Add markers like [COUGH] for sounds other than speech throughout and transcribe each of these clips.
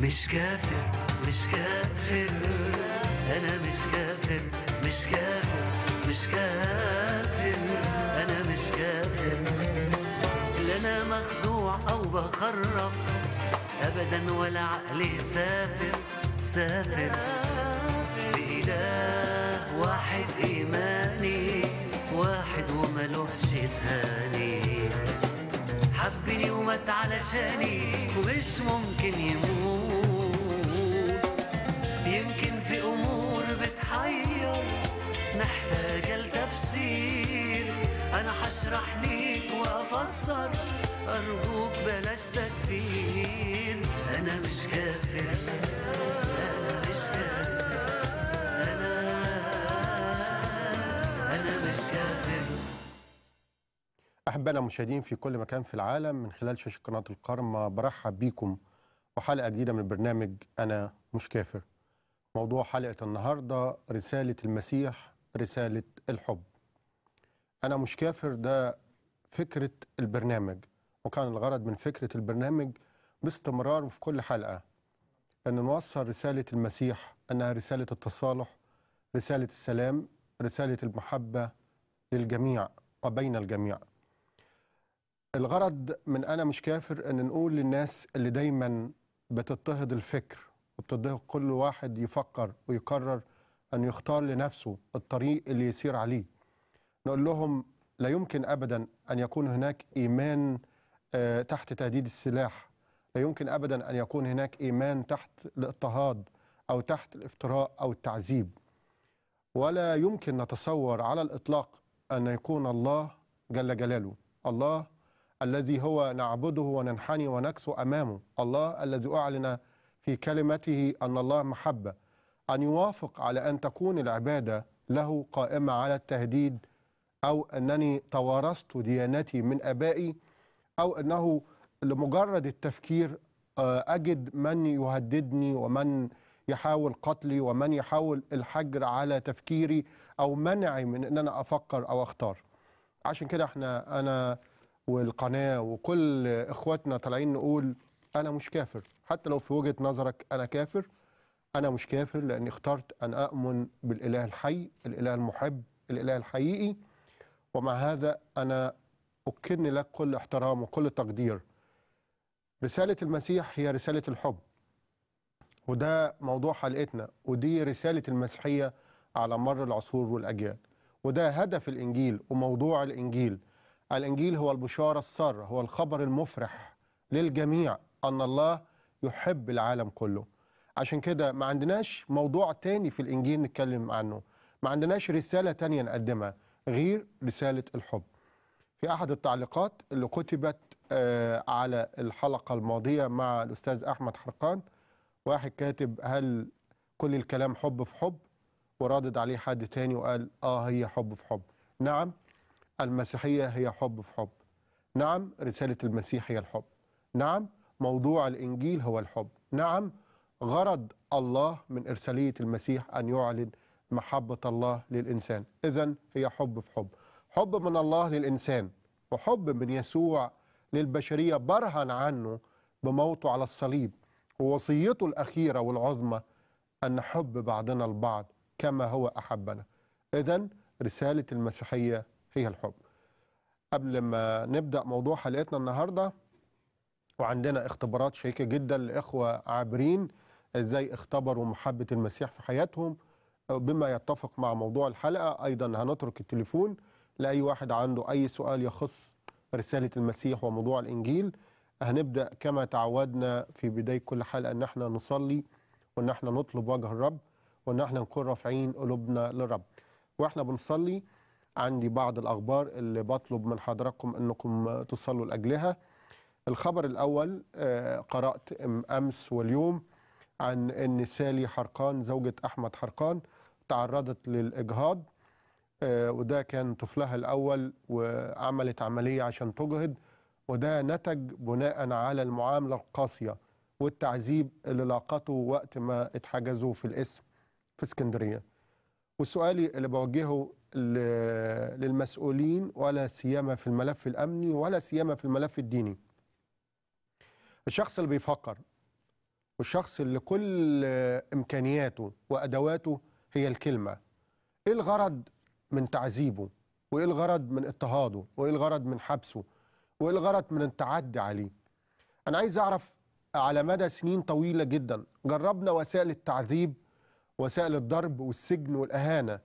مش كافر مش كافر انا مش كافر مش كافر مش كافر انا مش كافر لا انا مخدوع او بخرف ابدا ولا عقلي سافر سافر بإله واحد إيماني واحد وملوحش تاني ومات على علشاني ومش ممكن يموت يمكن في أمور بتحير محتاجة لتفسير أنا هشرح ليك وأفسر أرجوك بلاش تكفير أنا مش كافر أنا مش كافر أنا أنا مش كافر أحبنا المشاهدين في كل مكان في العالم من خلال شاشة قناة القرم برحب بيكم وحلقة جديدة من برنامج أنا مش كافر موضوع حلقة النهاردة رسالة المسيح رسالة الحب أنا مش كافر ده فكرة البرنامج وكان الغرض من فكرة البرنامج باستمرار وفي كل حلقة أن نوصل رسالة المسيح أنها رسالة التصالح رسالة السلام رسالة المحبة للجميع وبين الجميع الغرض من انا مش كافر ان نقول للناس اللي دايما بتضطهد الفكر وبتضطهد كل واحد يفكر ويقرر ان يختار لنفسه الطريق اللي يسير عليه نقول لهم لا يمكن ابدا ان يكون هناك ايمان آه، تحت تهديد السلاح لا يمكن ابدا ان يكون هناك ايمان تحت الاضطهاد او تحت الافتراء او التعذيب ولا يمكن نتصور على الاطلاق ان يكون الله جل جلاله الله الذي هو نعبده وننحني ونكسو أمامه الله الذي أعلن في كلمته أن الله محبة أن يوافق على أن تكون العبادة له قائمة على التهديد أو أنني توارثت ديانتي من أبائي أو أنه لمجرد التفكير آه، أجد من يهددني ومن يحاول قتلي ومن يحاول الحجر على تفكيري أو منعي من أن أنا أفكر أو أختار عشان كده احنا أنا والقناه وكل اخواتنا طالعين نقول انا مش كافر حتى لو في وجهه نظرك انا كافر انا مش كافر لاني اخترت ان اؤمن بالاله الحي الاله المحب الاله الحقيقي ومع هذا انا اكن لك كل احترام وكل تقدير رساله المسيح هي رساله الحب وده موضوع حلقتنا ودي رساله المسيحيه على مر العصور والاجيال وده هدف الانجيل وموضوع الانجيل الإنجيل هو البشارة السارة هو الخبر المفرح للجميع أن الله يحب العالم كله عشان كده ما عندناش موضوع تاني في الإنجيل نتكلم عنه ما عندناش رسالة تانية نقدمها غير رسالة الحب في أحد التعليقات اللي كتبت آه، على الحلقة الماضية مع الأستاذ أحمد حرقان واحد كاتب هل كل الكلام حب في حب وردد عليه حد تاني وقال آه هي حب في حب نعم المسيحية هي حب في حب نعم رسالة المسيح هي الحب نعم موضوع الإنجيل هو الحب نعم غرض الله من إرسالية المسيح أن يعلن محبة الله للإنسان إذا هي حب في حب حب من الله للإنسان وحب من يسوع للبشرية برهن عنه بموته على الصليب ووصيته الأخيرة والعظمى أن نحب بعضنا البعض كما هو أحبنا إذا رسالة المسيحية هي الحب قبل ما نبدأ موضوع حلقتنا النهاردة وعندنا اختبارات شيكه جدا لإخوة عابرين إزاي اختبروا محبة المسيح في حياتهم بما يتفق مع موضوع الحلقة أيضا هنترك التليفون لأي واحد عنده أي سؤال يخص رسالة المسيح وموضوع الإنجيل هنبدأ كما تعودنا في بداية كل حلقة أن احنا نصلي وأن احنا نطلب وجه الرب وأن احنا نكون رافعين قلوبنا للرب واحنا بنصلي عندي بعض الأخبار اللي بطلب من حضراتكم أنكم تصلوا لأجلها الخبر الأول آه، قرأت أمس واليوم عن أن سالي حرقان زوجة أحمد حرقان تعرضت للإجهاض آه، وده كان طفلها الأول وعملت عملية عشان تجهض وده نتج بناء على المعاملة القاسية والتعذيب اللي لاقته وقت ما اتحجزوا في الاسم في اسكندرية وسؤالي اللي بوجهه للمسؤولين ولا سيما في الملف الامني ولا سيما في الملف الديني. الشخص اللي بيفكر والشخص اللي كل امكانياته وادواته هي الكلمه. ايه الغرض من تعذيبه؟ وايه الغرض من اضطهاده؟ وايه الغرض من حبسه؟ وايه الغرض من التعدي عليه؟ انا عايز اعرف على مدى سنين طويله جدا جربنا وسائل التعذيب وسائل الضرب والسجن والاهانه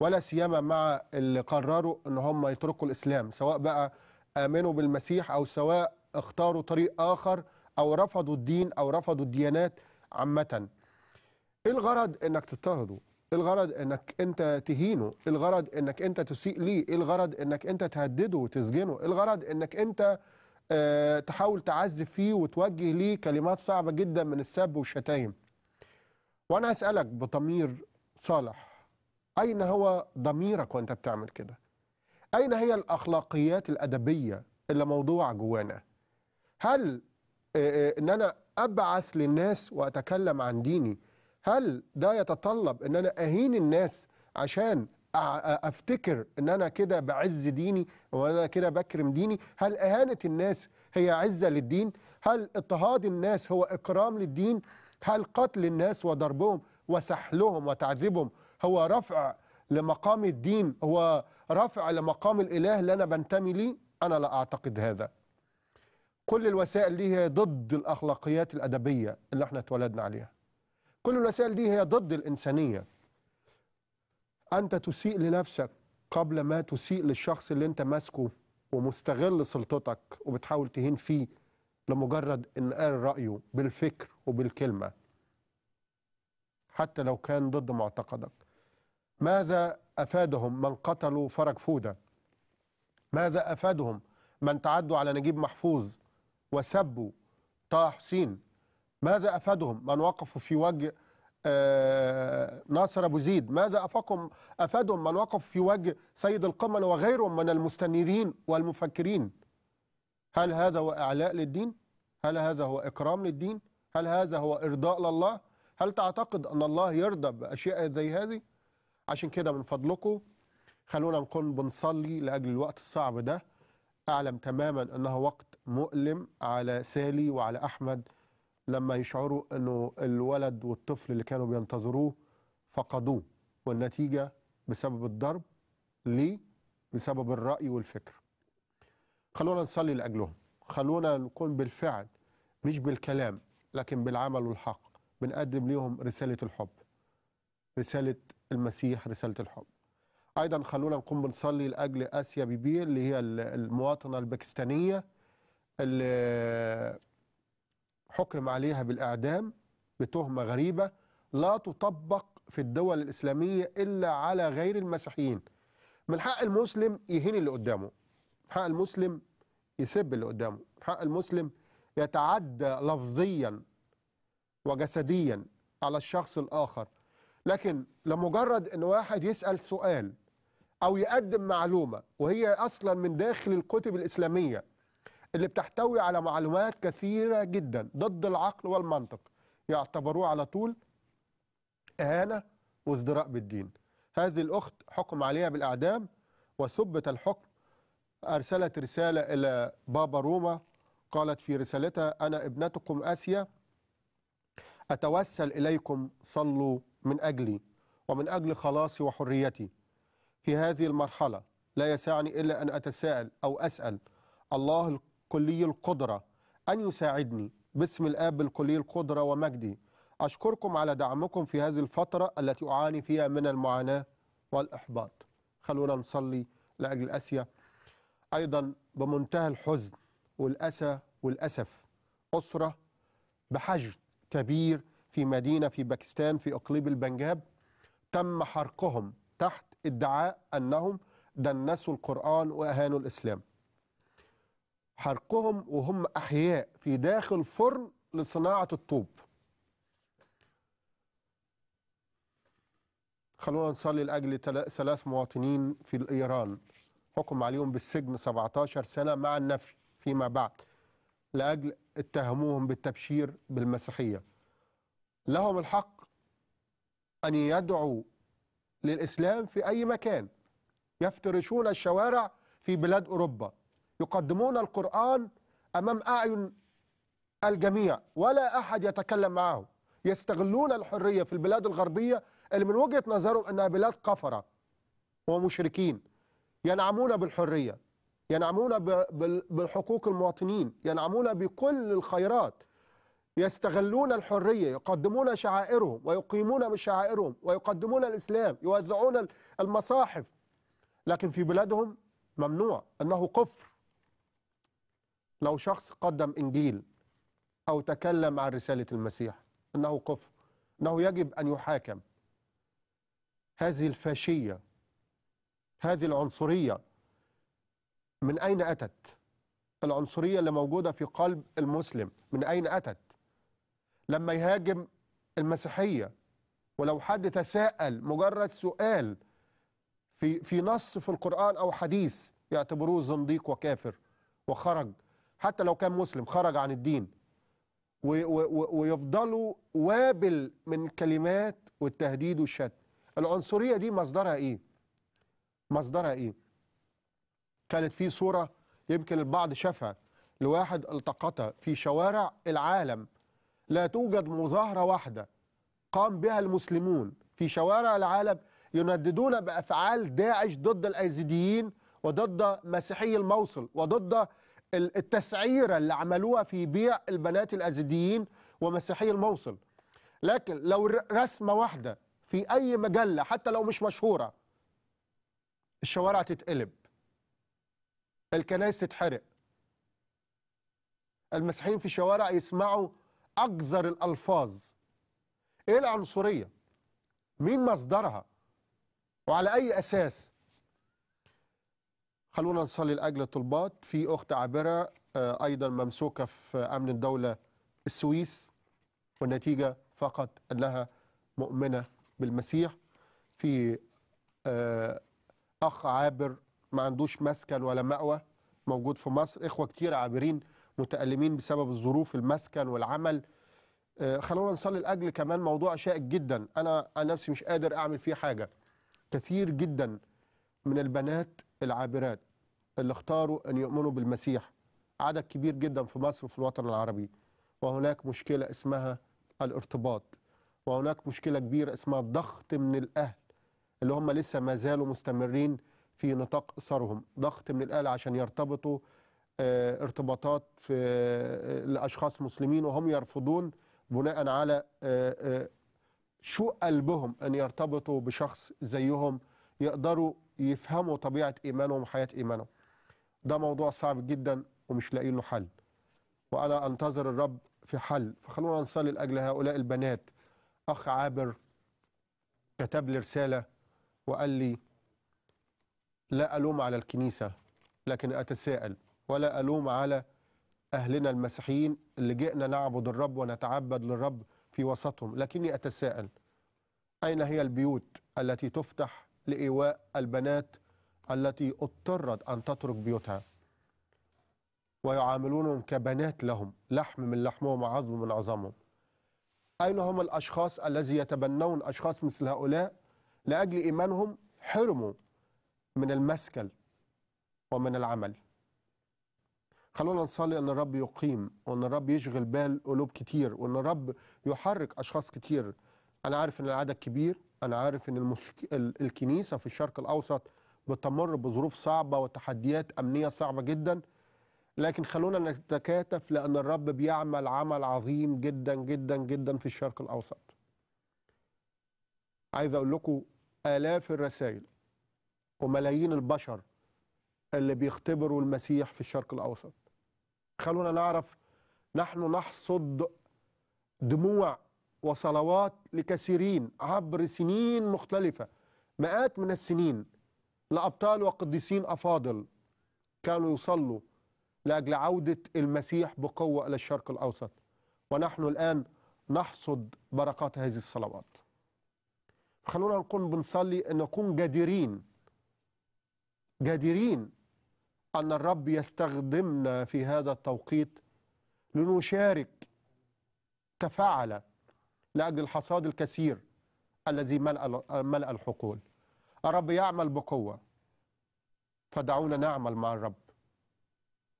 ولا سيما مع اللي قرروا ان هم يتركوا الاسلام سواء بقى امنوا بالمسيح او سواء اختاروا طريق اخر او رفضوا الدين او رفضوا الديانات عامه ايه الغرض انك تضطهده ايه الغرض انك انت تهينه ايه الغرض انك انت تسيء ليه ايه الغرض انك انت تهدده وتسجنه ايه الغرض انك انت آه، تحاول تعذب فيه وتوجه ليه كلمات صعبه جدا من السب والشتايم وانا اسالك بضمير صالح أين هو ضميرك وأنت بتعمل كده أين هي الأخلاقيات الأدبية اللي موضوعة جوانا هل آه، آه، إن أنا أبعث للناس وأتكلم عن ديني هل ده يتطلب ان انا اهين الناس عشان آه، افتكر ان انا كده بعز ديني وانا كده بكرم ديني هل اهانه الناس هي عزه للدين هل اضطهاد الناس هو اكرام للدين هل قتل الناس وضربهم وسحلهم وتعذيبهم هو رفع لمقام الدين هو رفع لمقام الإله اللي أنا بنتمي ليه أنا لا أعتقد هذا كل الوسائل دي هي ضد الأخلاقيات الأدبية اللي احنا اتولدنا عليها كل الوسائل دي هي ضد الإنسانية أنت تسيء لنفسك قبل ما تسيء للشخص اللي أنت ماسكه ومستغل سلطتك وبتحاول تهين فيه لمجرد إن قال رأيه بالفكر وبالكلمة حتى لو كان ضد معتقدك ماذا أفادهم من قتلوا فرج فودة ماذا أفادهم من تعدوا على نجيب محفوظ وسبوا طه حسين ماذا أفادهم من وقفوا في وجه آه، ناصر أبو زيد ماذا أفاقهم أفادهم من وقفوا في وجه سيد القمل وغيرهم من المستنيرين والمفكرين هل هذا هو إعلاء للدين هل هذا هو إكرام للدين هل هذا هو إرضاء لله هل تعتقد أن الله يرضى بأشياء زي هذه عشان كده من فضلكم خلونا نكون بنصلي لأجل الوقت الصعب ده أعلم تماما أنه وقت مؤلم على سالي وعلى أحمد لما يشعروا أنه الولد والطفل اللي كانوا بينتظروه فقدوه والنتيجة بسبب الضرب ليه؟ بسبب الرأي والفكر خلونا نصلي لأجلهم خلونا نكون بالفعل مش بالكلام لكن بالعمل والحق بنقدم ليهم رسالة الحب رسالة المسيح رسالة الحب أيضا خلونا نقوم بنصلي لأجل آسيا بيبي اللي هي المواطنة الباكستانية اللي حكم عليها بالإعدام بتهمة غريبة لا تطبق في الدول الإسلامية إلا على غير المسيحيين من حق المسلم يهين اللي قدامه من حق المسلم يسب اللي قدامه من حق المسلم يتعدى لفظيا وجسديا على الشخص الآخر لكن لمجرد ان واحد يسال سؤال او يقدم معلومه وهي اصلا من داخل الكتب الاسلاميه اللي بتحتوي على معلومات كثيره جدا ضد العقل والمنطق يعتبروه على طول اهانه وازدراء بالدين هذه الاخت حكم عليها بالاعدام وثبت الحكم ارسلت رساله الى بابا روما قالت في رسالتها انا ابنتكم اسيا اتوسل اليكم صلوا من أجلي ومن أجل خلاصي وحريتي في هذه المرحلة لا يسعني إلا أن أتساءل أو أسأل الله الكلي القدرة أن يساعدني باسم الآب الكلي القدرة ومجدي أشكركم على دعمكم في هذه الفترة التي أعاني فيها من المعاناة والإحباط خلونا نصلي لأجل أسيا أيضا بمنتهى الحزن والأسى والأسف أسرة بحجم كبير في مدينة في باكستان في أقليم البنجاب تم حرقهم تحت ادعاء أنهم دنسوا القرآن وأهانوا الإسلام حرقهم وهم أحياء في داخل فرن لصناعة الطوب خلونا نصلي لأجل ثلاث مواطنين في إيران حكم عليهم بالسجن 17 سنة مع النفي فيما بعد لأجل اتهموهم بالتبشير بالمسيحية لهم الحق أن يدعوا للإسلام في أي مكان يفترشون الشوارع في بلاد أوروبا يقدمون القرآن أمام أعين الجميع ولا أحد يتكلم معهم يستغلون الحرية في البلاد الغربية اللي من وجهة نظرهم أنها بلاد قفرة ومشركين ينعمون بالحرية ينعمون بحقوق المواطنين ينعمون بكل الخيرات يستغلون الحرية يقدمون شعائرهم ويقيمون شعائرهم ويقدمون الإسلام يوزعون المصاحف لكن في بلادهم ممنوع أنه كفر لو شخص قدم إنجيل أو تكلم عن رسالة المسيح أنه كفر أنه يجب أن يحاكم هذه الفاشية هذه العنصرية من أين أتت؟ العنصرية اللي موجودة في قلب المسلم من أين أتت لما يهاجم المسيحيه ولو حد تساءل مجرد سؤال في في نص في القران او حديث يعتبروه زنديق وكافر وخرج حتى لو كان مسلم خرج عن الدين ويفضلوا وابل من كلمات والتهديد والشتم العنصريه دي مصدرها ايه مصدرها ايه كانت في صوره يمكن البعض شافها لواحد التقطها في شوارع العالم لا توجد مظاهرة واحدة قام بها المسلمون في شوارع العالم ينددون بأفعال داعش ضد الأيزيديين وضد مسيحي الموصل وضد التسعيرة اللي عملوها في بيع البنات الأيزيديين ومسيحي الموصل لكن لو رسمة واحدة في أي مجلة حتى لو مش مشهورة الشوارع تتقلب الكنائس تتحرق المسيحيين في الشوارع يسمعوا أجزر الألفاظ إيه العنصرية مين مصدرها وعلى أي أساس خلونا نصلي لأجل الطلبات في أخت عابرة آه، أيضا ممسوكة في أمن الدولة السويس والنتيجة فقط أنها مؤمنة بالمسيح في آه، أخ عابر ما عندوش مسكن ولا مأوى موجود في مصر إخوة كتير عابرين متألمين بسبب الظروف المسكن والعمل آه، خلونا نصلي لاجل كمان موضوع شائك جدا انا انا نفسي مش قادر اعمل فيه حاجه كثير جدا من البنات العابرات اللي اختاروا ان يؤمنوا بالمسيح عدد كبير جدا في مصر وفي الوطن العربي وهناك مشكله اسمها الارتباط وهناك مشكله كبيره اسمها ضغط من الاهل اللي هم لسه ما زالوا مستمرين في نطاق اسرهم ضغط من الاهل عشان يرتبطوا آه، ارتباطات في آه، لاشخاص مسلمين وهم يرفضون بناء على آه، شو قلبهم ان يرتبطوا بشخص زيهم يقدروا يفهموا طبيعه ايمانهم وحياه ايمانهم. ده موضوع صعب جدا ومش لاقيين له حل. وانا انتظر الرب في حل فخلونا نصلي لاجل هؤلاء البنات. اخ عابر كتب لي رساله وقال لي لا الوم على الكنيسه لكن اتساءل ولا ألوم على أهلنا المسيحيين اللي جئنا نعبد الرب ونتعبد للرب في وسطهم لكني أتساءل أين هي البيوت التي تفتح لإيواء البنات التي اضطرت أن تترك بيوتها ويعاملونهم كبنات لهم لحم من لحمهم وعظم من عظمهم أين هم الأشخاص الذي يتبنون أشخاص مثل هؤلاء لأجل إيمانهم حرموا من المسكل ومن العمل خلونا نصلي ان الرب يقيم وان الرب يشغل بال قلوب كتير وان الرب يحرك اشخاص كتير انا عارف ان العدد كبير انا عارف ان المشك... الكنيسه في الشرق الاوسط بتمر بظروف صعبه وتحديات امنيه صعبه جدا لكن خلونا نتكاتف لان الرب بيعمل عمل عظيم جدا جدا جدا في الشرق الاوسط عايز اقول لكم الاف الرسائل وملايين البشر اللي بيختبروا المسيح في الشرق الاوسط خلونا نعرف نحن نحصد دموع وصلوات لكثيرين عبر سنين مختلفة مئات من السنين لأبطال وقديسين أفاضل كانوا يصلوا لأجل عودة المسيح بقوة إلى الشرق الأوسط ونحن الآن نحصد بركات هذه الصلوات خلونا نكون بنصلي أن نكون جديرين جديرين أن الرب يستخدمنا في هذا التوقيت لنشارك تفاعل لأجل الحصاد الكثير الذي ملأ ملأ الحقول. الرب يعمل بقوة فدعونا نعمل مع الرب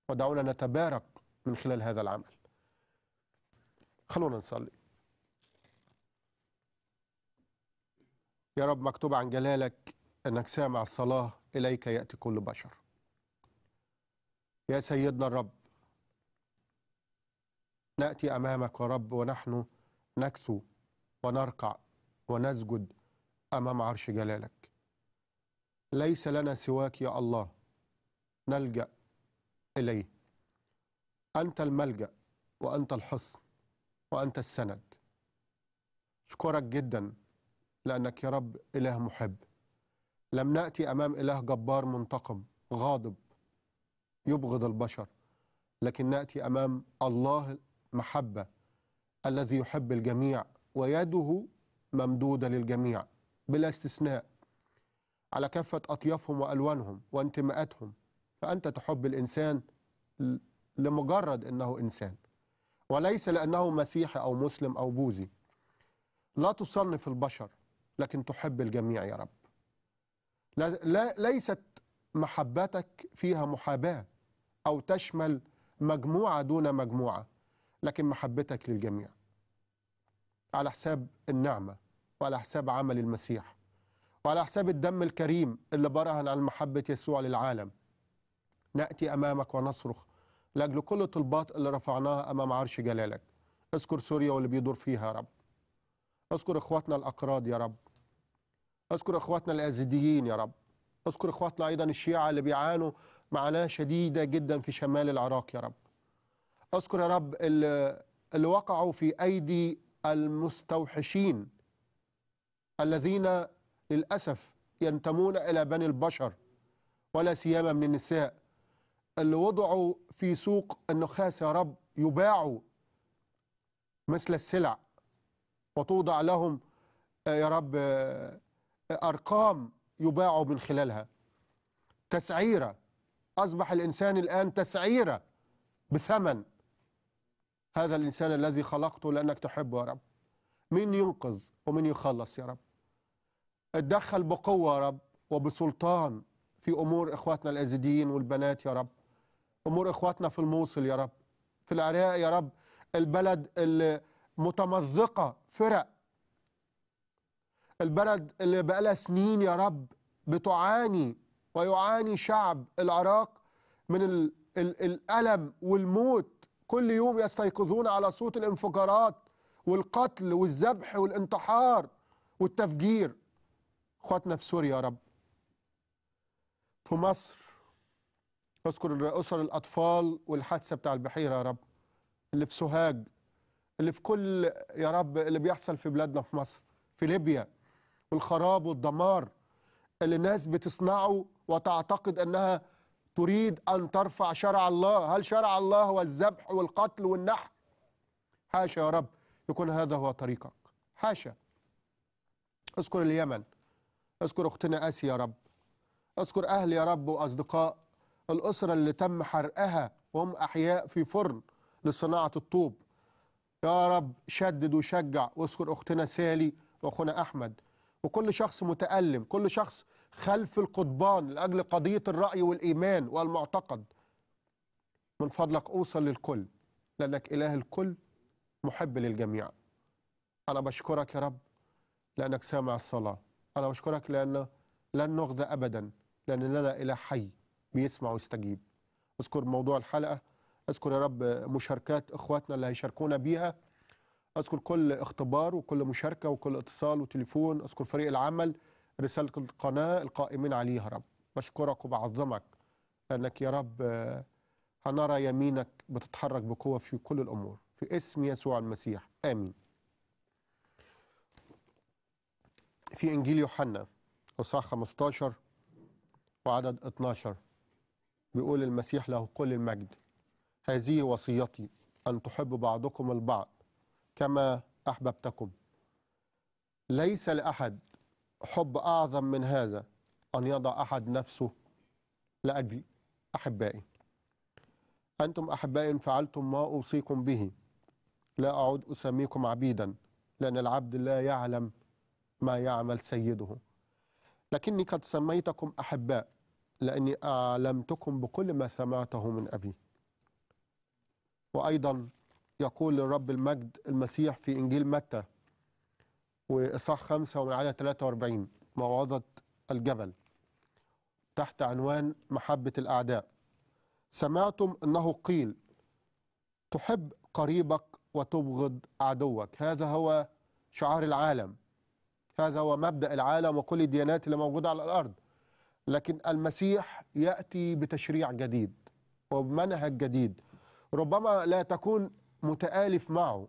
ودعونا نتبارك من خلال هذا العمل. خلونا نصلي. يا رب مكتوب عن جلالك أنك سامع الصلاة إليك يأتي كل بشر. يا سيدنا الرب ناتي امامك يا رب ونحن نكسو ونركع ونسجد امام عرش جلالك ليس لنا سواك يا الله نلجا اليه انت الملجا وانت الحصن وانت السند اشكرك جدا لانك يا رب اله محب لم ناتي امام اله جبار منتقم غاضب يبغض البشر لكن نأتي أمام الله محبة الذي يحب الجميع ويده ممدودة للجميع بلا استثناء على كافة أطيافهم وألوانهم وانتماءاتهم فأنت تحب الإنسان لمجرد أنه إنسان وليس لأنه مسيحي أو مسلم أو بوذي لا تصنف البشر لكن تحب الجميع يا رب لا ليست محبتك فيها محاباه أو تشمل مجموعة دون مجموعة لكن محبتك للجميع على حساب النعمة وعلى حساب عمل المسيح وعلى حساب الدم الكريم اللي برهن عن محبة يسوع للعالم نأتي أمامك ونصرخ لأجل كل الطلبات اللي رفعناها أمام عرش جلالك اذكر سوريا واللي بيدور فيها يا رب اذكر إخواتنا الأقراض يا رب اذكر إخواتنا الأزيديين يا رب اذكر إخواتنا أيضا الشيعة اللي بيعانوا معاناة شديدة جدا في شمال العراق يا رب أذكر يا رب اللي, اللي وقعوا في أيدي المستوحشين الذين للأسف ينتمون إلى بني البشر ولا سيما من النساء اللي وضعوا في سوق النخاس يا رب يباعوا مثل السلع وتوضع لهم آه، يا رب آه، أرقام يباعوا من خلالها تسعيره أصبح الإنسان الآن تسعيرة بثمن هذا الإنسان الذي خلقته لأنك تحبه يا رب مين ينقذ ومين يخلص يا رب اتدخل بقوة يا رب وبسلطان في أمور إخواتنا الأزيديين والبنات يا رب أمور إخواتنا في الموصل يا رب في العراق يا رب البلد المتمزقة فرق البلد اللي بقالها سنين يا رب بتعاني ويعاني شعب العراق من ال ال الألم والموت كل يوم يستيقظون على صوت الانفجارات والقتل والذبح والانتحار والتفجير اخواتنا في سوريا يا رب في مصر اذكر اسر الاطفال والحادثه بتاع البحيره يا رب اللي في سوهاج اللي في كل يا رب اللي بيحصل في بلادنا في مصر في ليبيا والخراب والدمار اللي الناس بتصنعه وتعتقد أنها تريد أن ترفع شرع الله هل شرع الله هو الذبح والقتل والنحر حاشا يا رب يكون هذا هو طريقك حاشا اذكر اليمن اذكر اختنا اسي يا رب اذكر اهل يا رب واصدقاء الاسره اللي تم حرقها وهم احياء في فرن لصناعه الطوب يا رب شدد وشجع واذكر اختنا سالي واخونا احمد وكل شخص متالم كل شخص خلف القضبان لأجل قضية الرأي والإيمان والمعتقد من فضلك أوصل للكل لأنك إله الكل محب للجميع أنا بشكرك يا رب لأنك سامع الصلاة أنا بشكرك لأن لن نغذى أبدا لأننا إله حي بيسمع ويستجيب اذكر موضوع الحلقة اذكر يا رب مشاركات إخواتنا اللي هيشاركونا بيها اذكر كل اختبار وكل مشاركة وكل اتصال وتليفون اذكر فريق العمل رسالة القناة القائمين عليها رب بشكرك وبعظمك أنك يا رب آه، هنرى يمينك بتتحرك بقوة في كل الأمور في اسم يسوع المسيح آمين في إنجيل يوحنا أصحاح 15 وعدد 12 بيقول المسيح له كل المجد هذه وصيتي أن تحبوا بعضكم البعض كما أحببتكم ليس لأحد حب أعظم من هذا أن يضع أحد نفسه لأجل أحبائي أنتم أحبائي فعلتم ما أوصيكم به لا أعود أسميكم عبيدا لأن العبد لا يعلم ما يعمل سيده لكني قد سميتكم أحباء لأني أعلمتكم بكل ما سمعته من أبي وأيضا يقول الرب المجد المسيح في إنجيل متى وإصحاح خمسة ومن عدد 43 موعظة الجبل تحت عنوان محبة الأعداء سمعتم أنه قيل تحب قريبك وتبغض عدوك هذا هو شعار العالم هذا هو مبدأ العالم وكل الديانات اللي موجودة على الأرض لكن المسيح يأتي بتشريع جديد وبمنهج جديد ربما لا تكون متآلف معه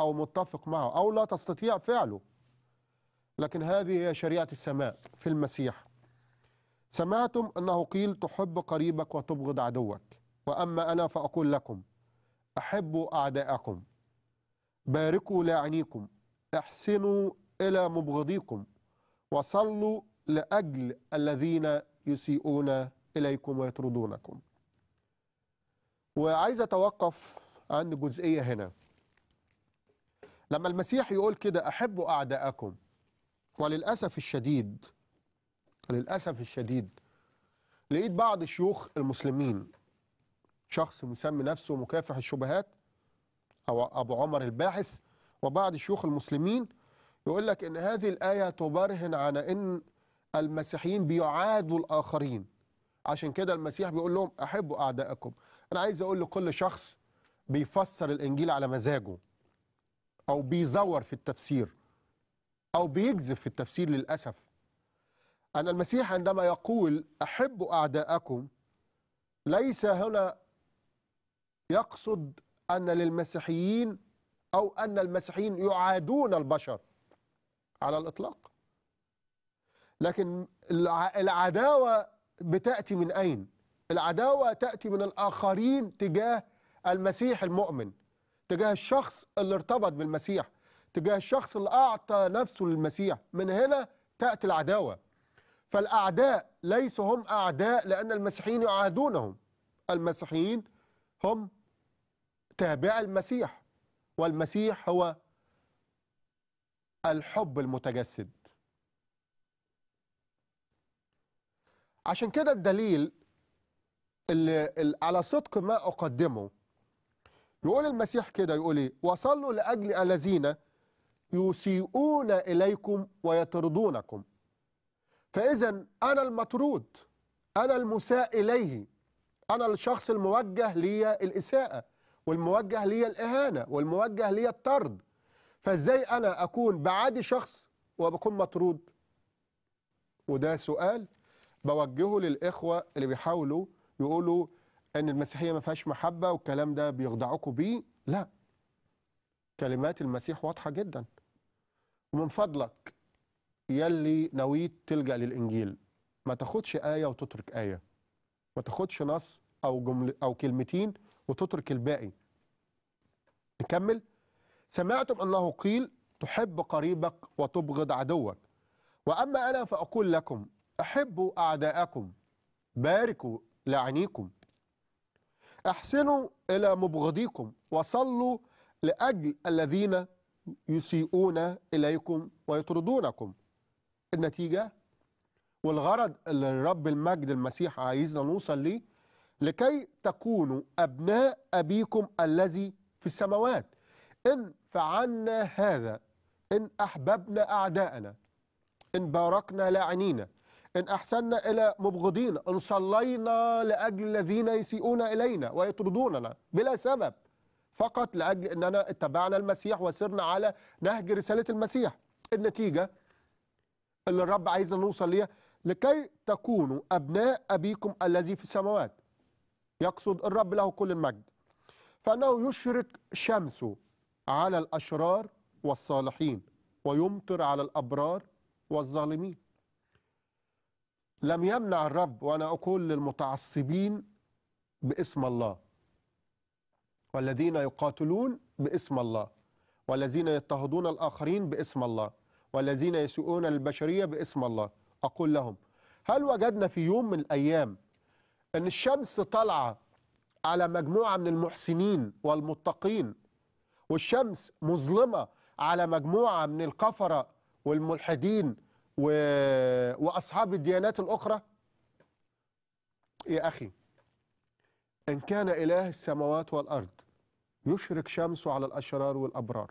أو متفق معه أو لا تستطيع فعله لكن هذه هي شريعة السماء في المسيح سمعتم أنه قيل تحب قريبك وتبغض عدوك وأما أنا فأقول لكم أحبوا أعداءكم باركوا لاعنيكم احسنوا إلى مبغضيكم وصلوا لأجل الذين يسيئون إليكم ويطردونكم وعايز أتوقف عند جزئية هنا لما المسيح يقول كده أحبوا أعداءكم وللأسف الشديد للأسف الشديد لقيت بعض شيوخ المسلمين شخص مسمي نفسه مكافح الشبهات أو أبو عمر الباحث وبعض شيوخ المسلمين يقول لك إن هذه الآية تبرهن على إن المسيحيين بيعادوا الآخرين عشان كده المسيح بيقول لهم أحبوا أعدائكم أنا عايز أقول لكل شخص بيفسر الإنجيل على مزاجه أو بيزور في التفسير أو بيكذب في التفسير للأسف أن المسيح عندما يقول أحبوا أعداءكم ليس هنا يقصد أن للمسيحيين أو أن المسيحيين يعادون البشر على الإطلاق لكن العداوة بتأتي من أين؟ العداوة تأتي من الآخرين تجاه المسيح المؤمن تجاه الشخص اللي ارتبط بالمسيح تجاه الشخص اللي أعطى نفسه للمسيح من هنا تأتي العداوة فالأعداء ليسوا هم أعداء لأن المسيحيين يعادونهم المسيحيين هم تابع المسيح والمسيح هو الحب المتجسد عشان كده الدليل اللي على صدق ما أقدمه يقول المسيح كده يقول ايه وصلوا لأجل الذين يسيئون إليكم ويطردونكم فإذا أنا المطرود أنا المساء إليه أنا الشخص الموجه لي الإساءة والموجه لي الإهانة والموجه لي الطرد فإزاي أنا أكون بعادي شخص وبكون مطرود وده سؤال بوجهه للإخوة اللي بيحاولوا يقولوا أن المسيحية ما فيهاش محبة والكلام ده بيخدعوكوا بيه لا كلمات المسيح واضحة جدا ومن فضلك يلي نويت تلجأ للإنجيل ما تاخدش آية وتترك آية ما تاخدش نص أو جمل أو كلمتين وتترك الباقي نكمل سمعتم أنه قيل تحب قريبك وتبغض عدوك وأما أنا فأقول لكم أحبوا أعداءكم باركوا لعنيكم احسنوا إلى مبغضيكم وصلوا لأجل الذين يسيئون إليكم ويطردونكم النتيجة والغرض اللي الرب المجد المسيح عايزنا نوصل ليه لكي تكونوا أبناء أبيكم الذي في السماوات إن فعلنا هذا إن أحببنا أعداءنا إن باركنا لاعنينا إن أحسنا إلى مبغضين إن صلينا لأجل الذين يسيئون إلينا ويطردوننا بلا سبب فقط لأجل أننا اتبعنا المسيح وسرنا على نهج رسالة المسيح النتيجة اللي الرب عايزنا نوصل ليها لكي تكونوا أبناء أبيكم الذي في السماوات يقصد الرب له كل المجد فأنه يشرق شمسه على الأشرار والصالحين ويمطر على الأبرار والظالمين لم يمنع الرب وأنا أقول للمتعصبين باسم الله والذين يقاتلون باسم الله والذين يضطهدون الآخرين باسم الله والذين يسوءون البشرية باسم الله أقول لهم هل وجدنا في يوم من الأيام أن الشمس طالعة على مجموعة من المحسنين والمتقين والشمس مظلمة على مجموعة من الكفرة والملحدين و... وأصحاب الديانات الأخرى يا أخي إن كان إله السماوات والأرض يشرق شمسه على الأشرار والأبرار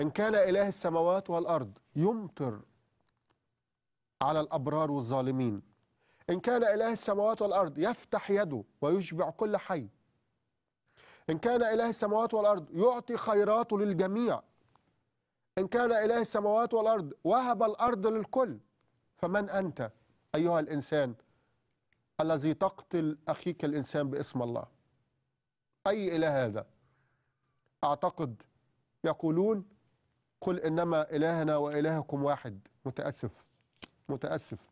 إن كان إله السماوات والأرض يمطر على الأبرار والظالمين إن كان إله السماوات والأرض يفتح يده ويشبع كل حي إن كان إله السماوات والأرض يعطي خيراته للجميع إن كان إله السماوات والأرض وهب الأرض للكل فمن أنت أيها الإنسان الذي تقتل أخيك الإنسان باسم الله أي إله هذا أعتقد يقولون قل إنما إلهنا وإلهكم واحد متأسف متأسف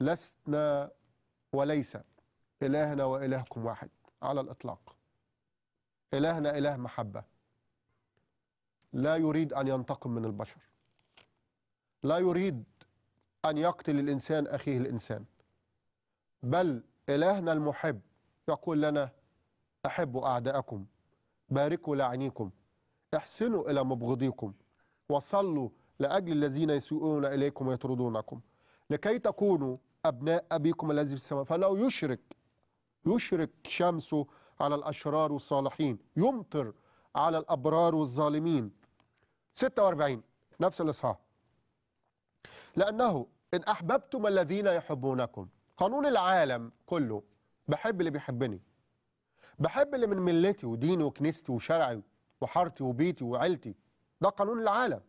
لسنا وليس إلهنا وإلهكم واحد على الإطلاق إلهنا إله محبة لا يريد أن ينتقم من البشر لا يريد أن يقتل الإنسان أخيه الإنسان بل إلهنا المحب يقول لنا أحبوا أعداءكم باركوا لعنيكم احسنوا إلى مبغضيكم وصلوا لأجل الذين يسيئون إليكم ويطردونكم لكي تكونوا أبناء أبيكم الذي في السماء فلو يشرك يشرك شمسه على الأشرار والصالحين يمطر على الأبرار والظالمين 46 نفس الإصحاح لأنه إن أحببتم الذين يحبونكم قانون العالم كله بحب اللي بيحبني بحب اللي من ملتي وديني وكنيستي وشرعي وحارتي وبيتي وعيلتي ده قانون العالم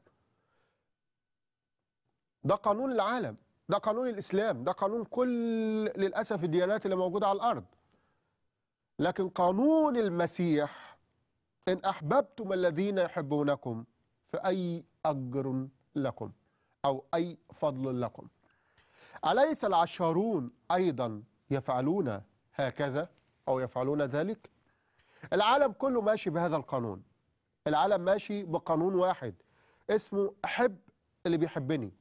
ده قانون العالم ده قانون الإسلام ده قانون كل للأسف الديانات اللي موجودة على الأرض لكن قانون المسيح إن أحببتم الذين يحبونكم فأي أجر لكم أو أي فضل لكم أليس العشارون أيضا يفعلون هكذا أو يفعلون ذلك العالم كله ماشي بهذا القانون العالم ماشي بقانون واحد اسمه أحب اللي بيحبني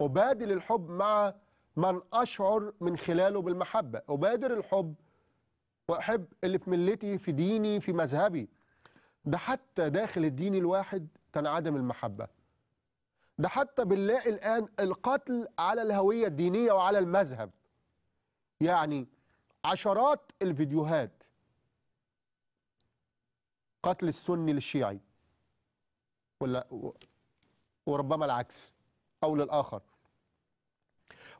أبادل الحب مع من أشعر من خلاله بالمحبة أبادر الحب وأحب اللي في ملتي في ديني في مذهبي ده حتى داخل الدين الواحد تنعدم المحبة ده حتى بنلاقي الآن القتل على الهوية الدينية وعلى المذهب يعني عشرات الفيديوهات قتل السني للشيعي ولا وربما العكس أو للآخر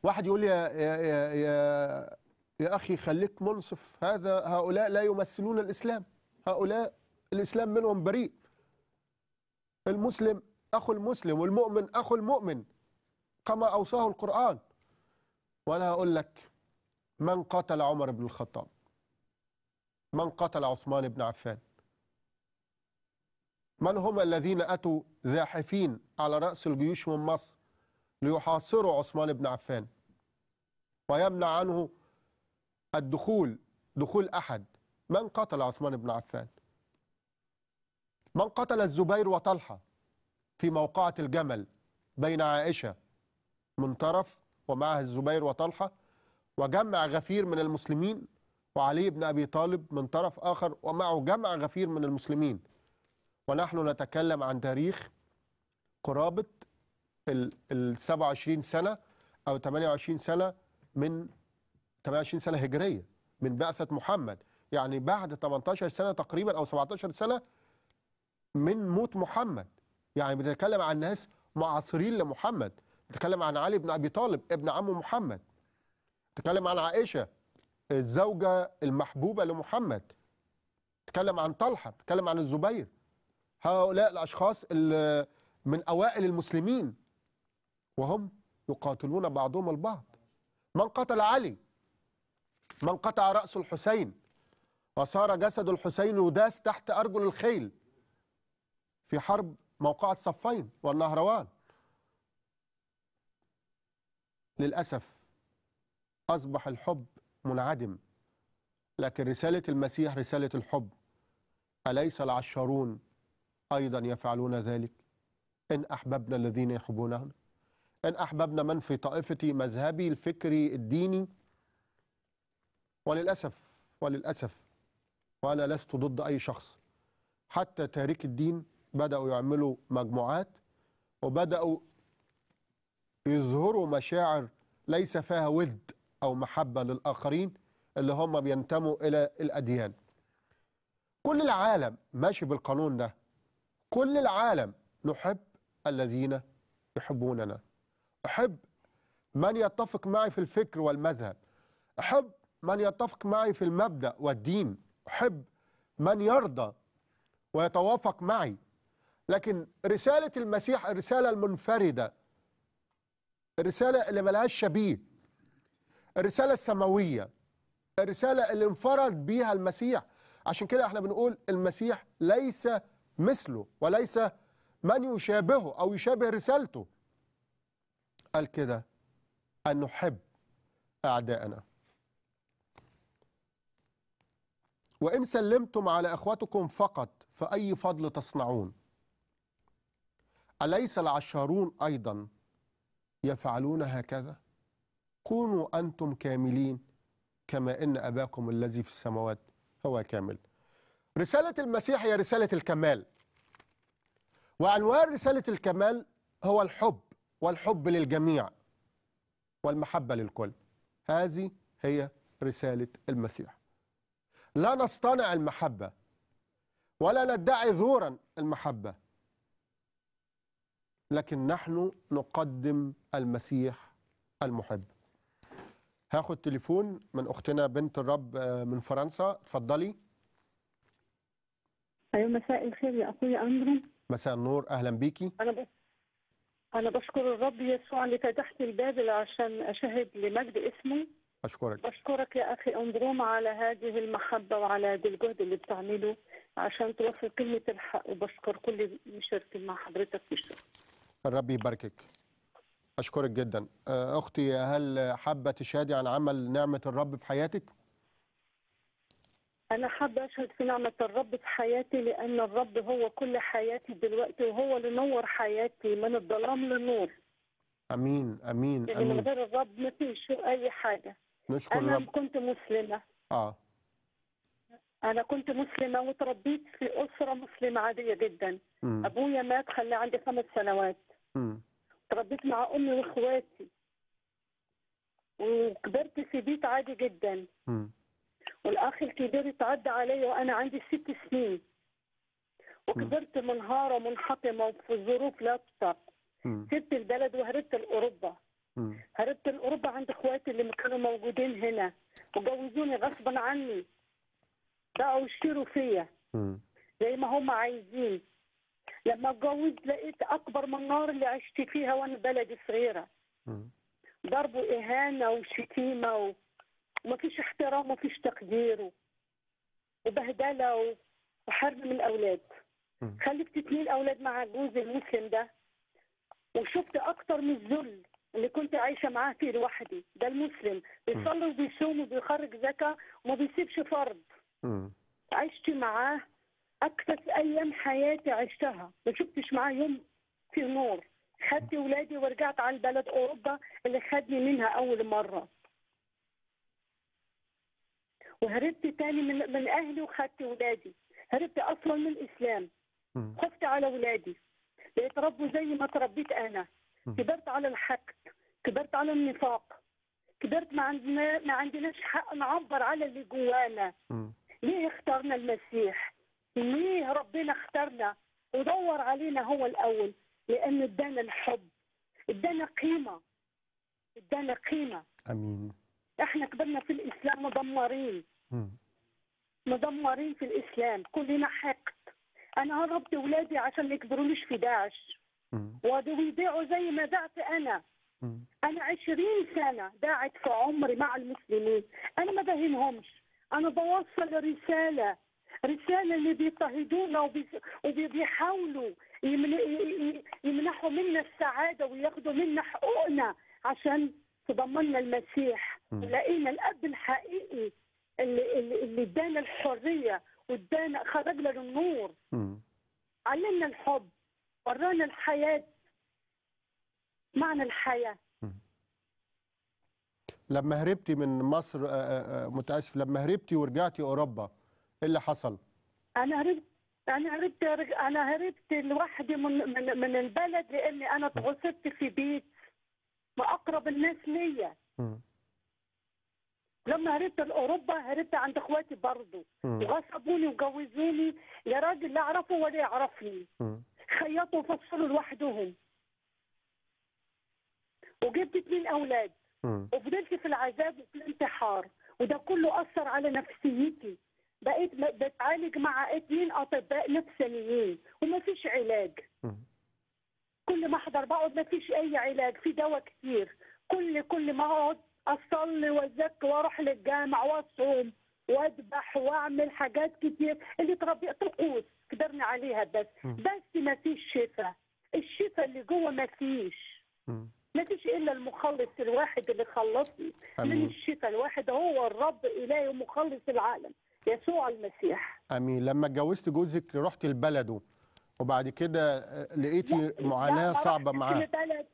واحد يقول يا, يا, يا, يا, يا أخي خليك منصف هذا هؤلاء لا يمثلون الإسلام هؤلاء الإسلام منهم بريء المسلم أخو المسلم والمؤمن أخو المؤمن كما أوصاه القرآن وأنا هقول لك من قتل عمر بن الخطاب من قتل عثمان بن عفان من هم الذين أتوا زاحفين على رأس الجيوش من مصر ليحاصروا عثمان بن عفان ويمنع عنه الدخول دخول أحد من قتل عثمان بن عفان من قتل الزبير وطلحة في موقعة الجمل بين عائشة من طرف ومعها الزبير وطلحة وجمع غفير من المسلمين وعلي بن أبي طالب من طرف آخر ومعه جمع غفير من المسلمين ونحن نتكلم عن تاريخ قرابة ال 27 سنة أو 28 سنة من 28 سنة هجرية من بعثة محمد يعني بعد 18 سنة تقريبا أو 17 سنة من موت محمد يعني بنتكلم عن ناس معاصرين لمحمد بنتكلم عن علي بن أبي طالب ابن عم محمد بنتكلم عن عائشة الزوجة المحبوبة لمحمد بنتكلم عن طلحة بنتكلم عن الزبير هؤلاء الأشخاص اللي من أوائل المسلمين وهم يقاتلون بعضهم البعض من قتل علي من قطع رأس الحسين وصار جسد الحسين يداس تحت أرجل الخيل في حرب موقعة الصفين والنهروان للأسف أصبح الحب منعدم لكن رسالة المسيح رسالة الحب أليس العشارون أيضا يفعلون ذلك إن أحببنا الذين يحبوننا إن أحببنا من في طائفتي مذهبي الفكري الديني وللأسف وللأسف وأنا لست ضد أي شخص حتى تارك الدين بدأوا يعملوا مجموعات وبدأوا يظهروا مشاعر ليس فيها ود أو محبة للآخرين اللي هم بينتموا إلى الأديان كل العالم ماشي بالقانون ده كل العالم نحب الذين يحبوننا أحب من يتفق معي في الفكر والمذهب أحب من يتفق معي في المبدأ والدين أحب من يرضى ويتوافق معي لكن رسالة المسيح الرسالة المنفردة الرسالة اللي ملهاش شبيه الرسالة السماوية الرسالة اللي انفرد بيها المسيح عشان كده احنا بنقول المسيح ليس مثله وليس من يشابهه أو يشابه رسالته قال كده أن نحب اعدائنا وإن سلمتم على إخوتكم فقط فأي فضل تصنعون أليس العشارون أيضا يفعلون هكذا كونوا أنتم كاملين كما إن أباكم الذي في السماوات هو كامل رسالة المسيح هي رسالة الكمال وعنوان رسالة الكمال هو الحب والحب للجميع والمحبة للكل هذه هي رسالة المسيح لا نصطنع المحبة ولا ندعي ذورا المحبة لكن نحن نقدم المسيح المحب هاخد تليفون من اختنا بنت الرب آه، من فرنسا اتفضلي ايوه مساء الخير يا اخويا اندرو مساء النور اهلا بيكي انا ب... انا بشكر الرب يسوع اللي فتحت الباب عشان اشهد لمجد اسمه اشكرك بشكرك يا اخي اندروم على هذه المحبه وعلى هذا الجهد اللي بتعمله عشان توصل كلمه الحق وبشكر كل مشاركين مع حضرتك في الشغل الرب يباركك أشكرك جدا آه، أختي هل حابة تشهدي عن عمل نعمة الرب في حياتك؟ أنا حابة أشهد في نعمة الرب في حياتي لأن الرب هو كل حياتي دلوقتي وهو اللي نور حياتي من الظلام للنور. أمين أمين يعني أمين. من غير الرب ما فيش أي حاجة. نشكر أنا الرب. كنت مسلمة. آه. أنا كنت مسلمة وتربيت في أسرة مسلمة عادية جدا. م. أبويا مات خلى عندي خمس سنوات. تربيت مع امي واخواتي وكبرت في بيت عادي جدا م. والاخ الكبير اتعدى علي وانا عندي ست سنين وكبرت منهاره منحطمه وفي ظروف لا تطاق سبت البلد وهربت لاوروبا هربت لاوروبا عند اخواتي اللي كانوا موجودين هنا وجوزوني غصبا عني بقوا يشتروا فيا زي ما هم عايزين لما اتجوزت لقيت اكبر من النار اللي عشت فيها وانا بلدي صغيره ضرب واهانه وشتيمه و... ومفيش احترام ومفيش تقدير وبهدله و... وحرب من الاولاد خلفت اتنين اولاد مع جوزي المسلم ده وشفت اكتر من الذل اللي كنت عايشه معاه فيه لوحدي ده المسلم بيصلي وبيصوم وبيخرج زكاه وما بيسيبش فرض عشت معاه اكثر ايام حياتي عشتها ما شفتش معاه يوم في نور خدت ولادي ورجعت على البلد اوروبا اللي خدني منها اول مره وهربت تاني من من اهلي وخدت ولادي هربت اصلا من الاسلام خفت على ولادي بيتربوا زي ما تربيت انا كبرت على الحق كبرت على النفاق كبرت ما عندنا ما عندناش حق نعبر على اللي جوانا ليه اخترنا المسيح ليه ربنا اختارنا ودور علينا هو الاول لانه ادانا الحب ادانا قيمه ادانا قيمه امين احنا كبرنا في الاسلام مدمرين م. مدمرين في الاسلام كلنا حقد انا هربت اولادي عشان ما يكبروليش في داعش ويبيعوا زي ما بعت انا مم. انا 20 سنه داعت في عمري مع المسلمين انا ما بهينهمش انا بوصل رساله رسالة اللي بيضطهدونا وبيحاولوا يمنحوا منا السعادة وياخذوا منا حقوقنا عشان تضمننا المسيح لقينا الأب الحقيقي اللي اللي ادانا الحرية وادانا خرجنا للنور علمنا الحب ورانا الحياة معنى الحياة لما هربتي من مصر متاسف لما هربتي ورجعتي اوروبا اللي حصل انا هربت انا هربت انا هربت لوحدي من من, من البلد لاني انا اتغصبت في بيت واقرب الناس ليا لما هربت لاوروبا هربت عند اخواتي برضه وغصبوني وجوزوني يا راجل لا اعرفه ولا يعرفني خيطوا وفصلوا لوحدهم وجبت اثنين اولاد وفضلت في العذاب وفي الانتحار وده كله اثر على نفسيتي بقيت بتعالج مع اتنين اطباء نفسانيين وما فيش علاج كل ما احضر بقعد ما فيش اي علاج في دواء كتير كل كل ما اقعد اصلي وازكي واروح للجامع واصوم واذبح واعمل حاجات كتير اللي تربيت طقوس كبرنا عليها بس بس ما فيش شفاء الشفاء اللي جوه ما فيش ما فيش الا المخلص الواحد اللي خلصني من الشفاء الواحد هو الرب الهي ومخلص العالم يسوع المسيح امين لما اتجوزت جوزك رحت لبلده وبعد كده آه، لقيتي معاناه صعبه معاه البلد.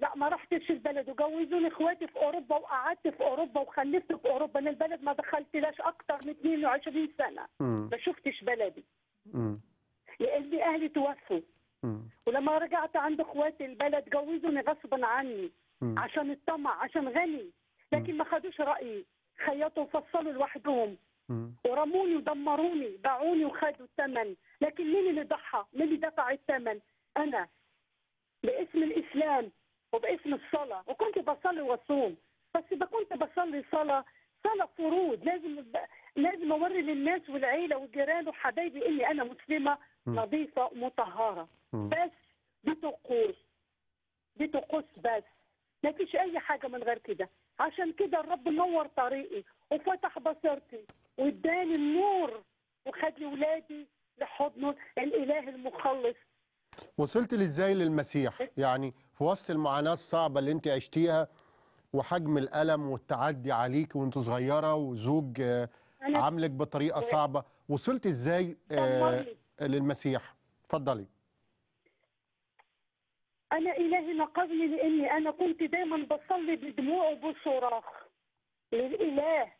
لا ما رحتش البلد وجوزوني اخواتي في اوروبا وقعدت في اوروبا وخلفت في اوروبا انا البلد ما دخلتلاش اكتر من 22 سنه م. ما شفتش بلدي لاني اهلي توفوا ولما رجعت عند اخواتي البلد جوزوني غصبا عني عشان الطمع عشان غني لكن ما خدوش رايي خيطوا وفصلوا لوحدهم ورموني ودمروني باعوني وخذوا الثمن لكن مين اللي ضحى مين اللي دفع الثمن انا باسم الاسلام وباسم الصلاه وكنت بصلي واصوم بس اذا كنت بصلي صلاه صلاه فروض لازم لازم اوري للناس والعيله والجيران وحبايبي اني انا مسلمه نظيفه مطهره بس دي طقوس دي طقوس بس ما فيش اي حاجه من غير كده عشان كده الرب نور طريقي وفتح بصيرتي واداني النور وخد لي ولادي لحضن الاله المخلص وصلت ازاي للمسيح يعني في وسط المعاناه الصعبه اللي انت عشتيها وحجم الالم والتعدي عليك وانت صغيره وزوج آه، عاملك بطريقه صعبه وصلت ازاي آه، للمسيح اتفضلي أنا إلهي نقذني لأني أنا كنت دايما بصلي بدموع وبصراخ للإله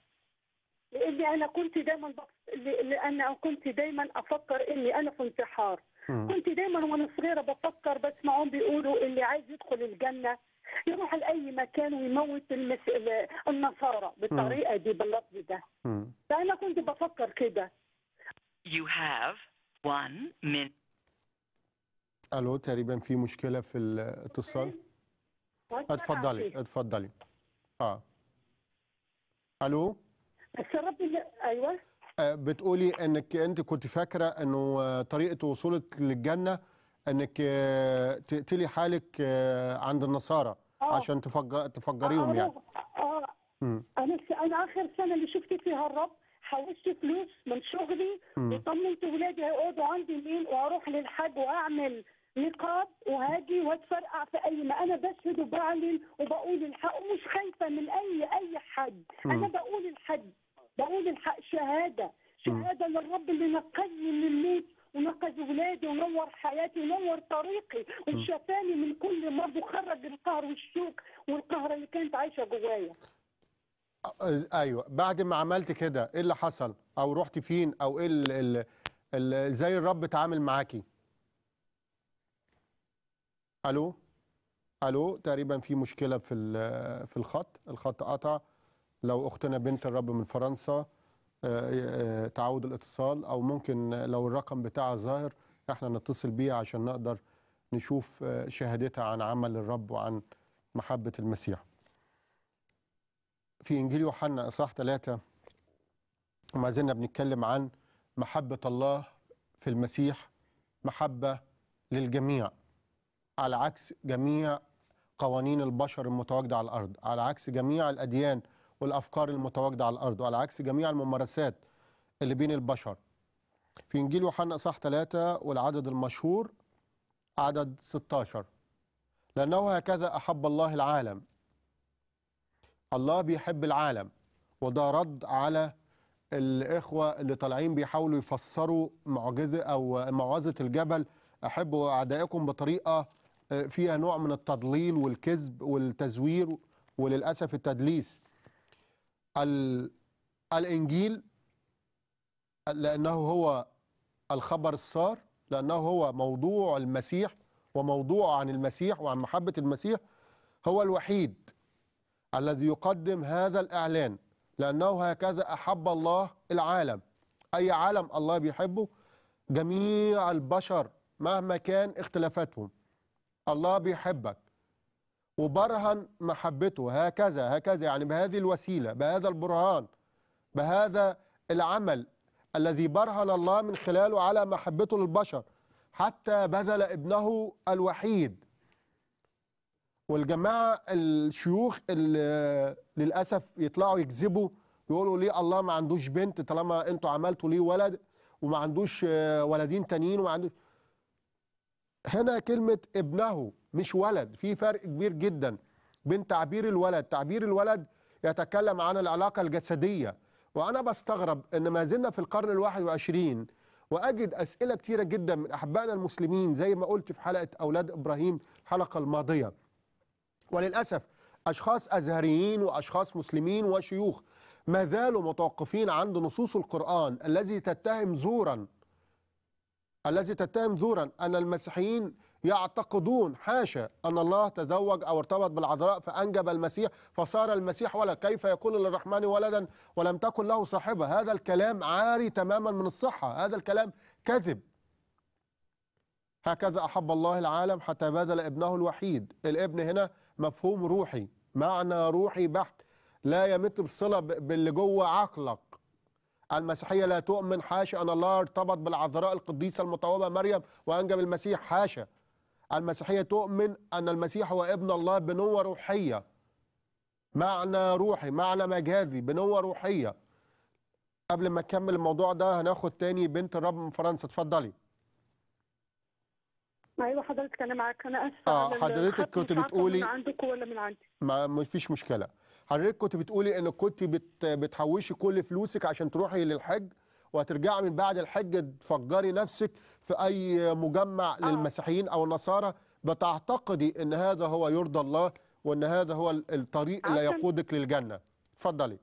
لأني أنا كنت دايما بص... لأن كنت دايما أفكر إني أنا في انتحار كنت دايما وأنا صغيرة بفكر بسمعهم بيقولوا اللي عايز يدخل الجنة يروح لأي مكان ويموت المس... النصارى بالطريقة دي باللفظ ده فأنا كنت بفكر كده You have one minute الو تقريبا في مشكله في الاتصال اتفضلي اتفضلي اه الو بس ايوه ايوه بتقولي انك انت كنت فاكره انه آه، طريقه وصولك للجنه انك آه، تقتلي حالك آه، عند النصارى آه. عشان تفجر تفجريهم يعني اه انا انا اخر سنه اللي شفت فيها الرب حوشت فلوس من شغلي وطمنت ولادي هيقعدوا عندي مين واروح للحج واعمل نقاب وهاجي واتفرقع في اي ما انا بشهد وبعلن وبقول الحق ومش خايفه من اي اي حد انا بقول الحق بقول الحق شهاده شهاده للرب اللي نقذني من الموت ونقذ ولادي ونور حياتي ونور طريقي وشفاني من كل مرض وخرج القهر والشوك والقهر اللي كانت عايشه جوايا ايوه بعد ما عملت كده ايه اللي حصل او رحت فين او ايه ازاي الرب اتعامل معاكي الو الو تقريبا في مشكله في في الخط الخط قطع لو اختنا بنت الرب من فرنسا آه، آه، تعود الاتصال او ممكن لو الرقم بتاعها ظاهر احنا نتصل بيها عشان نقدر نشوف آه، شهادتها عن عمل الرب وعن محبه المسيح في انجيل يوحنا اصحاح 3 ما زلنا بنتكلم عن محبه الله في المسيح محبه للجميع على عكس جميع قوانين البشر المتواجدة على الأرض على عكس جميع الأديان والأفكار المتواجدة على الأرض وعلى عكس جميع الممارسات اللي بين البشر في إنجيل يوحنا صح 3 والعدد المشهور عدد 16 لأنه هكذا أحب الله العالم الله بيحب العالم وده رد على الإخوة اللي طالعين بيحاولوا يفسروا معجزة أو معوذة الجبل أحبوا أعدائكم بطريقة فيها نوع من التضليل والكذب والتزوير وللأسف التدليس الإنجيل لأنه هو الخبر السار لأنه هو موضوع المسيح وموضوع عن المسيح وعن محبة المسيح هو الوحيد الذي يقدم هذا الإعلان لأنه هكذا أحب الله العالم أي عالم الله بيحبه جميع البشر مهما كان اختلافاتهم الله بيحبك وبرهن محبته هكذا هكذا يعني بهذه الوسيلة بهذا البرهان بهذا العمل الذي برهن الله من خلاله على محبته للبشر حتى بذل ابنه الوحيد والجماعة الشيوخ اللي للأسف يطلعوا يكذبوا يقولوا ليه الله ما عندوش بنت طالما انتوا عملتوا ليه ولد وما عندوش ولدين تانيين وما عندوش هنا كلمة ابنه مش ولد في فرق كبير جدا بين تعبير الولد تعبير الولد يتكلم عن العلاقة الجسدية وأنا بستغرب أن ما زلنا في القرن الواحد وعشرين وأجد أسئلة كتيرة جدا من أحبائنا المسلمين زي ما قلت في حلقة أولاد إبراهيم الحلقة الماضية وللأسف أشخاص أزهريين وأشخاص مسلمين وشيوخ ما زالوا متوقفين عند نصوص القرآن الذي تتهم زورا التي تتهم زورا أن المسيحيين يعتقدون حاشا أن الله تزوج أو ارتبط بالعذراء فأنجب المسيح فصار المسيح ولد كيف يكون للرحمن ولدا ولم تكن له صاحبة هذا الكلام عاري تماما من الصحة هذا الكلام كذب هكذا أحب الله العالم حتى بذل ابنه الوحيد الابن هنا مفهوم روحي معنى روحي بحت لا يمت بصلة باللي جوه عقلك المسيحية لا تؤمن حاشا أن الله ارتبط بالعذراء القديسة المطوبة مريم وأنجب المسيح حاشا المسيحية تؤمن أن المسيح هو ابن الله بنوة روحية معنى روحي معنى مجازي بنوة روحية قبل ما اكمل الموضوع ده هناخد تاني بنت الرب من فرنسا اتفضلي ايوه حضرتك انا معاك انا اسفه اه حضرتك كنت بتقولي من عندك ولا من عندي ما فيش مشكله حضرتك كنت بتقولي ان كنت بت بتحوشي كل فلوسك عشان تروحي للحج وهترجعي من بعد الحج تفجري نفسك في اي مجمع آه. للمسيحيين او النصارى بتعتقدي ان هذا هو يرضى الله وان هذا هو الطريق اللي يقودك للجنه اتفضلي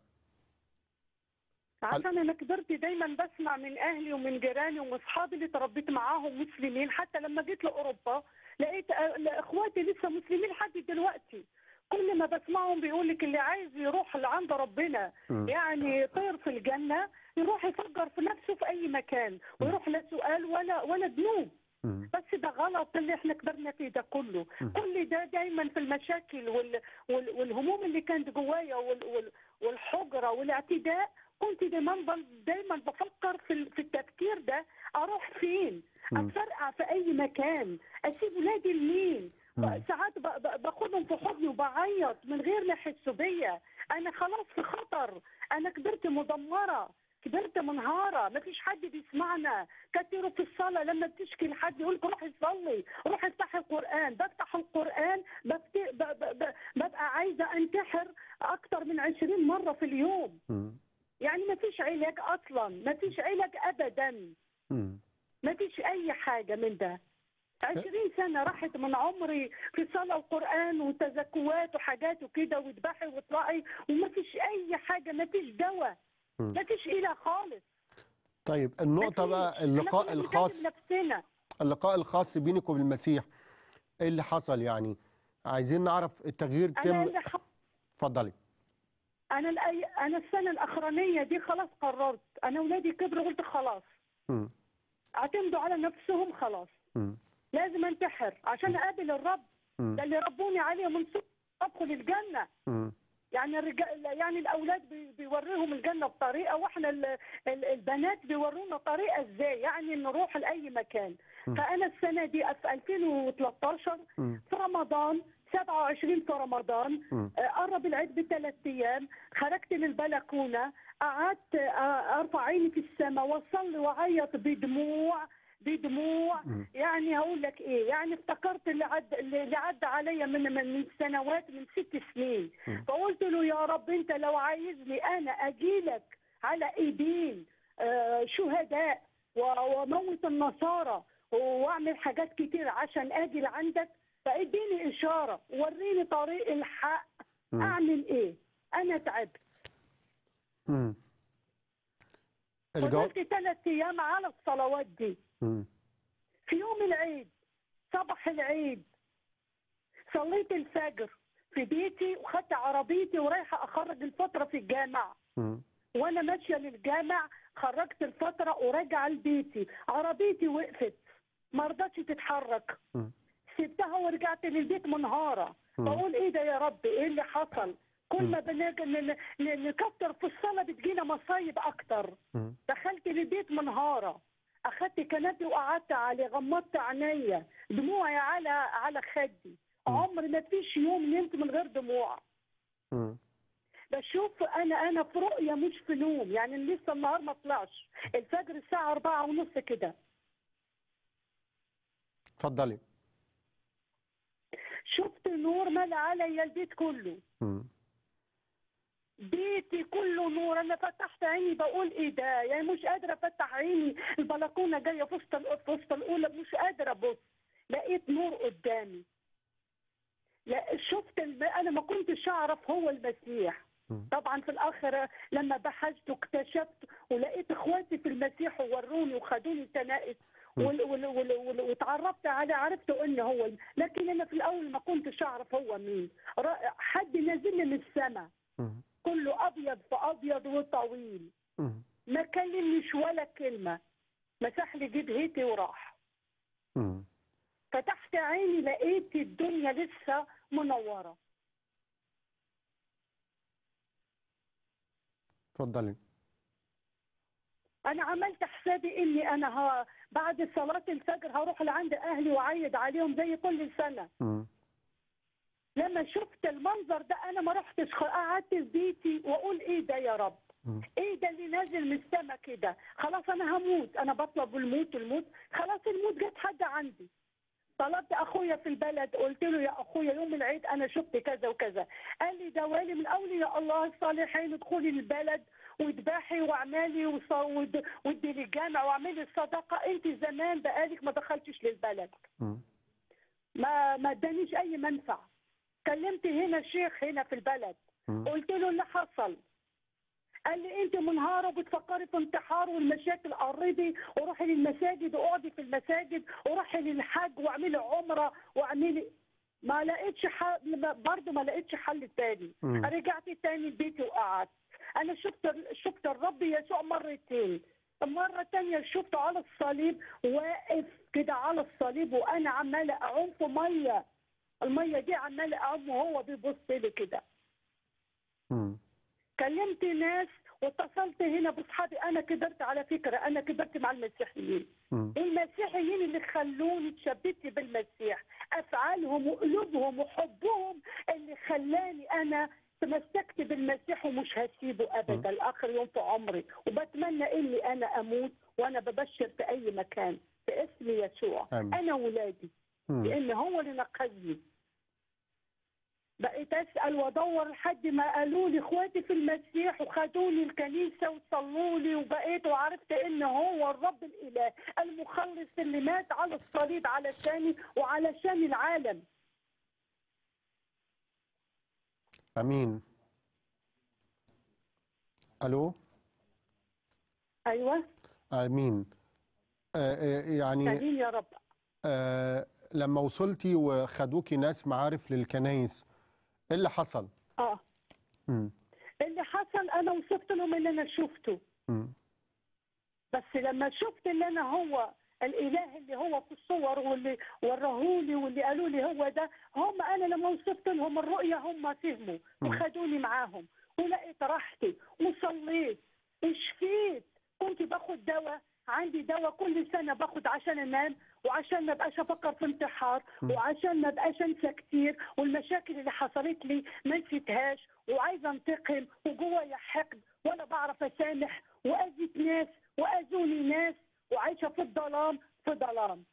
عشان انا كبرت دايما بسمع من اهلي ومن جيراني ومن اصحابي اللي تربيت معاهم مسلمين حتى لما جيت لاوروبا لقيت اخواتي لسه مسلمين لحد دلوقتي كل ما بسمعهم بيقول لك اللي عايز يروح لعند ربنا يعني طير في الجنه يروح يفجر في نفسه في اي مكان ويروح لا سؤال ولا ولا ذنوب بس ده غلط اللي احنا كبرنا فيه ده كله كل ده دايما في المشاكل وال... وال... والهموم اللي كانت جوايا وال... وال... والحجره والاعتداء كنت دايما دايما بفكر في في التفكير ده اروح فين؟ اتفرقع في اي مكان؟ اسيب ولادي لمين؟ ساعات باخذهم في حضني وبعيط من غير ما يحسوا بيا انا خلاص في خطر انا كبرت مدمره كبرت منهاره ما فيش حد بيسمعنا كثير في الصلاه لما بتشكي لحد يقول لك روح صلي روح افتح القران بفتح القران ببقى, ببقى عايزه انتحر اكثر من 20 مره في اليوم يعني ما فيش علاج اصلا ما فيش علاج ابدا ما فيش اي حاجه من ده 20 سنة راحت من عمري في صلاة وقرآن وتزكوات وحاجات وكده وذبحي واطلعي وما فيش أي حاجة ما فيش دواء ما فيش إله خالص طيب النقطة بقى اللقاء الخاص نفسنا. اللقاء الخاص بينك وبين المسيح ايه اللي حصل يعني عايزين نعرف التغيير تم اتفضلي انا الأي... انا السنه الاخرانيه دي خلاص قررت انا ولادي كبروا قلت خلاص اعتمدوا على نفسهم خلاص امم لازم انتحر عشان اقابل الرب ده اللي ربوني عليه من صغري ادخل الجنه يعني الرجال يعني الاولاد بيوريهم الجنه بطريقه واحنا البنات بيورونا طريقه ازاي يعني نروح لاي مكان فانا السنه دي في 2013 في رمضان 27 في رمضان آه، قرب العيد بثلاث ايام خرجت للبلكونه قعدت ارفع عيني في السماء واصلي واعيط بدموع بدموع يعني هقول لك ايه يعني افتكرت اللي عد اللي عدى عليا من من سنوات من ست سنين فقلت له يا رب انت لو عايزني انا اجيلك على ايدين آه، شهداء واموت النصارى واعمل حاجات كتير عشان اجي لعندك فاديني اشاره وريني طريق الحق اعمل ايه انا تعبت فضلت ثلاث ايام على الصلوات دي في يوم العيد صباح العيد صليت الفجر في بيتي وخدت عربيتي ورايحه اخرج الفتره في الجامعه وانا ماشيه للجامع خرجت الفتره وراجعه لبيتي عربيتي وقفت ما رضتش تتحرك سبتها ورجعت للبيت منهاره بقول ايه ده يا رب ايه اللي حصل كل ما بنكتر في الصلاه بتجينا مصايب اكتر دخلت للبيت منهاره اخذت كنبي وقعدت عليه غمضت عينيا دموعي على على خدي عمر ما فيش يوم نمت من غير دموع بشوف انا انا في رؤيه مش في نوم يعني لسه النهار ما طلعش الفجر الساعه أربعة ونص كده اتفضلي شفت نور ملا عليا البيت كله م. بيتي كله نور انا فتحت عيني بقول ايه ده يعني مش قادره افتح عيني البلكونه جايه في وسط الاولى مش قادره ابص لقيت نور قدامي لا شفت انا ما كنتش اعرف هو المسيح طبعا في الاخر لما بحثت واكتشفت ولقيت اخواتي في المسيح ووروني وخدوني الكنائس وتعرفت على عرفت ان هو لكن انا في الاول ما كنتش اعرف هو مين حد نازل من السماء كله ابيض فابيض وطويل ما كلمنيش ولا كلمه مسح لي جبهتي وراح فتحت عيني لقيت الدنيا لسه منوره اتفضلي انا عملت حسابي اني انا ها بعد صلاه الفجر هروح لعند اهلي واعيد عليهم زي كل سنه م. لما شفت المنظر ده انا ما رحتش قعدت في بيتي واقول ايه ده يا رب ايه ده اللي نازل من السما كده خلاص انا هموت انا بطلب الموت الموت خلاص الموت جت حد عندي طلبت اخويا في البلد قلت له يا اخويا يوم العيد انا شفت كذا وكذا قال لي دوالي من يا الله الصالحين ادخلي البلد واذبحي واعملي وادي للجامع واعملي الصدقه انت زمان بقالك ما دخلتش للبلد ما ما ادانيش اي منفعه كلمت هنا شيخ هنا في البلد قلت له اللي حصل قال لي انت منهاره وبتفكري في انتحار والمشاكل قربي وروحي للمساجد واقعدي في المساجد وروحي للحج واعملي عمره واعملي ما لقيتش حل برضه ما لقيتش حل تاني رجعت تاني لبيتي وقعدت انا شفت شفت الرب يسوع مرتين مرة تانية شفته على الصليب واقف كده على الصليب وأنا عمالة أعوم في مية الميه دي عمال اعوم وهو بيبص لي كده كلمت ناس واتصلت هنا باصحابي انا كبرت على فكره انا كبرت مع المسيحيين المسيحيين اللي خلوني تشبثت بالمسيح افعالهم وقلوبهم وحبهم اللي خلاني انا تمسكت بالمسيح ومش هسيبه ابدا لاخر يوم في عمري وبتمنى اني انا اموت وانا ببشر في اي مكان باسم يسوع انا ولادي لان هو اللي نقذني بقيت اسال وادور لحد ما قالوا لي اخواتي في المسيح وخدوني الكنيسه وصلوا لي وبقيت وعرفت ان هو الرب الاله المخلص اللي مات على الصليب علشاني وعلشان العالم امين الو ايوه امين آه, آه، يعني امين يا رب آه، لما وصلتي وخدوكي ناس معارف للكنايس ايه اللي حصل؟ اه امم اللي حصل انا وصفت لهم اللي انا شفته امم بس لما شفت اللي انا هو الاله اللي هو في الصور واللي وراهولي واللي قالوا لي هو ده هم انا لما وصفت لهم الرؤيه هم فهموا وخدوني معاهم ولقيت راحتي وصليت وشفيت كنت باخد دواء عندي دواء كل سنه باخد عشان انام وعشان ما بقاش افكر في انتحار وعشان ما بقاش انسى كثير والمشاكل اللي حصلت لي ما نسيتهاش وعايزه انتقم وجوايا حقد ولا بعرف اسامح واذيت ناس واذوني ناس وعايشه في الظلام في ظلام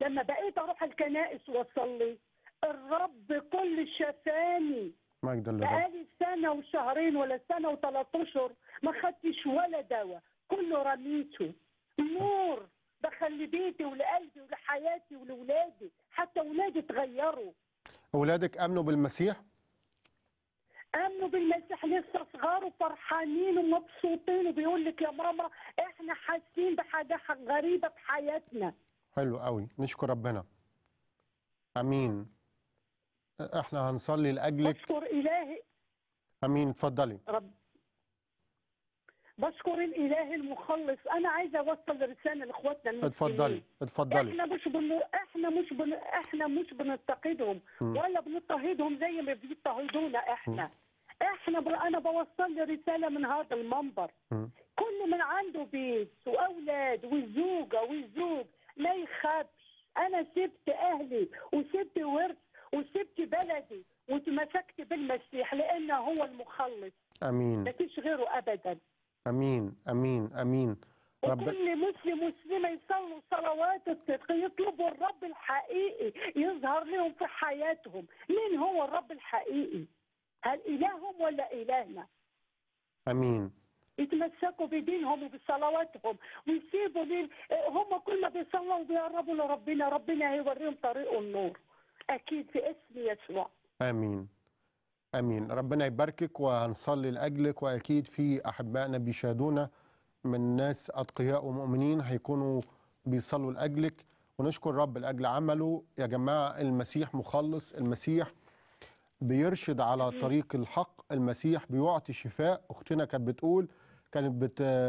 لما بقيت اروح الكنائس واصلي الرب كل شفاني مجد للرب بقالي سنه وشهرين ولا سنه وثلاث اشهر ما خدتش ولا دواء كله رميته نور بخلي لبيتي ولقلبي ولحياتي ولولادي حتى ولادي تغيروا اولادك امنوا بالمسيح امنوا بالمسيح لسه صغار وفرحانين ومبسوطين وبيقول لك يا ماما احنا حاسين بحاجه غريبه في حياتنا حلو قوي نشكر ربنا امين احنا هنصلي لاجلك اشكر الهي امين اتفضلي رب بشكر الاله المخلص انا عايزه اوصل رساله لاخواتنا المسلمين اتفضلي اتفضلي احنا مش بن... احنا مش بن... احنا مش بنضطهدهم ولا بنضطهدهم زي ما بيضطهدونا احنا م. احنا ب... انا بوصل لي رساله من هذا المنبر م. كل من عنده بيت واولاد وزوجه وزوج ما يخافش انا سبت اهلي وسبت ورث وسبت بلدي وتمسكت بالمسيح لانه هو المخلص امين ما فيش غيره ابدا امين امين امين رب... كل مسلم مسلمه يصلوا صلوات الصدق يطلبوا الرب الحقيقي يظهر لهم في حياتهم مين هو الرب الحقيقي هل الههم ولا الهنا امين يتمسكوا بدينهم وبصلواتهم ويسيبوا لي هم كل ما بيصلوا وبيقربوا لربنا ربنا هيوريهم طريق النور اكيد في اسم يسوع امين امين ربنا يباركك وهنصلي لاجلك واكيد في احبائنا بيشاهدونا من ناس اتقياء ومؤمنين هيكونوا بيصلوا لاجلك ونشكر رب لاجل عمله يا جماعه المسيح مخلص المسيح بيرشد على طريق الحق المسيح بيعطي شفاء اختنا كانت بتقول كانت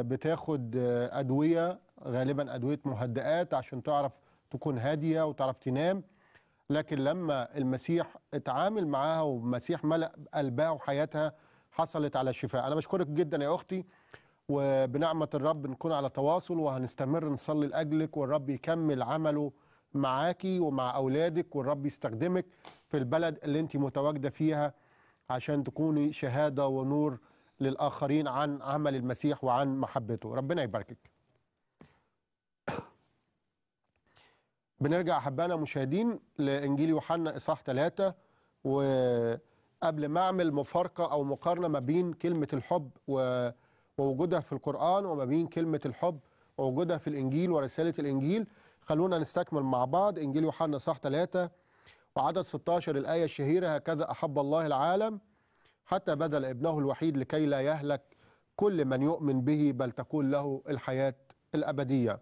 بتاخد ادويه غالبا ادويه مهدئات عشان تعرف تكون هاديه وتعرف تنام لكن لما المسيح اتعامل معاها والمسيح ملأ قلبها وحياتها حصلت على الشفاء أنا بشكرك جدا يا أختي وبنعمة الرب نكون على تواصل وهنستمر نصلي لأجلك والرب يكمل عمله معاكي ومع أولادك والرب يستخدمك في البلد اللي انت متواجدة فيها عشان تكوني شهادة ونور للآخرين عن عمل المسيح وعن محبته ربنا يباركك بنرجع أحبائنا مشاهدين لإنجيل يوحنا إصحاح ثلاثه وقبل ما أعمل مفارقة أو مقارنة ما بين كلمة الحب ووجودها في القرآن وما بين كلمة الحب ووجودها في الإنجيل ورسالة الإنجيل خلونا نستكمل مع بعض إنجيل يوحنا إصحاح ثلاثه وعدد 16 الآية الشهيرة هكذا أحب الله العالم حتى بذل ابنه الوحيد لكي لا يهلك كل من يؤمن به بل تكون له الحياة الأبدية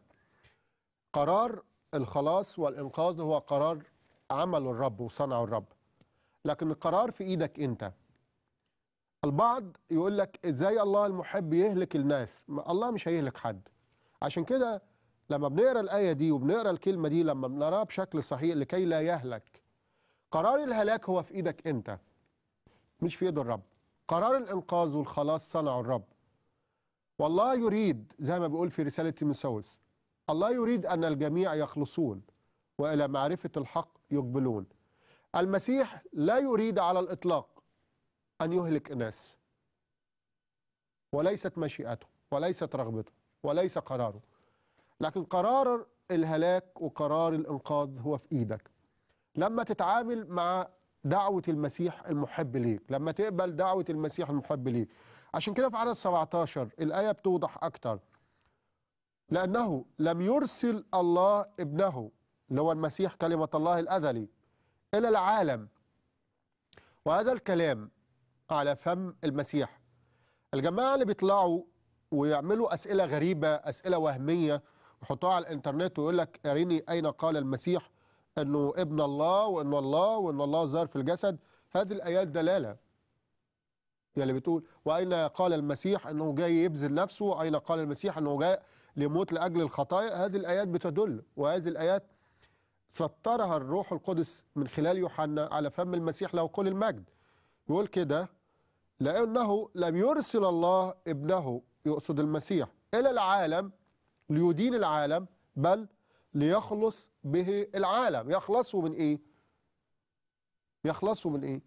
قرار الخلاص والإنقاذ هو قرار عمل الرب وصنعه الرب لكن القرار في إيدك أنت البعض يقول لك إزاي الله المحب يهلك الناس ما الله مش هيهلك حد عشان كده لما بنقرأ الآية دي وبنقرأ الكلمة دي لما بنراها بشكل صحيح لكي لا يهلك قرار الهلاك هو في إيدك أنت مش في إيد الرب قرار الإنقاذ والخلاص صنعه الرب والله يريد زي ما بيقول في رسالة تيموثاوس الله يريد أن الجميع يخلصون وإلى معرفة الحق يقبلون المسيح لا يريد على الإطلاق أن يهلك الناس وليست مشيئته وليست رغبته وليس قراره لكن قرار الهلاك وقرار الإنقاذ هو في إيدك لما تتعامل مع دعوة المسيح المحب ليك لما تقبل دعوة المسيح المحب ليك عشان كده في عدد 17 الآية بتوضح أكتر لأنه لم يرسل الله ابنه اللي هو المسيح كلمة الله الأزلي إلى العالم وهذا الكلام على فم المسيح الجماعة اللي بيطلعوا ويعملوا أسئلة غريبة أسئلة وهمية يحطوها على الإنترنت ويقول لك أريني أين قال المسيح أنه ابن الله وأن الله وأن الله ظهر في الجسد هذه الآيات دلالة يعني بتقول وأين قال المسيح أنه جاي يبذل نفسه أين قال المسيح أنه جاي لموت لاجل الخطايا هذه الايات بتدل وهذه الايات سطرها الروح القدس من خلال يوحنا على فم المسيح له كل المجد يقول كده لانه لم يرسل الله ابنه يقصد المسيح الى العالم ليدين العالم بل ليخلص به العالم يخلصه من ايه يخلصوا من ايه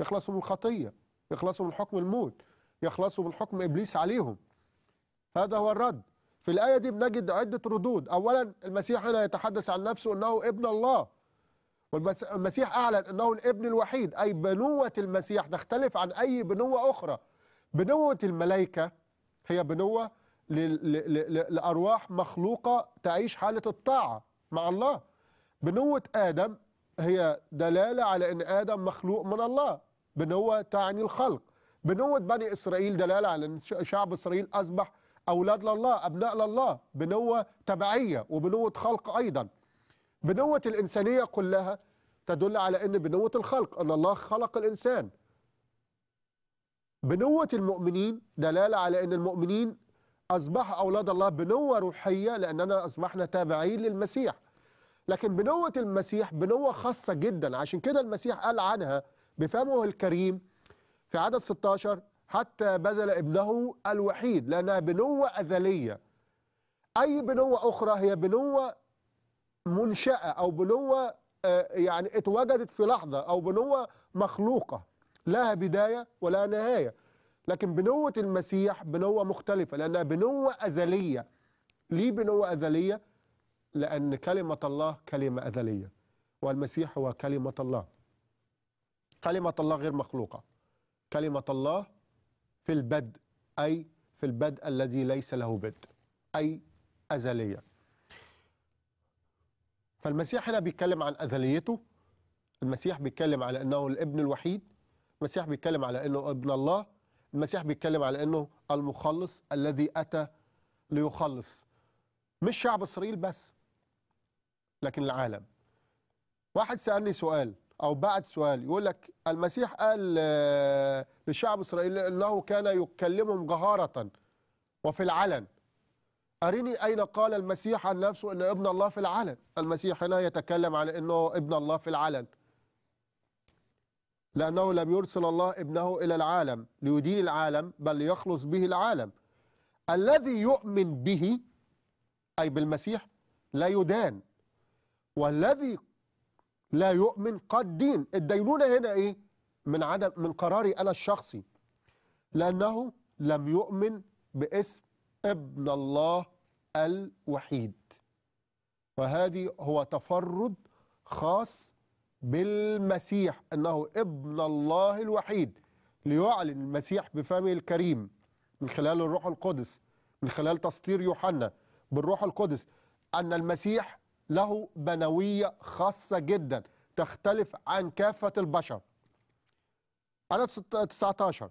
يخلصوا من الخطيه يخلصوا من حكم الموت يخلصوا من حكم ابليس عليهم هذا هو الرد في الآية دي بنجد عدة ردود أولا المسيح هنا يتحدث عن نفسه أنه ابن الله والمسيح أعلن أنه الابن الوحيد أي بنوة المسيح تختلف عن أي بنوة أخرى بنوة الملائكة هي بنوة لأرواح مخلوقة تعيش حالة الطاعة مع الله بنوة آدم هي دلالة على أن آدم مخلوق من الله بنوة تعني الخلق بنوة بني إسرائيل دلالة على أن شعب إسرائيل أصبح أولاد لله أبناء لله بنوة تبعية وبنوة خلق أيضا بنوة الإنسانية كلها تدل على أن بنوة الخلق أن الله خلق الإنسان بنوة المؤمنين دلالة على أن المؤمنين أصبح أولاد الله بنوة روحية لأننا أصبحنا تابعين للمسيح لكن بنوة المسيح بنوة خاصة جدا عشان كده المسيح قال عنها بفمه الكريم في عدد 16 حتى بذل ابنه الوحيد لأنها بنوة أزلية أي بنوة أخرى هي بنوة منشأة أو بنوة آه، يعني اتوجدت في لحظة أو بنوة مخلوقة لها بداية ولا نهاية لكن بنوة المسيح بنوة مختلفة لأنها بنوة أزلية ليه بنوة أزلية؟ لأن كلمة الله كلمة أزلية والمسيح هو كلمة الله كلمة الله غير مخلوقة كلمة الله في البدء أي في البدء الذي ليس له بدء أي أزلية فالمسيح هنا بيتكلم عن أزليته المسيح بيتكلم على أنه الابن الوحيد المسيح بيتكلم على أنه ابن الله المسيح بيتكلم على أنه المخلص الذي أتى ليخلص مش شعب إسرائيل بس لكن العالم واحد سألني سؤال او بعد سؤال يقول لك المسيح قال آه، لشعب اسرائيل انه كان يكلمهم جهاره وفي العلن أرني أين قال المسيح عن نفسه أن ابن الله في العلن المسيح هنا يتكلم على أنه ابن الله في العلن لأنه لم يرسل الله ابنه إلى العالم ليدين العالم بل ليخلص به العالم الذي يؤمن به أي بالمسيح لا يدان والذي لا يؤمن قد دين الدينونة هنا إيه من عدم من قراري أنا الشخصي لأنه لم يؤمن باسم ابن الله الوحيد وهذه هو تفرد خاص بالمسيح أنه ابن الله الوحيد ليعلن المسيح بفمه الكريم من خلال الروح القدس من خلال تسطير يوحنا بالروح القدس أن المسيح له بنوية خاصة جدا تختلف عن كافة البشر عدد 19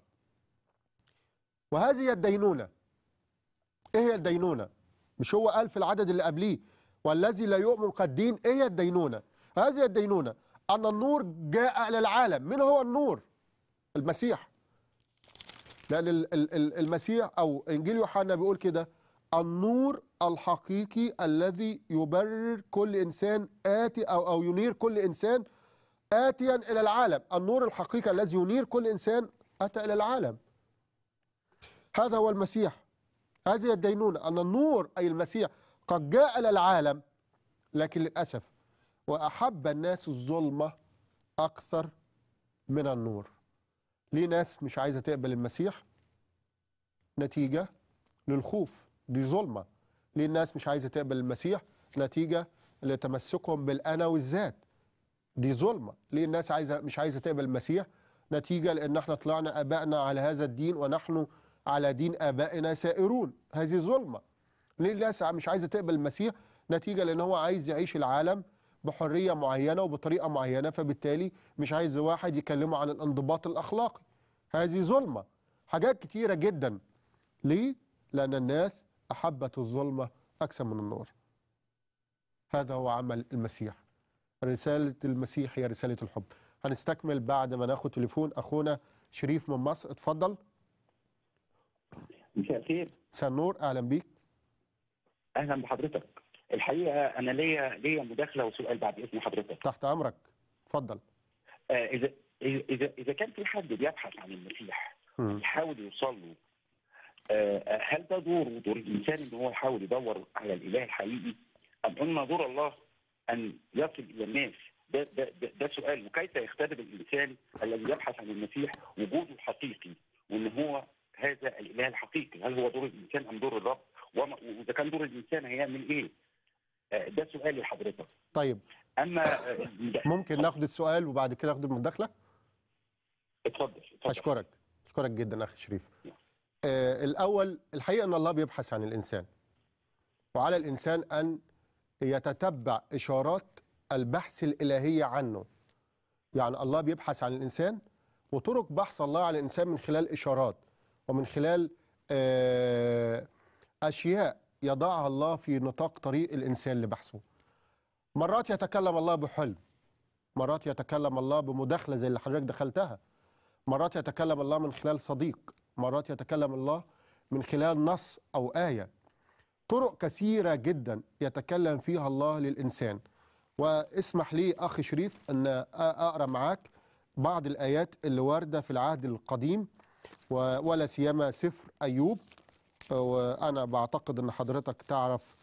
وهذه الدينونة إيه هي الدينونة؟ مش هو قال في العدد اللي قبليه والذي لا يؤمن قد دين إيه هي الدينونة؟ هذه الدينونة أن النور جاء الى العالم من هو النور؟ المسيح لأن المسيح أو إنجيل يوحنا بيقول كده النور الحقيقي الذي يبرر كل إنسان آتي أو, أو ينير كل إنسان آتيا إلى العالم النور الحقيقي الذي ينير كل إنسان أتى إلى العالم هذا هو المسيح هذه الدينونة أن النور أي المسيح قد جاء إلى العالم لكن للأسف وأحب الناس الظلمة أكثر من النور ليه ناس مش عايزة تقبل المسيح نتيجة للخوف دي ظلمة ليه الناس مش عايزه تقبل المسيح نتيجه لتمسكهم بالانا والذات دي ظلمه ليه الناس عايزه مش عايزه تقبل المسيح نتيجه لان احنا طلعنا ابائنا على هذا الدين ونحن على دين ابائنا سائرون هذه ظلمه ليه الناس مش عايزه تقبل المسيح نتيجه لان هو عايز يعيش العالم بحريه معينه وبطريقه معينه فبالتالي مش عايز واحد يكلمه عن الانضباط الاخلاقي هذه ظلمه حاجات كتيره جدا ليه لان الناس أحبت الظلمة أكثر من النور هذا هو عمل المسيح رسالة المسيح هي رسالة الحب هنستكمل بعد ما ناخد تليفون أخونا شريف من مصر اتفضل مساء الخير مساء النور أهلا بيك أهلا بحضرتك الحقيقة أنا ليا ليا مداخلة وسؤال بعد إذن حضرتك تحت أمرك اتفضل آه، إذا إذا إذا كان في حد بيبحث عن المسيح بيحاول يوصل له آه، هل ده دور دور الانسان ان هو يحاول يدور على الاله الحقيقي ام ان دور الله ان يصل الى الناس ده ده ده, ده سؤال وكيف يختبر الانسان الذي يبحث عن المسيح وجوده الحقيقي وان هو هذا الاله الحقيقي هل هو دور الانسان ام دور الرب واذا كان دور الانسان هيعمل ايه آه، ده سؤالي لحضرتك طيب اما [COUGHS] ممكن ناخد السؤال وبعد كده ناخد المداخله اتفضل اشكرك اشكرك جدا اخي شريف نعم. آه، الأول الحقيقة أن الله بيبحث عن الإنسان وعلى الإنسان أن يتتبع إشارات البحث الإلهية عنه يعني الله بيبحث عن الإنسان وطرق بحث الله عن الإنسان من خلال إشارات ومن خلال آه، أشياء يضعها الله في نطاق طريق الإنسان لبحثه مرات يتكلم الله بحلم مرات يتكلم الله بمداخلة زي اللي حضرتك دخلتها مرات يتكلم الله من خلال صديق مرات يتكلم الله من خلال نص أو آية طرق كثيرة جدا يتكلم فيها الله للإنسان واسمح لي أخي شريف أن أقرأ معاك بعض الآيات اللي واردة في العهد القديم ولا سيما سفر أيوب وأنا بعتقد أن حضرتك تعرف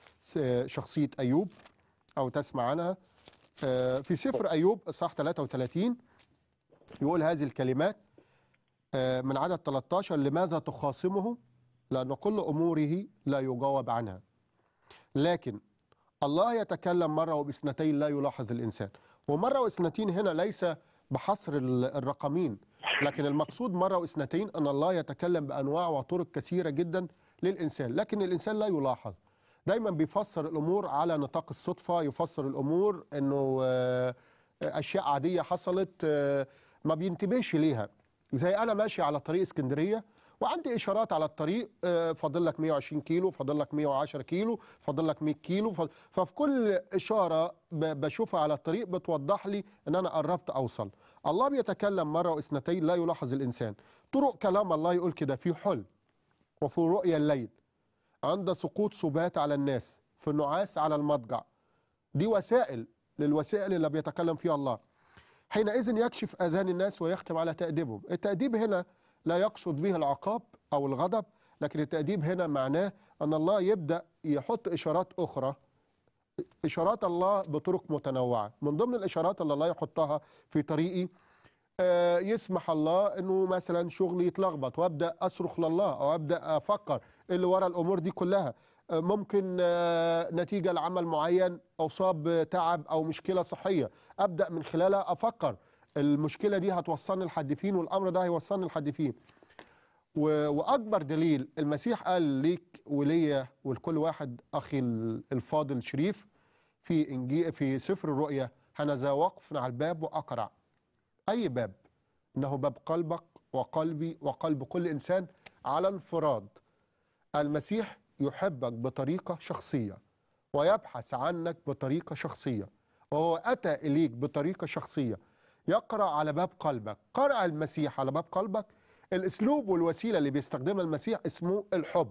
شخصية أيوب أو تسمع عنها آه، في سفر أيوب إصحاح 33 يقول هذه الكلمات آه، من عدد 13 لماذا تخاصمه لأن كل أموره لا يجاوب عنها لكن الله يتكلم مرة وباثنتين لا يلاحظ الإنسان ومرة واثنتين هنا ليس بحصر الرقمين لكن المقصود مرة واثنتين أن الله يتكلم بأنواع وطرق كثيرة جدا للإنسان لكن الإنسان لا يلاحظ دايما بيفسر الأمور على نطاق الصدفة يفسر الأمور أنه آه، أشياء عادية حصلت آه، ما بينتبهش ليها زي انا ماشي على طريق اسكندريه وعندي اشارات على الطريق آه، فاضل لك 120 كيلو فاضل لك 110 كيلو فاضل لك 100 كيلو ففي كل اشاره بشوفها على الطريق بتوضح لي ان انا قربت اوصل الله بيتكلم مره واثنتين لا يلاحظ الانسان طرق كلام الله يقول كده في حلم وفي رؤيا الليل عند سقوط سبات على الناس في النعاس على المضجع دي وسائل للوسائل اللي بيتكلم فيها الله حينئذ يكشف أذان الناس ويختم على تأديبهم التأديب هنا لا يقصد به العقاب أو الغضب لكن التأديب هنا معناه أن الله يبدأ يحط إشارات أخرى إشارات الله بطرق متنوعة من ضمن الإشارات اللي الله يحطها في طريقي آه، يسمح الله أنه مثلا شغلي يتلخبط وأبدأ أصرخ لله أو أبدأ أفكر اللي ورا الأمور دي كلها ممكن آه، نتيجة لعمل معين أصاب بتعب أو مشكلة صحية أبدأ من خلالها أفكر المشكلة دي هتوصلني لحد فين والأمر ده هيوصلني لحد فين وأكبر دليل المسيح قال ليك وليا ولكل واحد أخي الفاضل شريف في إنجي في سفر الرؤيا هنذا وقفنا وقف على الباب وأقرع أي باب إنه باب قلبك وقلبي وقلب كل إنسان على انفراد المسيح يحبك بطريقة شخصية ويبحث عنك بطريقة شخصية وهو أتى إليك بطريقة شخصية يقرأ على باب قلبك قرأ المسيح على باب قلبك الأسلوب والوسيلة اللي بيستخدمها المسيح اسمه الحب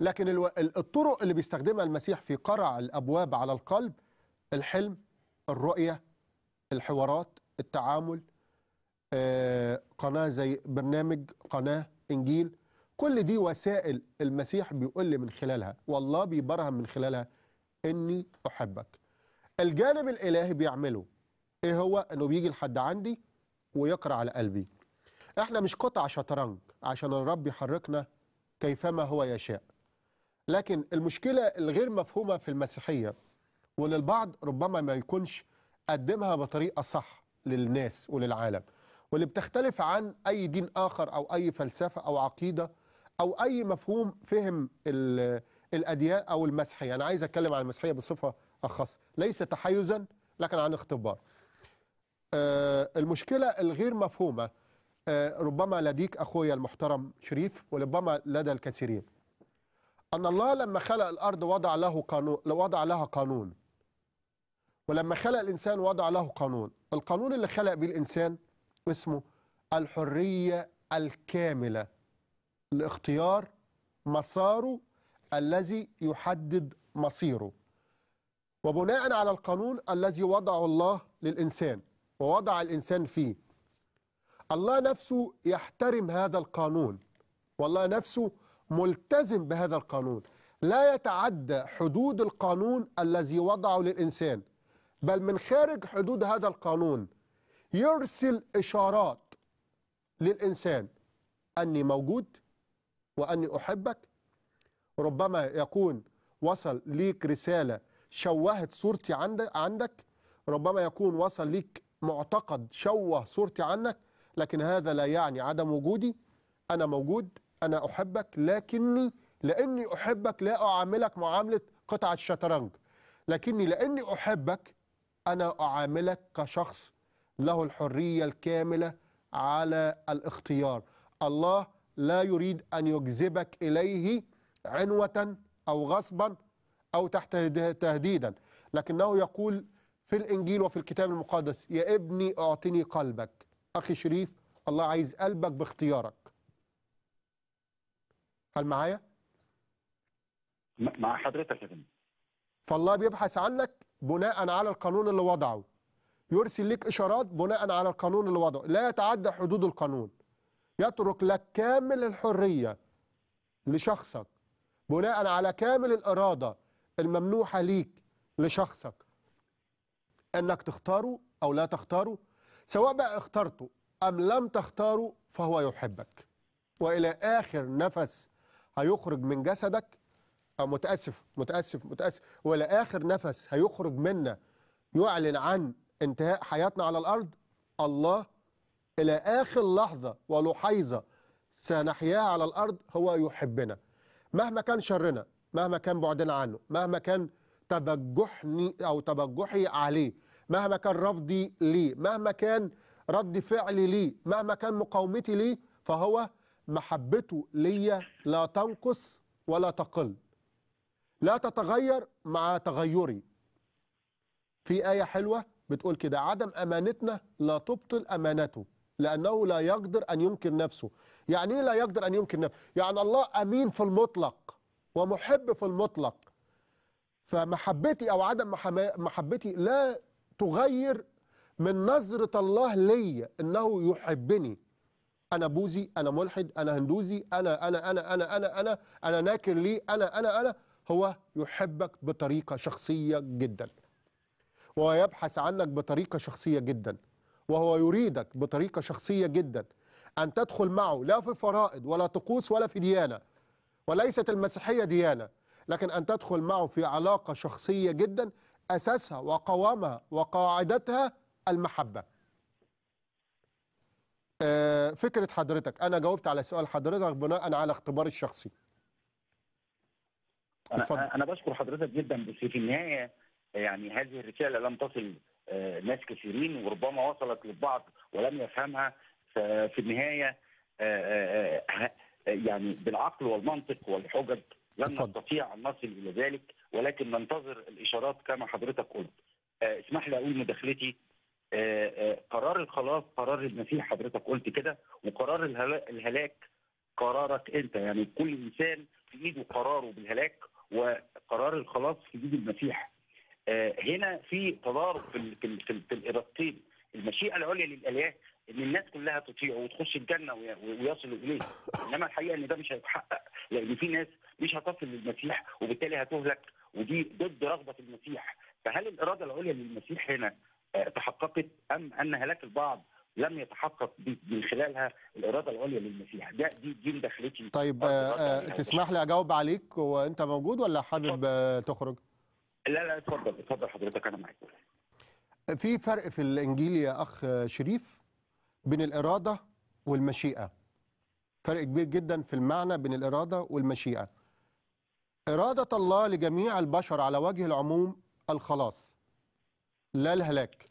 لكن الو... الطرق اللي بيستخدمها المسيح في قرع الأبواب على القلب الحلم الرؤية الحوارات التعامل آه، قناة زي برنامج قناة إنجيل كل دي وسائل المسيح بيقول لي من خلالها والله بيبرهن من خلالها اني احبك الجانب الالهي بيعمله ايه هو انه بيجي لحد عندي ويقرا على قلبي احنا مش قطع شطرنج عشان الرب يحركنا كيفما هو يشاء لكن المشكله الغير مفهومه في المسيحيه وللبعض ربما ما يكونش قدمها بطريقه صح للناس وللعالم واللي بتختلف عن اي دين اخر او اي فلسفه او عقيده او اي مفهوم فهم الاديان او المسيحيه انا عايز اتكلم عن المسيحيه بصفه اخص ليس تحيزا لكن عن اختبار آه، المشكله الغير مفهومه آه، ربما لديك اخويا المحترم شريف وربما لدى الكثيرين ان الله لما خلق الارض وضع له قانون وضع لها قانون ولما خلق الانسان وضع له قانون القانون اللي خلق به الانسان اسمه الحريه الكامله لاختيار مساره الذي يحدد مصيره وبناء على القانون الذي وضعه الله للإنسان ووضع الإنسان فيه الله نفسه يحترم هذا القانون والله نفسه ملتزم بهذا القانون لا يتعدى حدود القانون الذي وضعه للإنسان بل من خارج حدود هذا القانون يرسل إشارات للإنسان أني موجود وأني أحبك ربما يكون وصل ليك رسالة شوهت صورتي عندك ربما يكون وصل ليك معتقد شوه صورتي عنك لكن هذا لا يعني عدم وجودي أنا موجود أنا أحبك لكني لأني أحبك لا أعاملك معاملة قطعة الشطرنج لكني لأني أحبك أنا أعاملك كشخص له الحرية الكاملة على الاختيار الله لا يريد أن يجذبك إليه عنوة أو غصبا أو تحت تهديدا لكنه يقول في الإنجيل وفي الكتاب المقدس يا ابني أعطني قلبك أخي شريف الله عايز قلبك باختيارك هل معايا؟ مع حضرتك يا ابني فالله بيبحث عنك بناء على القانون اللي وضعه يرسل لك إشارات بناء على القانون اللي وضعه لا يتعدى حدود القانون يترك لك كامل الحرية لشخصك بناء على كامل الإرادة الممنوحة ليك لشخصك أنك تختاره أو لا تختاره سواء بقى اخترته أم لم تختاره فهو يحبك وإلى آخر نفس هيخرج من جسدك أو متأسف متأسف متأسف وإلى آخر نفس هيخرج منا يعلن عن انتهاء حياتنا على الأرض الله إلى آخر لحظة ولحيظة سنحياها على الأرض هو يحبنا مهما كان شرنا مهما كان بعدنا عنه مهما كان تبجحني أو تبجحي عليه مهما كان رفضي ليه مهما كان رد فعلي ليه مهما كان مقاومتي ليه فهو محبته ليا لا تنقص ولا تقل لا تتغير مع تغيري في آية حلوة بتقول كده عدم أمانتنا لا تبطل أمانته لأنه لا يقدر أن ينكر نفسه يعني إيه لا يقدر أن ينكر نفسه يعني الله أمين في المطلق ومحب في المطلق فمحبتي أو عدم محبتي لا تغير من نظرة الله لي أنه يحبني أنا بوذي أنا ملحد أنا هندوزي أنا أنا أنا أنا أنا أنا أنا ناكر لي أنا أنا أنا هو يحبك بطريقة شخصية جدا ويبحث عنك بطريقة شخصية جدا وهو يريدك بطريقة شخصية جدا أن تدخل معه لا في فرائض ولا طقوس ولا في ديانة وليست المسيحية ديانة لكن أن تدخل معه في علاقة شخصية جدا أساسها وقوامها وقاعدتها المحبة آه، فكرة حضرتك أنا جاوبت على سؤال حضرتك بناء على اختبار الشخصي أنا, أنا بشكر حضرتك جدا بس في النهاية يعني هذه الرسالة لم تصل آه، ناس كثيرين وربما وصلت للبعض ولم يفهمها في النهايه آه، آه، يعني بالعقل والمنطق والحجج لن نستطيع ان نصل الى ذلك ولكن ننتظر الاشارات كما حضرتك قلت اسمح لي اقول مداخلتي قرار الخلاص قرار المسيح حضرتك قلت كده وقرار الهلاك قرارك انت يعني كل انسان في ايده قراره بالهلاك وقرار الخلاص في ايد المسيح آه، هنا في تضارب في في في الارادتين المشيئه العليا للاله ان الناس كلها تطيع وتخش الجنه ويصلوا اليه انما الحقيقه ان ده مش هيتحقق لان في ناس مش هتصل للمسيح وبالتالي هتهلك ودي ضد رغبه المسيح فهل الاراده العليا للمسيح هنا آه، تحققت ام ان هلاك البعض لم يتحقق من خلالها الاراده العليا للمسيح ده دي دي مداخلتي طيب آه تسمح لي اجاوب عليك وانت موجود ولا حابب تخرج لا لا اتفضل اتفضل حضرتك انا معاك في فرق في الانجيل يا اخ شريف بين الاراده والمشيئه فرق كبير جدا في المعنى بين الاراده والمشيئه اراده الله لجميع البشر على وجه العموم الخلاص لا الهلاك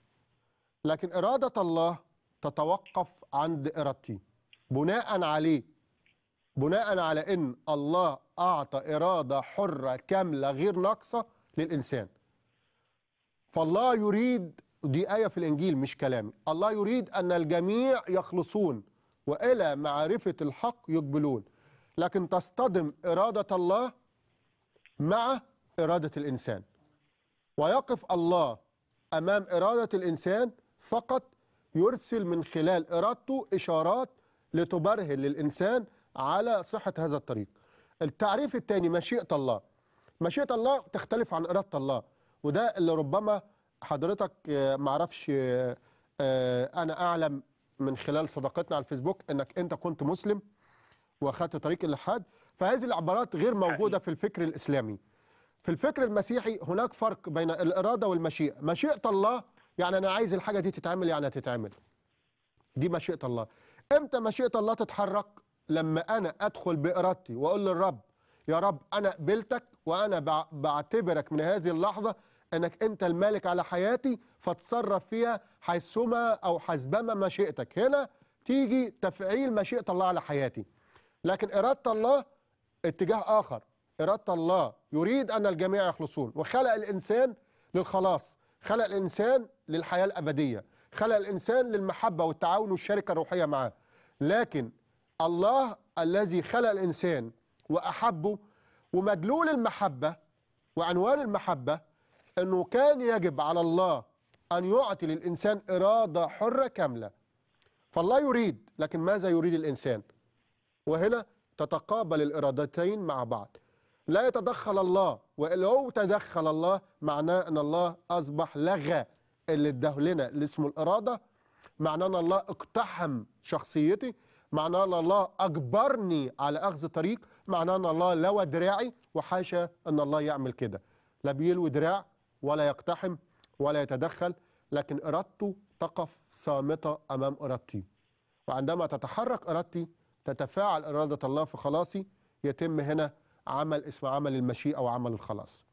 لكن اراده الله تتوقف عند ارادتي بناء عليه بناء على ان الله اعطى اراده حره كامله غير ناقصه للإنسان فالله يريد دي آية في الإنجيل مش كلامي الله يريد أن الجميع يخلصون وإلى معرفة الحق يقبلون لكن تصطدم إرادة الله مع إرادة الإنسان ويقف الله أمام إرادة الإنسان فقط يرسل من خلال إرادته إشارات لتبرهن للإنسان على صحة هذا الطريق التعريف الثاني مشيئة الله مشيئه الله تختلف عن اراده الله وده اللي ربما حضرتك آه، معرفش آه، آه، انا اعلم من خلال صداقتنا على الفيسبوك انك انت كنت مسلم واخذت طريق الالحاد فهذه العبارات غير موجوده في الفكر الاسلامي في الفكر المسيحي هناك فرق بين الاراده والمشيئه مشيئه الله يعني انا عايز الحاجه دي تتعمل يعني تتعمل دي مشيئه الله امتى مشيئه الله تتحرك لما انا ادخل بارادتي واقول للرب يا رب أنا قبلتك وأنا بعتبرك من هذه اللحظة أنك أنت المالك على حياتي فتصرف فيها حيثما أو حسبما مشيئتك هنا تيجي تفعيل مشيئة الله على حياتي لكن إرادة الله اتجاه آخر إرادة الله يريد أن الجميع يخلصون وخلق الإنسان للخلاص خلق الإنسان للحياة الأبدية خلق الإنسان للمحبة والتعاون والشركة الروحية معاه لكن الله الذي خلق الإنسان وأحبه ومدلول المحبة وعنوان المحبة أنه كان يجب على الله أن يعطي للإنسان إرادة حرة كاملة فالله يريد لكن ماذا يريد الإنسان وهنا تتقابل الإرادتين مع بعض لا يتدخل الله ولو تدخل الله معناه أن الله أصبح لغى اللي اداه لنا اللي اسمه الإرادة معناه أن الله اقتحم شخصيتي معناه ان الله اجبرني على اخذ طريق معناه ان الله لوى دراعي وحاشا ان الله يعمل كده لا بيلوي دراع ولا يقتحم ولا يتدخل لكن ارادته تقف صامته امام ارادتي وعندما تتحرك ارادتي تتفاعل اراده الله في خلاصي يتم هنا عمل اسمه عمل المشيئه وعمل الخلاص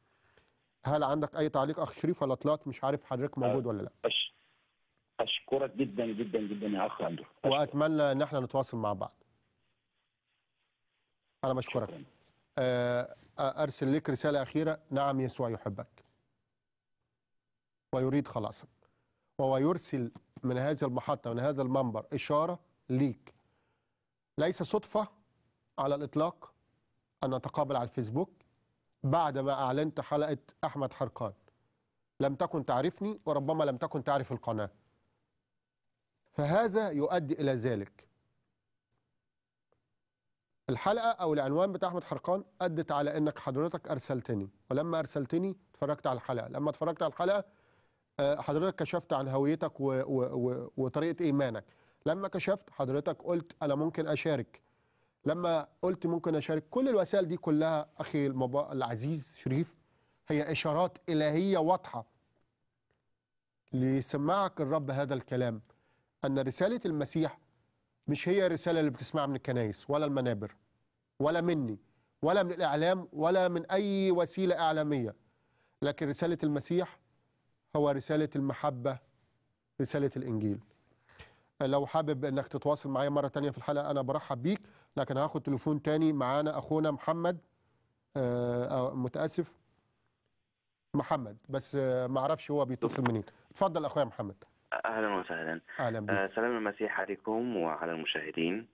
هل عندك اي تعليق اخ شريف ولا طلعت مش عارف حضرتك موجود أه، ولا لا اشكرك جدا جدا جدا يا اخ عنده واتمنى ان احنا نتواصل مع بعض انا بشكرك آه، ارسل لك رساله اخيره نعم يسوع يحبك ويريد خلاصك وهو يرسل من هذه المحطه من هذا المنبر اشاره ليك ليس صدفه على الاطلاق ان نتقابل على الفيسبوك بعد ما اعلنت حلقه احمد حرقان لم تكن تعرفني وربما لم تكن تعرف القناه فهذا يؤدي إلى ذلك الحلقة أو العنوان بتاع أحمد حرقان أدت على أنك حضرتك أرسلتني ولما أرسلتني اتفرجت على الحلقة لما اتفرجت على الحلقة آه، حضرتك كشفت عن هويتك و... و... و... وطريقة إيمانك لما كشفت حضرتك قلت أنا ممكن أشارك لما قلت ممكن أشارك كل الوسائل دي كلها أخي المبا... العزيز شريف هي إشارات إلهية واضحة ليسمعك الرب هذا الكلام أن رسالة المسيح مش هي الرسالة اللي بتسمعها من الكنائس ولا المنابر ولا مني ولا من الإعلام ولا من أي وسيلة إعلامية لكن رسالة المسيح هو رسالة المحبة رسالة الإنجيل لو حابب انك تتواصل معايا مره تانية في الحلقه انا برحب بيك لكن هاخد تليفون تاني معانا اخونا محمد آه، آه، متاسف محمد بس آه، معرفش هو بيتصل منين اتفضل اخويا محمد اهلا وسهلا اهلا بك. آه، سلام المسيح عليكم وعلى المشاهدين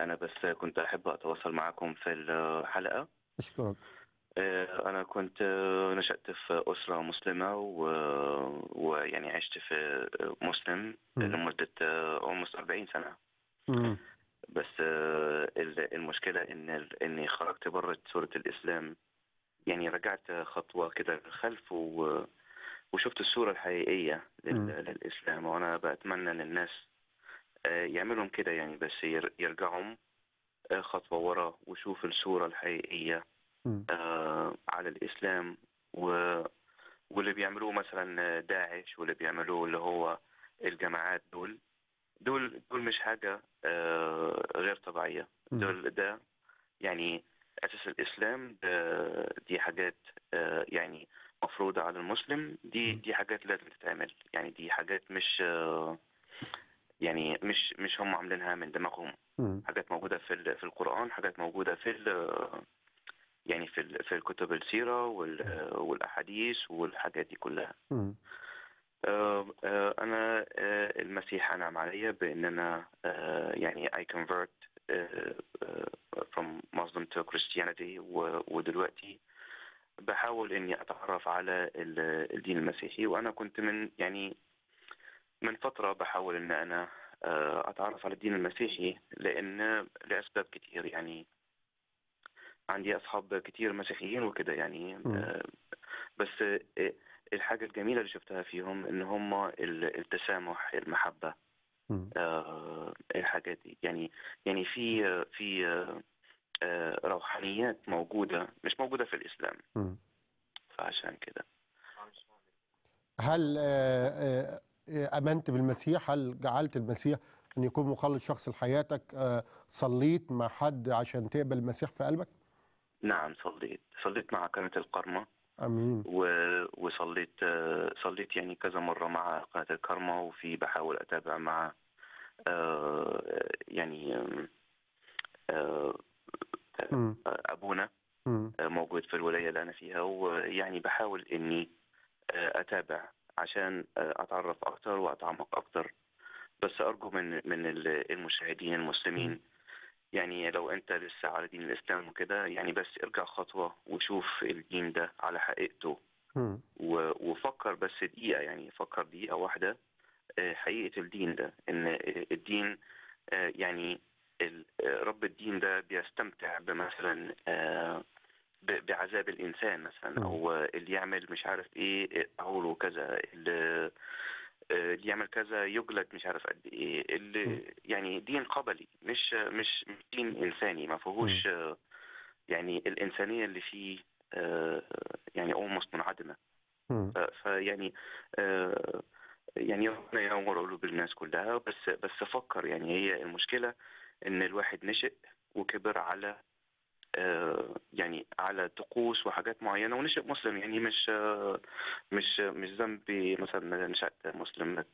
انا بس كنت احب اتواصل معكم في الحلقه اشكرك آه، انا كنت آه، نشات في اسره مسلمه ويعني عشت في مسلم م. لمده عمر 40 سنه م. بس المشكله ان اني خرجت بره سوره الاسلام يعني رجعت خطوه كده للخلف و وشفت الصورة الحقيقية للإسلام وأنا بتمنى إن الناس آه، يعملوا كده يعني بس يرجعوا آه، خطوة ورا وشوف الصورة الحقيقية آه، على الإسلام و واللي بيعملوه مثلا داعش واللي بيعملوه اللي هو الجماعات دول دول دول مش حاجة غير طبيعية دول ده يعني أساس الإسلام دي حاجات يعني مفروضه على المسلم دي دي حاجات لازم تتعمل يعني دي حاجات مش يعني مش مش هم عاملينها من دماغهم حاجات موجوده في في القران حاجات موجوده في يعني في في الكتب السيره والاحاديث والحاجات دي كلها آه، آه، انا آه، المسيح انعم عليا بان انا يعني I convert from Muslim to Christianity ودلوقتي بحاول اني اتعرف على الدين المسيحي وانا كنت من يعني من فتره بحاول ان انا آه، اتعرف على الدين المسيحي لان لاسباب كتير يعني عندي اصحاب كتير مسيحيين وكده يعني آه، بس آه، الحاجه الجميله اللي شفتها فيهم ان هم التسامح المحبه الحاجات دي يعني يعني في في آه، روحانيات موجودة مش موجودة في الإسلام فعشان كده هل آه، آه، أمنت بالمسيح هل جعلت المسيح أن يكون مخلص شخص لحياتك صليت مع حد عشان تقبل المسيح في قلبك نعم صليت صليت مع قناة القرمة امين و... وصليت صليت يعني كذا مره مع قناه الكرمه وفي بحاول اتابع مع يعني آه، ابونا آه، موجود في الولايه اللي انا فيها ويعني بحاول اني آه، اتابع عشان اتعرف اكثر واتعمق اكثر بس ارجو من من المشاهدين المسلمين يعني لو انت لسه على دين الاسلام وكده يعني بس ارجع خطوه وشوف الدين ده على حقيقته وفكر بس دقيقه يعني فكر دقيقه واحده حقيقه الدين ده ان الدين يعني آه، رب الدين ده بيستمتع بمثلا آه، بعذاب الانسان مثلا نعم. او اللي يعمل مش عارف ايه له كذا آه، اللي يعمل كذا يجلد مش عارف قد ايه اللي نعم. يعني دين قبلي مش مش دين انساني ما فيهوش نعم. يعني الانسانيه اللي فيه يعني اولموست منعدمه فيعني يعني ربنا ينور قلوب الناس كلها بس بس فكر يعني هي المشكله ان الواحد نشأ وكبر على آه، يعني على طقوس وحاجات معينه ونشأ مسلم يعني مش آه، مش مش ذنبي مثلا نشأت مسلم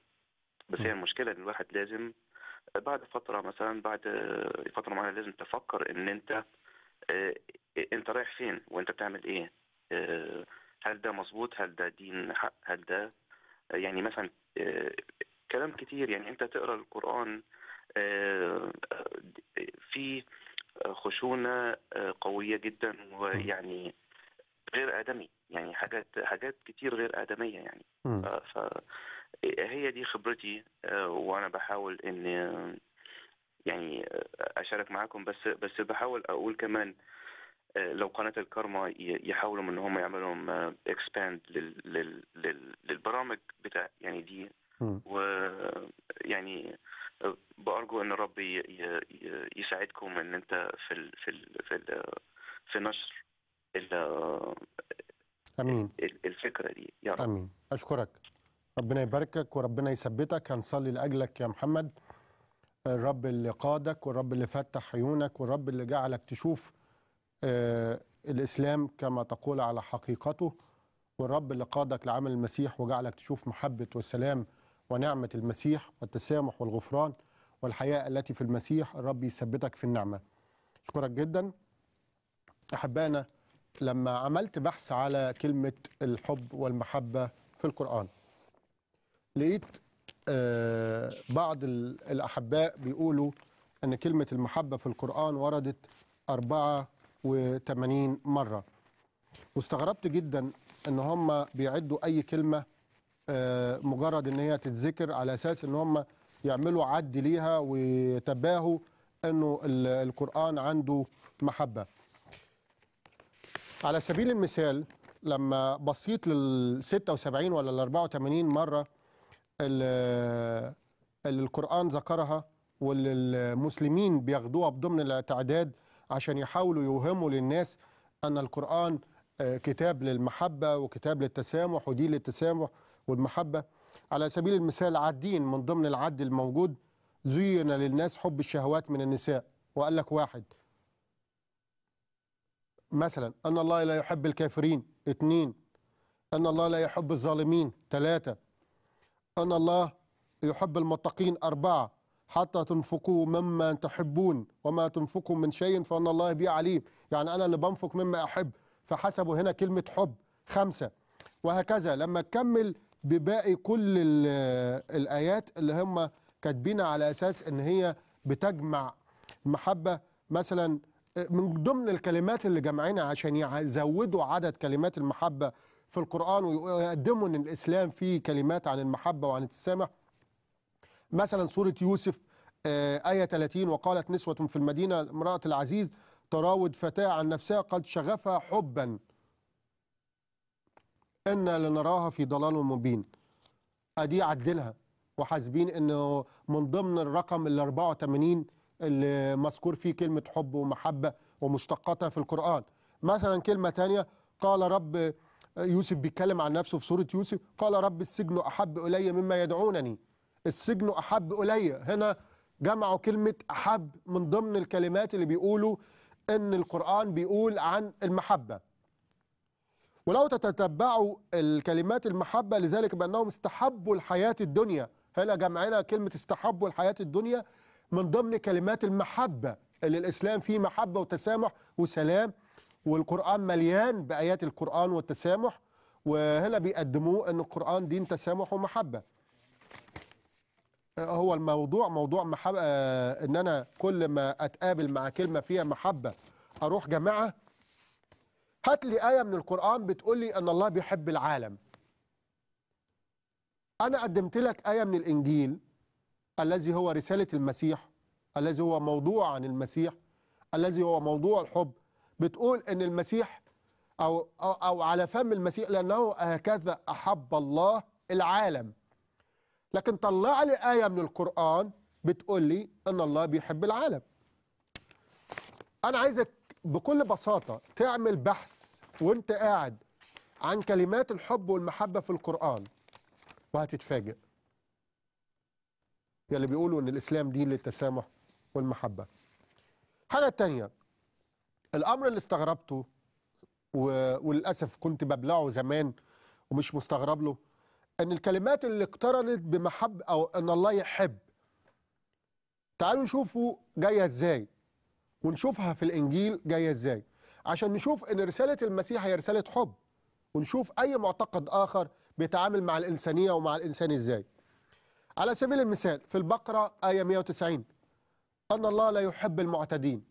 بس هي المشكله ان الواحد لازم بعد فتره مثلا بعد فتره معينه لازم تفكر ان انت آه، انت رايح فين وانت بتعمل ايه هل ده مظبوط هل ده دين حق هل ده يعني مثلا كلام كتير يعني انت تقرا القران آه، في خشونه آه، قويه جدا ويعني غير ادمي يعني حاجات حاجات كتير غير ادميه يعني فهي دي خبرتي آه، وانا بحاول ان يعني اشارك معاكم بس بس بحاول اقول كمان لو قناه الكارما يحاولوا ان هم يعملوا اكسباند للبرامج بتاع يعني دي ويعني بارجو ان الرب يساعدكم ان انت في الـ في الـ في الـ في نشر امين الفكره دي يا رب امين اشكرك ربنا يباركك وربنا يثبتك هنصلي لاجلك يا محمد الرب اللي قادك والرب اللي فتح عيونك والرب اللي جعلك تشوف آه، الاسلام كما تقول على حقيقته والرب اللي قادك لعمل المسيح وجعلك تشوف محبه والسلام ونعمة المسيح والتسامح والغفران والحياة التي في المسيح الرب يثبتك في النعمة أشكرك جدا أحبائنا لما عملت بحث على كلمة الحب والمحبة في القرآن لقيت آه، بعض الأحباء بيقولوا أن كلمة المحبة في القرآن وردت 84 مرة واستغربت جدا أن هم بيعدوا أي كلمة آه، مجرد ان هي تتذكر على اساس ان هم يعملوا عد ليها ويتباهوا انه القران عنده محبه على سبيل المثال لما بصيت لل 76 ولا ال 84 مره اللي القران ذكرها واللي المسلمين بياخدوها بضمن التعداد عشان يحاولوا يوهموا للناس ان القران آه، كتاب للمحبه وكتاب للتسامح ودين للتسامح والمحبة على سبيل المثال عدين من ضمن العد الموجود زين للناس حب الشهوات من النساء وقال لك واحد مثلا أن الله لا يحب الكافرين اثنين أن الله لا يحب الظالمين ثلاثة أن الله يحب المتقين أربعة حتى تنفقوا مما تحبون وما تنفقوا من شيء فأن الله به عليم يعني أنا اللي بنفق مما أحب فحسبوا هنا كلمة حب خمسة وهكذا لما تكمل بباقي كل الايات اللي هم كاتبينها على اساس ان هي بتجمع المحبه مثلا من ضمن الكلمات اللي جمعينها عشان يزودوا عدد كلمات المحبه في القران ويقدموا ان الاسلام فيه كلمات عن المحبه وعن التسامح مثلا سوره يوسف آه، آية 30 وقالت نسوة في المدينة امرأة العزيز تراود فتاة عن نفسها قد شغفها حبا إنا لنراها في ضلال مبين أدي عدلها وحاسبين أنه من ضمن الرقم ال 84 اللي مذكور فيه كلمة حب ومحبة ومشتقاتها في القرآن مثلا كلمة تانية قال رب يوسف بيتكلم عن نفسه في سورة يوسف قال رب السجن أحب إلي مما يدعونني السجن أحب إلي هنا جمعوا كلمة أحب من ضمن الكلمات اللي بيقولوا أن القرآن بيقول عن المحبة ولو تتتبعوا الكلمات المحبة لذلك بأنهم استحبوا الحياة الدنيا هنا جمعنا كلمة استحبوا الحياة الدنيا من ضمن كلمات المحبة اللي الإسلام فيه محبة وتسامح وسلام والقرآن مليان بآيات القرآن والتسامح وهنا بيقدموه أن القرآن دين تسامح ومحبة هو الموضوع موضوع محبة آه، أن أنا كل ما أتقابل مع كلمة فيها محبة أروح جماعة هات لي آية من القرآن بتقول لي أن الله بيحب العالم أنا قدمت لك آية من الإنجيل الذي هو رسالة المسيح الذي هو موضوع عن المسيح الذي هو موضوع الحب بتقول أن المسيح أو, أو, أو على فم المسيح لأنه هكذا أحب الله العالم لكن طلع لي آية من القرآن بتقول لي أن الله بيحب العالم أنا عايزك بكل بساطة تعمل بحث وانت قاعد عن كلمات الحب والمحبة في القرآن وهتتفاجئ يلي بيقولوا ان الاسلام دين للتسامح والمحبة حاجة تانية الامر اللي استغربته و... وللأسف كنت ببلعه زمان ومش مستغرب له ان الكلمات اللي اقترنت بمحب او ان الله يحب تعالوا نشوفوا جاية ازاي ونشوفها في الإنجيل جاية إزاي عشان نشوف إن رسالة المسيح هي رسالة حب ونشوف أي معتقد آخر بيتعامل مع الإنسانية ومع الإنسان إزاي على سبيل المثال في البقرة آية 190 أن الله لا يحب المعتدين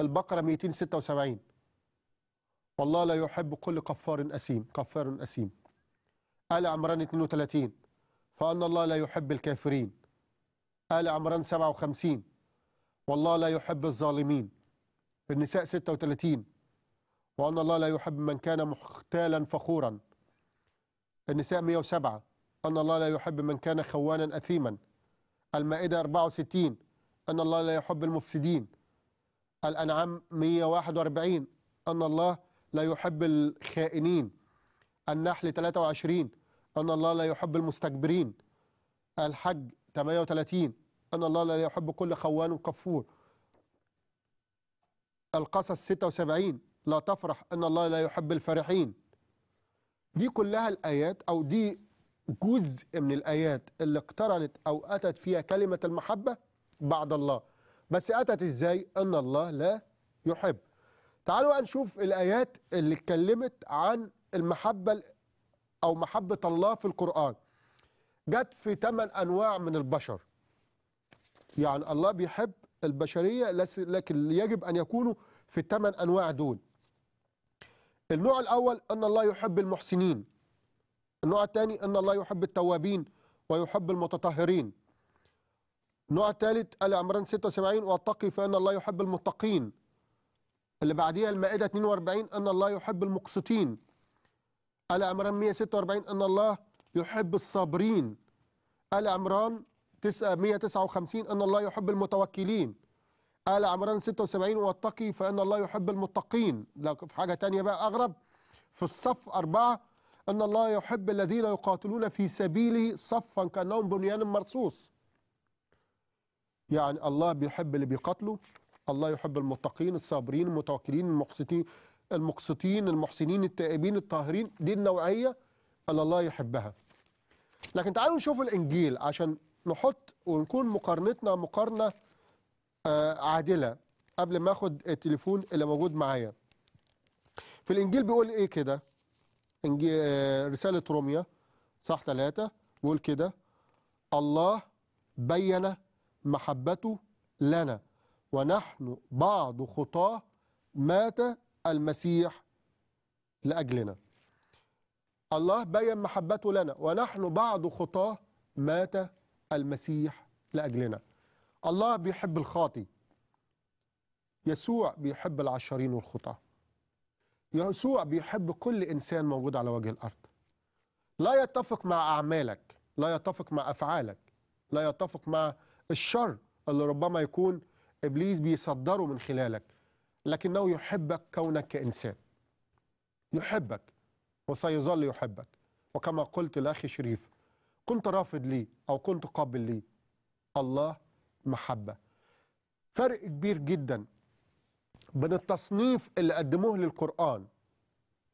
البقرة 276 والله لا يحب كل كفار أثيم كفار أثيم آل عمران 32 فأن الله لا يحب الكافرين آل عمران 57 والله لا يحب الظالمين في النساء 36 وأن الله لا يحب من كان مختالا فخورا النساء 107 أن الله لا يحب من كان خوانا أثيما المائدة 64 أن الله لا يحب المفسدين الأنعام 141 أن الله لا يحب الخائنين النحل 23 أن الله لا يحب المستكبرين الحج 38 أن الله لا يحب كل خوان كفور القصص 76 لا تفرح أن الله لا يحب الفرحين دي كلها الآيات أو دي جزء من الآيات اللي اقترنت أو أتت فيها كلمة المحبة بعد الله بس أتت إزاي أن الله لا يحب تعالوا نشوف الآيات اللي اتكلمت عن المحبة أو محبة الله في القرآن جت في ثمان أنواع من البشر يعني الله بيحب البشرية لكن يجب أن يكونوا في الثمان أنواع دول النوع الأول أن الله يحب المحسنين النوع الثاني أن الله يحب التوابين ويحب المتطهرين النوع الثالث عمران 76 واتقي فإن الله يحب المتقين اللي بعديها المائدة 42 أن الله يحب المقسطين عمران 146 أن الله يحب الصابرين عمران 159 ان الله يحب المتوكلين آل عمران 76 واتقي فإن الله يحب المتقين في حاجة تانية بقى أغرب في الصف أربعة أن الله يحب الذين يقاتلون في سبيله صفا كأنهم بنيان مرصوص يعني الله بيحب اللي بيقاتلوا الله يحب المتقين الصابرين المتوكلين المقسطين المقسطين المحسنين التائبين الطاهرين دي النوعية اللي الله يحبها لكن تعالوا نشوف الإنجيل عشان نحط ونكون مقارنتنا مقارنه آه، عادله قبل ما اخد التليفون اللي موجود معايا في الانجيل بيقول ايه كده آه، رساله روميا صح ثلاثة بيقول كده الله بين محبته لنا ونحن بعض خطاه مات المسيح لاجلنا الله بين محبته لنا ونحن بعض خطاه مات المسيح لأجلنا الله بيحب الخاطي يسوع بيحب العشرين والخطاة يسوع بيحب كل إنسان موجود على وجه الأرض لا يتفق مع أعمالك لا يتفق مع أفعالك لا يتفق مع الشر اللي ربما يكون إبليس بيصدره من خلالك لكنه يحبك كونك كإنسان يحبك وسيظل يحبك وكما قلت لأخي شريف كنت رافض ليه أو كنت قابل ليه الله محبة فرق كبير جدا بين التصنيف اللي قدموه للقرآن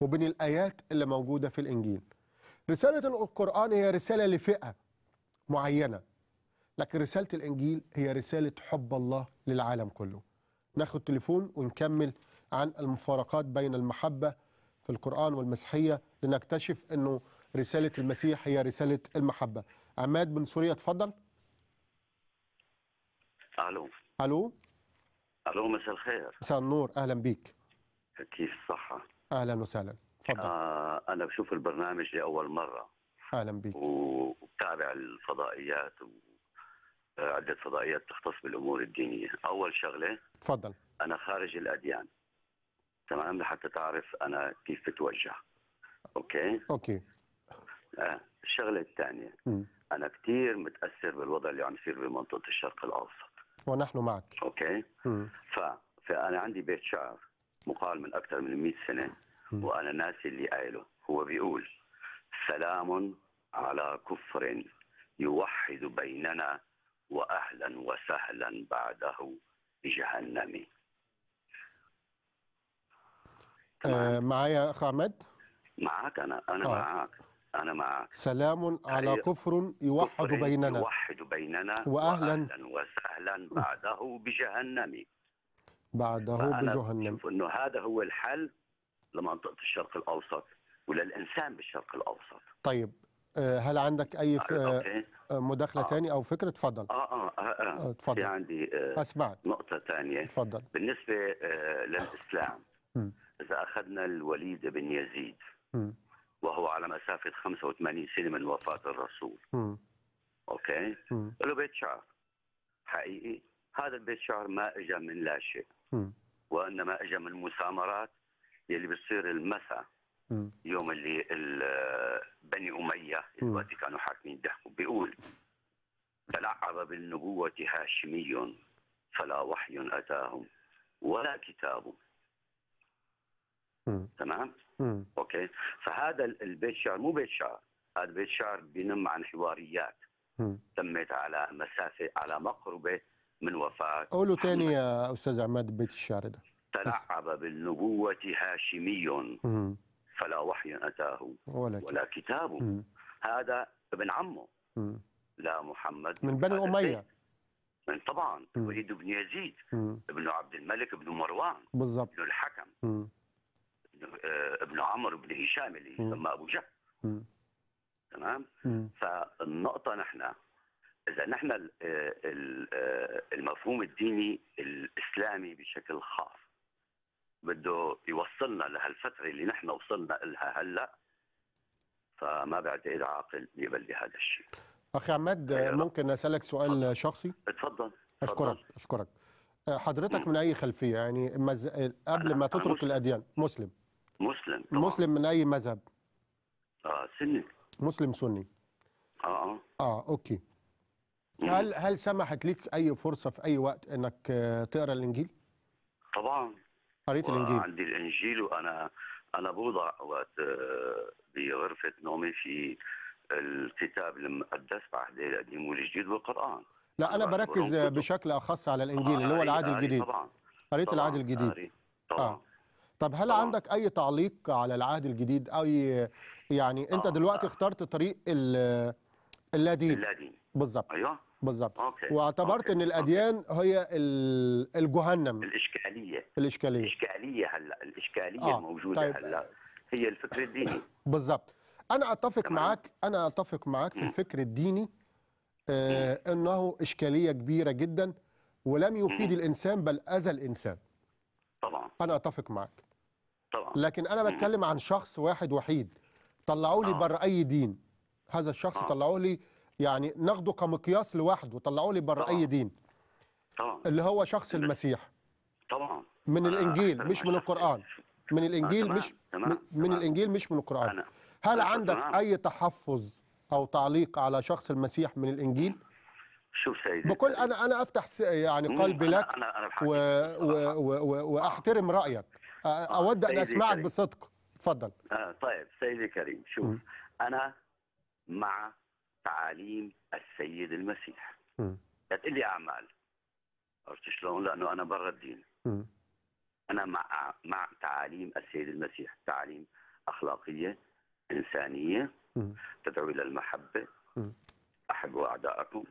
وبين الآيات اللي موجودة في الإنجيل رسالة القرآن هي رسالة لفئة معينة لكن رسالة الإنجيل هي رسالة حب الله للعالم كله ناخد تليفون ونكمل عن المفارقات بين المحبة في القرآن والمسيحية لنكتشف أنه رسالة المسيح هي رسالة المحبة عماد من سوريا اتفضل ألو ألو ألو مساء الخير مساء النور أهلا بيك كيف الصحة أهلا وسهلا تفضل آه أنا بشوف البرنامج لأول مرة أهلا بيك وبتابع الفضائيات وعدة آه، فضائيات تختص بالأمور الدينية أول شغلة تفضل أنا خارج الأديان تمام لحتى تعرف أنا كيف بتوجه اوكي اوكي الشغله الثانيه انا كثير متاثر بالوضع اللي عم يصير بمنطقه الشرق الاوسط ونحن معك اوكي ف... فانا عندي بيت شعر مقال من اكثر من 100 سنه م. وانا ناسي اللي قايله هو بيقول سلام على كفر يوحد بيننا واهلا وسهلا بعده بجهنم آه معايا اخ احمد معك انا انا آه. معك أنا معك سلام على كفر يوحد بيننا يوحد بيننا وأهلا, وسهلا بعده بجهنم بعده بجهنم أنه هذا هو الحل لمنطقة الشرق الأوسط وللإنسان بالشرق الأوسط طيب آه، هل عندك أي آه، آه، مداخلة آه. أو فكرة تفضل آه آه آه تفضل في عندي أسمع نقطة تانية تفضل بالنسبة للإسلام إذا أخذنا الوليد بن يزيد وهو على مسافة 85 سنة من وفاة الرسول م. أوكي م. له بيت شعر حقيقي هذا البيت شعر ما إجا من لا شيء م. وإنما إجا من مسامرات يلي بتصير المساء يوم اللي بني أمية الوقت كانوا حاكمين دحكم بيقول تلعب بالنبوة هاشمي فلا وحي أتاهم ولا كتاب تمام م. اوكي فهذا البيت شعر مو بيت شعر هذا بيت شعر بينم عن حواريات م. تمت على مسافه على مقربه من وفاه قولوا ثاني يا استاذ عماد بيت الشعر ده تلعب بالنبوه هاشمي فلا وحي اتاه ولا, ولا كتاب هذا ابن عمه لا محمد من بني اميه من طبعا وليد بن يزيد ابن عبد الملك بن مروان بالضبط ابن الحكم مم. آه، ابن عمرو بن هشام اللي يسمى ابو جهل تمام فالنقطه نحن اذا نحن آه، آه، المفهوم الديني الاسلامي بشكل خاص بده يوصلنا لهالفتره اللي نحن وصلنا لها هلا فما بعتقد عاقل يقبل بهذا الشيء اخي عماد ممكن اسالك سؤال شخصي اتفضل اشكرك اشكرك حضرتك من اي خلفيه يعني قبل ما تترك الاديان مسلم مسلم طبعا. مسلم من اي مذهب اه سني مسلم سني اه اه اه اوكي مم. هل هل سمحت ليك اي فرصه في اي وقت انك آه، تقرا الانجيل طبعا قريت الانجيل عندي الانجيل وانا انا بوضع وقت آه، بغرفه نومي في الكتاب المقدس بعهد القديم والجديد والقران لا انا بركز بشكل اخص على الانجيل آه اللي هو العهد الجديد طبعا قريت العهد الجديد طبعا, طبعاً. آه. طب هل طبعا. آه. عندك اي تعليق على العهد الجديد اي يعني انت آه، دلوقتي آه. اخترت طريق اللادين اللادين بالظبط ايوه بالظبط واعتبرت أوكي. ان الاديان أوكي. هي الجهنم الاشكاليه الاشكاليه الاشكاليه هلا الاشكاليه آه. الموجوده طيب. هلا هي الفكر الديني [LAUGHS] بالظبط انا اتفق تمام. معاك انا اتفق معاك في الفكر الديني آه انه اشكاليه كبيره جدا ولم يفيد الانسان بل اذى الانسان طبعا انا اتفق معاك آه. لكن انا بتكلم عن شخص واحد وحيد طلعوا لي آه. بره اي دين هذا الشخص آه. طلعوا لي يعني ناخده كمقياس لوحده طلعوا لي بره اي دين اللي هو شخص المسيح طبعا من الانجيل مش من القران من الانجيل مش من الانجيل مش من القران هل عندك اي تحفظ او تعليق على شخص المسيح من الانجيل شوف سيدي بكل انا انا افتح يعني قلبي لك واحترم رايك آه، آه، اود ان اسمعك كريم. بصدق تفضل آه طيب سيدي كريم شوف م. انا مع تعاليم السيد المسيح تقول لي اعمال عرفت شلون لانه انا برا الدين م. انا مع مع تعاليم السيد المسيح تعاليم اخلاقيه انسانيه م. تدعو الى المحبه م. احبوا اعدائكم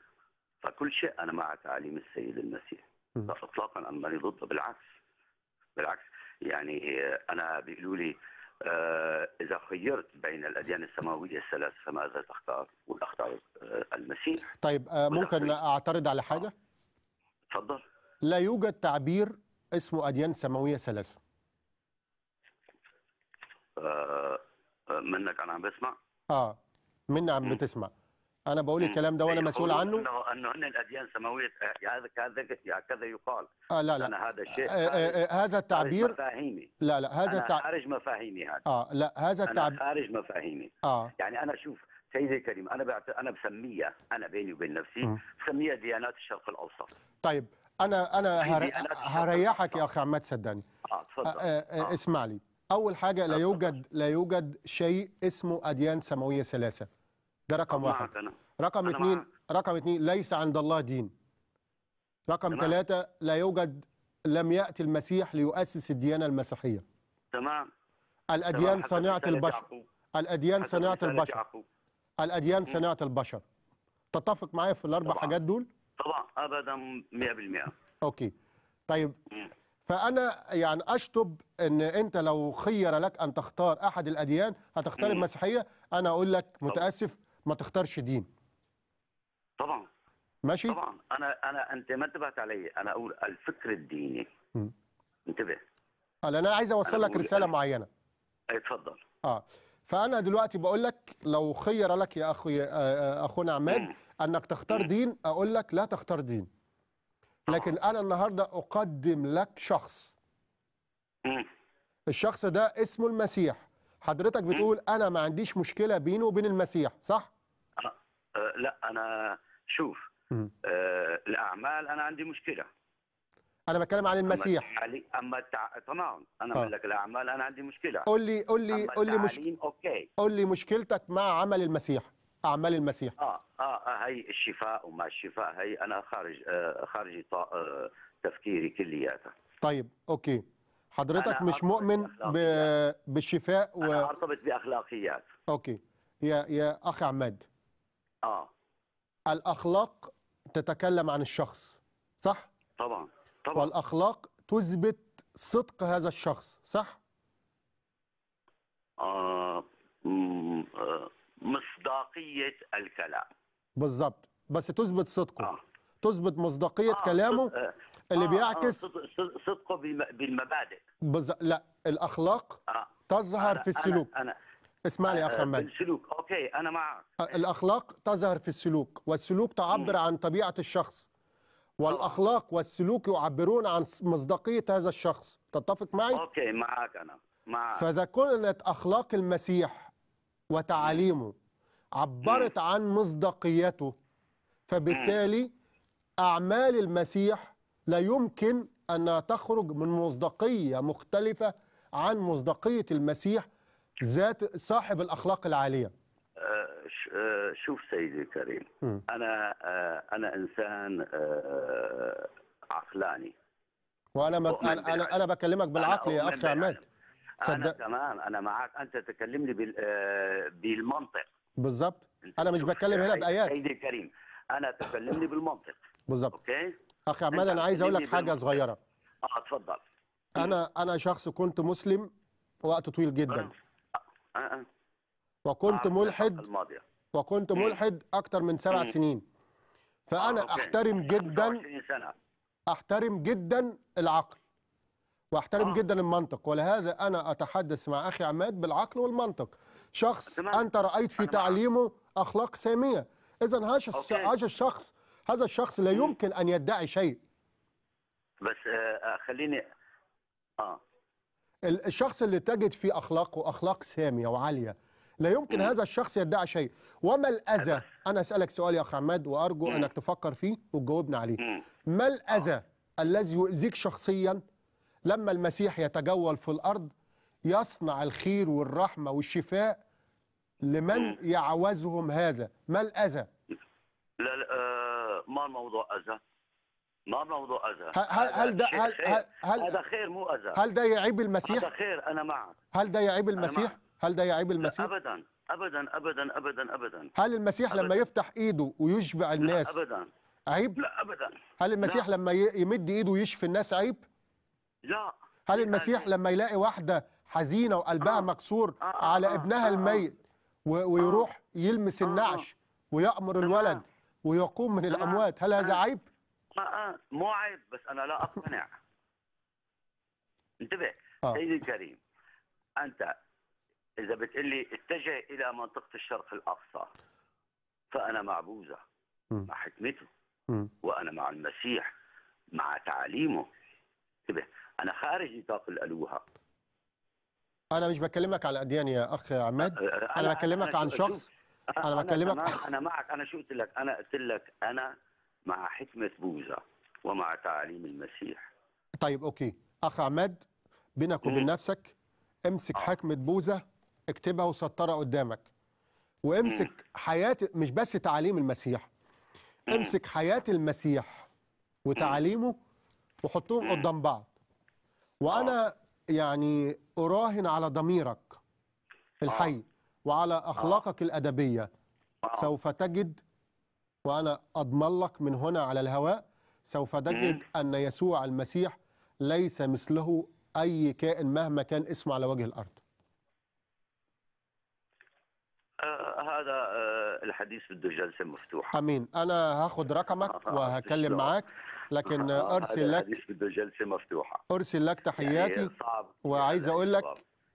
فكل شيء انا مع تعاليم السيد المسيح لا اطلاقا انا ماني ضده بالعكس بالعكس يعني آه، انا بيقولوا لي آه، اذا خيرت بين الاديان السماويه الثلاث فما زلت اختار والاختار آه، المسيح طيب ممكن اعترض على حاجه؟ تفضل لا يوجد تعبير اسمه اديان سماويه ثلاث منك انا عم بسمع؟ اه منا عم بتسمع انا بقول الكلام ده وانا مسؤول عنه انه انه هن الاديان سماويه يعني هذا كذا يعني كذا يقال آه لا لا أنا هذا الشيء آه آه هذا آه، التعبير مفاهيمي لا لا هذا التع... خارج مفاهيمي هذا اه لا هذا التعبير خارج مفاهيمي اه يعني انا شوف سيدي الكريم انا بعت... انا بسميها انا بيني وبين نفسي بسميها ديانات الشرق الاوسط طيب انا انا هر... هريحك يا اخي عماد سداني اه تفضل آه، آه،, آه آه اسمع لي اول حاجه لا يوجد لا يوجد شيء اسمه اديان سماويه ثلاثه ده رقم واحد أنا. رقم اثنين رقم اثنين ليس عند الله دين رقم ثلاثة لا يوجد لم يأتي المسيح ليؤسس الديانة المسيحية تمام الأديان صناعة البشر الأديان صناعة البشر الأديان صناعة البشر تتفق معايا في الأربع طبعا. حاجات دول؟ طبعا أبدا 100% أوكي طيب فأنا يعني أشتب أن أنت لو خير لك أن تختار أحد الأديان هتختار المسيحية أنا أقول لك متأسف ما تختارش دين طبعا ماشي طبعا انا انا انت ما انتبهت علي انا اقول الفكر الديني م. انتبه انا انا عايز اوصل لك رساله إيه؟ معينه معينه اتفضل اه فانا دلوقتي بقول لك لو خير لك يا اخي آه، آه، اخونا عماد م. انك تختار م. دين اقول لك لا تختار دين لكن انا النهارده اقدم لك شخص الشخص ده اسمه المسيح حضرتك بتقول انا ما عنديش مشكله بينه وبين المسيح صح آه، لا انا شوف آه، الاعمال انا عندي مشكله انا بتكلم عن المسيح علي اما التع... طبعا انا بقول آه. لك الاعمال انا عندي مشكله قول لي قول لي قول لي مش... اوكي قول لي مشكلتك مع عمل المسيح اعمال المسيح اه اه هي الشفاء وما الشفاء هي انا خارج آه خارج طا... آه تفكيري كلياتها طيب اوكي حضرتك مش مؤمن ب... بالشفاء و... انا ارتبط باخلاقيات اوكي يا يا اخ عماد اه الاخلاق تتكلم عن الشخص صح طبعا طبعا والاخلاق تثبت صدق هذا الشخص صح آه, آه، مصداقيه الكلام بالظبط بس تثبت صدقه آه. تثبت مصداقيه آه. كلامه آه. اللي آه. بيعكس آه، صدقه بالمبادئ بز... لا الاخلاق آه. تظهر أنا في السلوك أنا, أنا اسمعني يا آه، اخ عماد السلوك اوكي انا معك آه، الاخلاق تظهر في السلوك والسلوك تعبر عن طبيعه الشخص والاخلاق والسلوك يعبرون عن مصداقيه هذا الشخص تتفق معي اوكي معك انا معك فاذا كانت اخلاق المسيح وتعاليمه عبرت عن مصداقيته فبالتالي اعمال المسيح لا يمكن انها تخرج من مصداقيه مختلفه عن مصداقيه المسيح ذات صاحب الأخلاق العالية آه، آه، شوف سيدي الكريم أنا آه، أنا إنسان عقلاني وأنا أنا أنا, أنا بكلمك بالعقل أنا يا أخ عماد أنا تمام أنا معاك أنت تكلمني بال... بالمنطق بالظبط أنا مش بتكلم هنا بآيات سيدي الكريم أنا تكلمني بالمنطق بالظبط أوكي أخي عماد أنا عايز أقول لك حاجة بالمنطق. صغيرة أه اتفضل أنا أنا شخص كنت مسلم وقت طويل جدا أه. آه. وكنت ملحد وكنت ملحد اكتر من سبع سنين فانا آه، احترم يعني جدا احترم جدا العقل واحترم آه. جدا المنطق ولهذا انا اتحدث مع اخي عماد بالعقل والمنطق شخص انت رايت في تعليمه اخلاق ساميه اذا هذا الشخص هذا الشخص لا يمكن ان يدعي شيء بس خليني اه الشخص اللي تجد في أخلاقه أخلاق سامية وعالية لا يمكن هذا الشخص يدعي شيء وما الأذى أنا أسألك سؤال يا أخ عماد وأرجو أنك تفكر فيه وتجاوبني عليه ما الأذى آه. الذي يؤذيك شخصيا لما المسيح يتجول في الأرض يصنع الخير والرحمة والشفاء لمن يعوزهم هذا ما الأذى لا لا آه، ما الموضوع أذى ما موضوع اذى هل هل ده هل هل, هذا خير مو اذى هل ده يعيب المسيح؟ هذا خير انا معك هل ده يعيب المسيح؟ هل ده يعيب المسيح؟ ابدا ابدا ابدا ابدا ابدا هل المسيح أبداً. لما يفتح ايده ويشبع الناس لا ابدا عيب؟ لا ابدا هل المسيح لا. لما يمد ايده ويشفي الناس عيب؟ لا هل المسيح لما يلاقي واحده حزينه وقلبها آه. مكسور آه. آه، على آه. ابنها آه. آه. الميت آه. ويروح يلمس آه. النعش ويأمر الولد ويقوم من الاموات هل هذا عيب؟ ما آه مو عيب بس انا لا اقتنع انتبه آه. سيدي الكريم انت اذا بتقول لي اتجه الى منطقه الشرق الاقصى فانا مع بوذا مع حكمته م. وانا مع المسيح مع تعاليمه انتبه انا خارج نطاق الالوهه انا مش بكلمك على الاديان يا اخ عماد أه، أه، انا, أنا بكلمك أنا عن شخص أه، أنا, انا بكلمك انا معك انا شو قلت لك انا قلت لك انا مع حكمة بوزة ومع تعاليم المسيح طيب أوكي أخ عماد بينك وبين نفسك امسك آه. حكمة بوزة اكتبها وسطرها قدامك وامسك حياة مش بس تعاليم المسيح امسك حياة المسيح وتعاليمه وحطهم قدام بعض وأنا آه. يعني أراهن على ضميرك آه. الحي وعلى أخلاقك الأدبية سوف تجد وأنا أضمن لك من هنا على الهواء سوف تجد أن يسوع المسيح ليس مثله أي كائن مهما كان اسمه على وجه الأرض آه، هذا آه، الحديث بده جلسه مفتوحه امين انا هاخد رقمك آه، وهكلم معاك لكن ارسل لك الحديث بده جلسه مفتوحه ارسل لك يعني تحياتي يعني وعايز اقول لك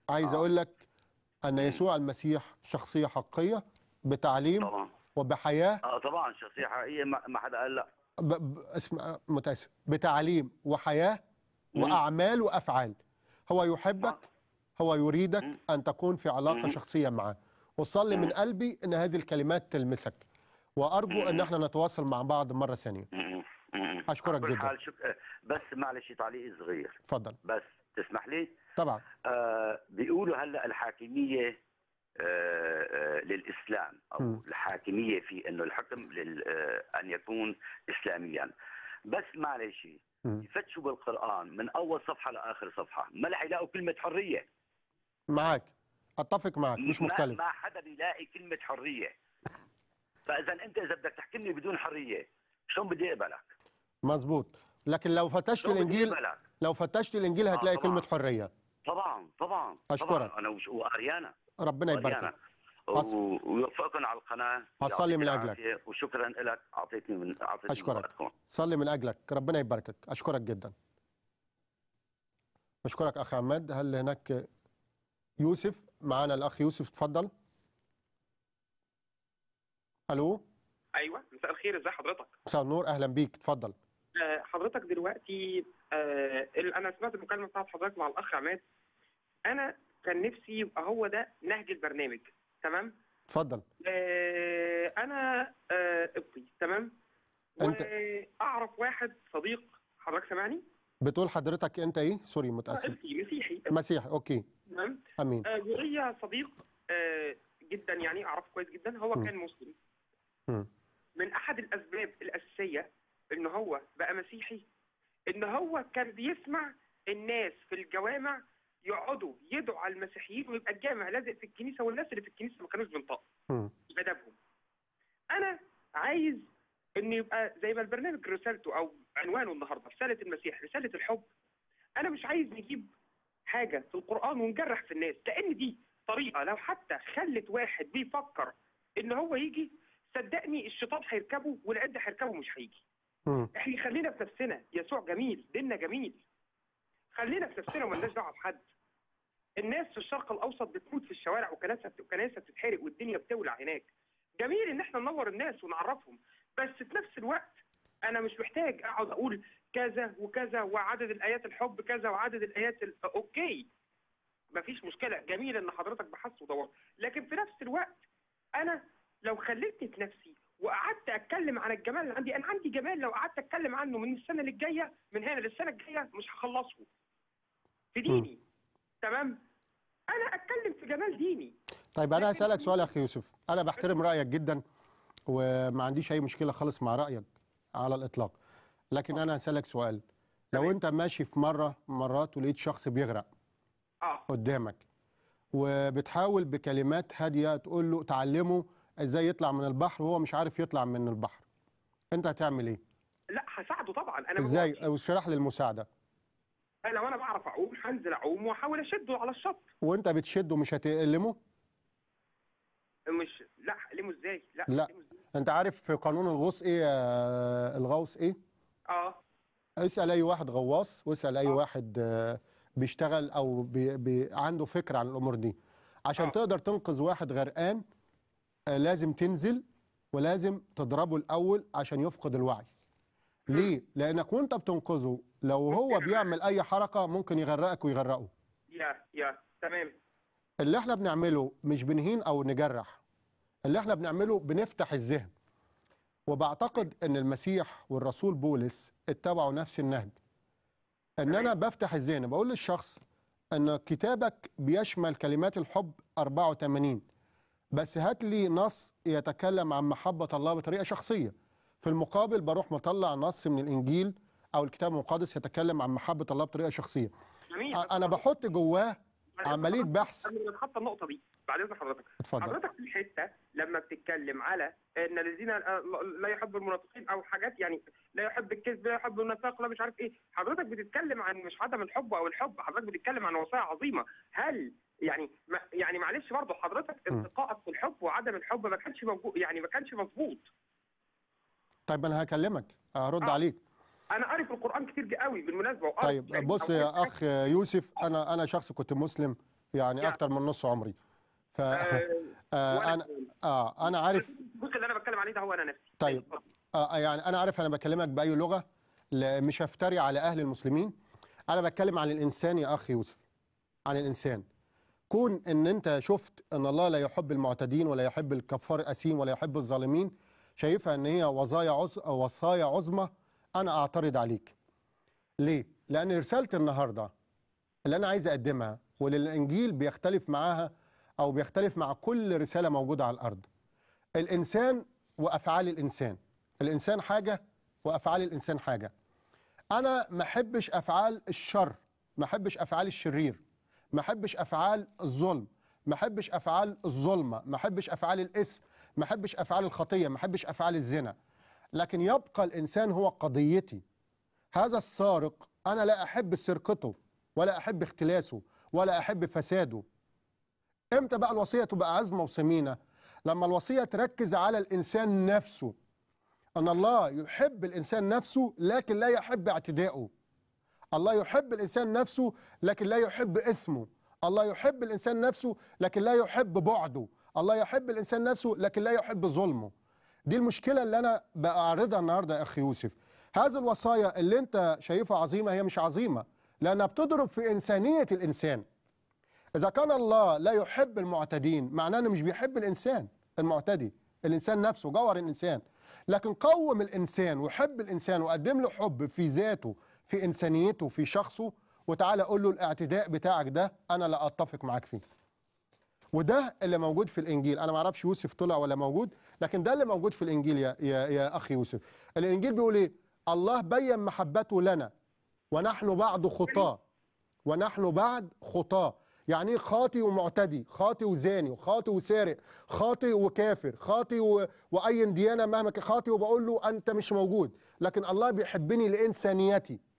عايز اقول لك ان يسوع المسيح شخصيه حقيقيه بتعليم طبعا. وبحياه اه طبعا شخصيه حقيقيه ما حدا قال لا اسم متاسف بتعليم وحياه واعمال وافعال هو يحبك آه. هو يريدك ان تكون في علاقه شخصيه معاه وصل لي من قلبي ان هذه الكلمات تلمسك وارجو ان احنا نتواصل مع بعض مره ثانيه اشكرك جدا شك... بس معلش تعليق صغير تفضل بس تسمح لي طبعا آه بيقولوا هلا الحاكميه آه، آه، للاسلام او الحاكميه في انه الحكم آه، ان يكون اسلاميا بس معلش يفتشوا بالقران من اول صفحه لاخر صفحه ما رح يلاقوا كلمه حريه معك اتفق معك مش مختلف ما حدا بيلاقي كلمه حريه فاذا انت اذا بدك تحكمني بدون حريه شلون بدي اقبلك مزبوط لكن لو فتشت الانجيل لو فتشت الانجيل هتلاقي آه كلمه حريه طبعا طبعا اشكرك طبعا. انا واريانا ربنا يبارك ويوفقكم على القناه هصلي من اجلك وشكرا لك اعطيتني من اعطيتني اشكرك صلي من اجلك ربنا يباركك اشكرك جدا اشكرك اخ عماد هل هناك يوسف معانا الاخ يوسف تفضل الو ايوه مساء الخير ازي حضرتك مساء النور اهلا بيك تفضل آه، حضرتك دلوقتي آه انا سمعت المكالمه بتاعت حضرتك مع الاخ عماد انا كان نفسي يبقى هو ده نهج البرنامج تمام اتفضل آه انا آه تمام انت اعرف واحد صديق حضرتك سامعني بتقول حضرتك انت ايه سوري متاسف قبطي آه، مسيحي مسيحي اوكي تمام امين آه صديق آه جدا يعني اعرفه كويس جدا هو م. كان مسلم م. من احد الاسباب الاساسيه ان هو بقى مسيحي ان هو كان بيسمع الناس في الجوامع يقعدوا يدعوا على المسيحيين ويبقى الجامع لازق في الكنيسه والناس اللي في الكنيسه ما كانوش بينطقوا يبقى انا عايز ان يبقى زي ما البرنامج رسالته او عنوانه النهارده رساله المسيح رساله الحب انا مش عايز نجيب حاجه في القران ونجرح في الناس لان دي طريقه لو حتى خلت واحد بيفكر ان هو يجي صدقني الشيطان هيركبه والعد هيركبه مش هيجي احنا خلينا في نفسنا يسوع جميل ديننا جميل خلينا في نفسنا وملناش دعوه بحد الناس في الشرق الاوسط بتموت في الشوارع وكنائسها وكنائسها بتتحرق والدنيا بتولع هناك جميل ان احنا ننور الناس ونعرفهم بس في نفس الوقت انا مش محتاج اقعد اقول كذا وكذا وعدد الايات الحب كذا وعدد الايات اوكي مفيش مشكله جميل ان حضرتك بحثت ودورت لكن في نفس الوقت انا لو خليتني في نفسي وقعدت اتكلم عن الجمال اللي عندي انا عندي جمال لو قعدت اتكلم عنه من السنه اللي جايه من هنا للسنه الجايه مش هخلصه في ديني تمام انا اتكلم في جمال ديني طيب انا هسالك سؤال يا اخي يوسف انا بحترم رايك جدا وما عنديش اي مشكله خالص مع رايك على الاطلاق لكن انا هسالك سؤال لو انت ماشي في مره مرات ولقيت شخص بيغرق اه قدامك وبتحاول بكلمات هاديه تقول له تعلمه ازاي يطلع من البحر وهو مش عارف يطلع من البحر انت هتعمل ايه لا هساعده طبعا انا ازاي اشرح لي المساعده انا لو انا بعرف اعوم هنزل اعوم واحاول اشده على الشط وانت بتشده مش هتقلمه مش لا اقلمه ازاي لا, لا. إزاي؟ انت عارف في قانون الغوص ايه يا آه، الغوص ايه اه اسال اي واحد غواص واسال اي آه. واحد آه، بيشتغل او بي بي عنده فكره عن الامور دي عشان آه. تقدر تنقذ واحد غرقان لازم تنزل ولازم تضربه الأول عشان يفقد الوعي ليه؟ لأنك وانت بتنقذه لو هو بيعمل أي حركة ممكن يغرقك ويغرقه يا يا تمام اللي احنا بنعمله مش بنهين أو نجرح اللي احنا بنعمله بنفتح الذهن وبعتقد أن المسيح والرسول بولس اتبعوا نفس النهج أن أنا بفتح الذهن بقول للشخص أن كتابك بيشمل كلمات الحب 84 بس هات لي نص يتكلم عن محبة الله بطريقة شخصية في المقابل بروح مطلع نص من الإنجيل أو الكتاب المقدس يتكلم عن محبة الله بطريقة شخصية جميل. أنا بحط جواه عملية بحث انا ما النقطة دي بعد اذن حضرتك اتفضل حضرتك في حته لما بتتكلم على ان الذين آه، لا يحب المنافقين او حاجات يعني لا يحب الكذب لا يحب النفاق لا مش عارف ايه حضرتك بتتكلم عن مش عدم الحب او الحب حضرتك بتتكلم عن وصايا عظيمه هل يعني ما يعني معلش برضه حضرتك التقاءك في الحب وعدم الحب ما كانش موجود يعني ما كانش مظبوط طيب انا هكلمك هرد آه. عليك انا قاري القران كتير قوي بالمناسبه وقاري طيب يعني بص يا اخ يوسف انا انا شخص كنت مسلم يعني, يعني. اكتر من نص عمري ف آه, [LAUGHS] آه،, آه انا اه انا عارف بص اللي انا بتكلم عليه ده هو انا نفسي طيب آه،, آه يعني انا عارف انا بكلمك باي لغه مش هفتري على اهل المسلمين انا بتكلم عن الانسان يا اخ يوسف عن الانسان كون ان انت شفت ان الله لا يحب المعتدين ولا يحب الكفار اثيم ولا يحب الظالمين شايفها ان هي وصايا عز... وصايا عظمى انا اعترض عليك ليه لان رساله النهارده اللي انا عايز اقدمها وللانجيل بيختلف معاها او بيختلف مع كل رساله موجوده على الارض الانسان وافعال الانسان الانسان حاجه وافعال الانسان حاجه انا ما احبش افعال الشر ما احبش افعال الشرير ما احبش افعال الظلم ما احبش افعال الظلمه ما احبش افعال الاسم ما احبش افعال الخطيه ما احبش افعال الزنا لكن يبقى الانسان هو قضيتي هذا السارق انا لا احب سرقته ولا احب اختلاسه ولا احب فساده امتى بقى الوصيه تبقى عزمه وسمينه لما الوصيه تركز على الانسان نفسه ان الله يحب الانسان نفسه لكن لا يحب اعتدائه الله يحب الإنسان نفسه لكن لا يحب إثمه الله يحب الإنسان نفسه لكن لا يحب بعده الله يحب الإنسان نفسه لكن لا يحب ظلمه دي المشكلة اللي أنا بعرضها النهاردة يا يوسف هذه الوصايا اللي أنت شايفها عظيمة هي مش عظيمة لأنها بتضرب في إنسانية الإنسان إذا كان الله لا يحب المعتدين معناه أنه مش بيحب الإنسان المعتدي الإنسان نفسه جوهر الإنسان لكن قوم الإنسان وحب الإنسان وقدم له حب في ذاته في انسانيته في شخصه وتعالى قول له الاعتداء بتاعك ده انا لا اتفق معاك فيه وده اللي موجود في الانجيل انا ما اعرفش يوسف طلع ولا موجود لكن ده اللي موجود في الانجيل يا يا, يا اخ يوسف الانجيل بيقول ايه الله بين محبته لنا ونحن بعد خطاه ونحن بعد خطاه يعني ايه خاطي ومعتدي خاطي وزاني وخاطي وسارق خاطي وكافر خاطي و... واي ديانه مهما كان خاطي وبقول له انت مش موجود لكن الله بيحبني لانسانيتي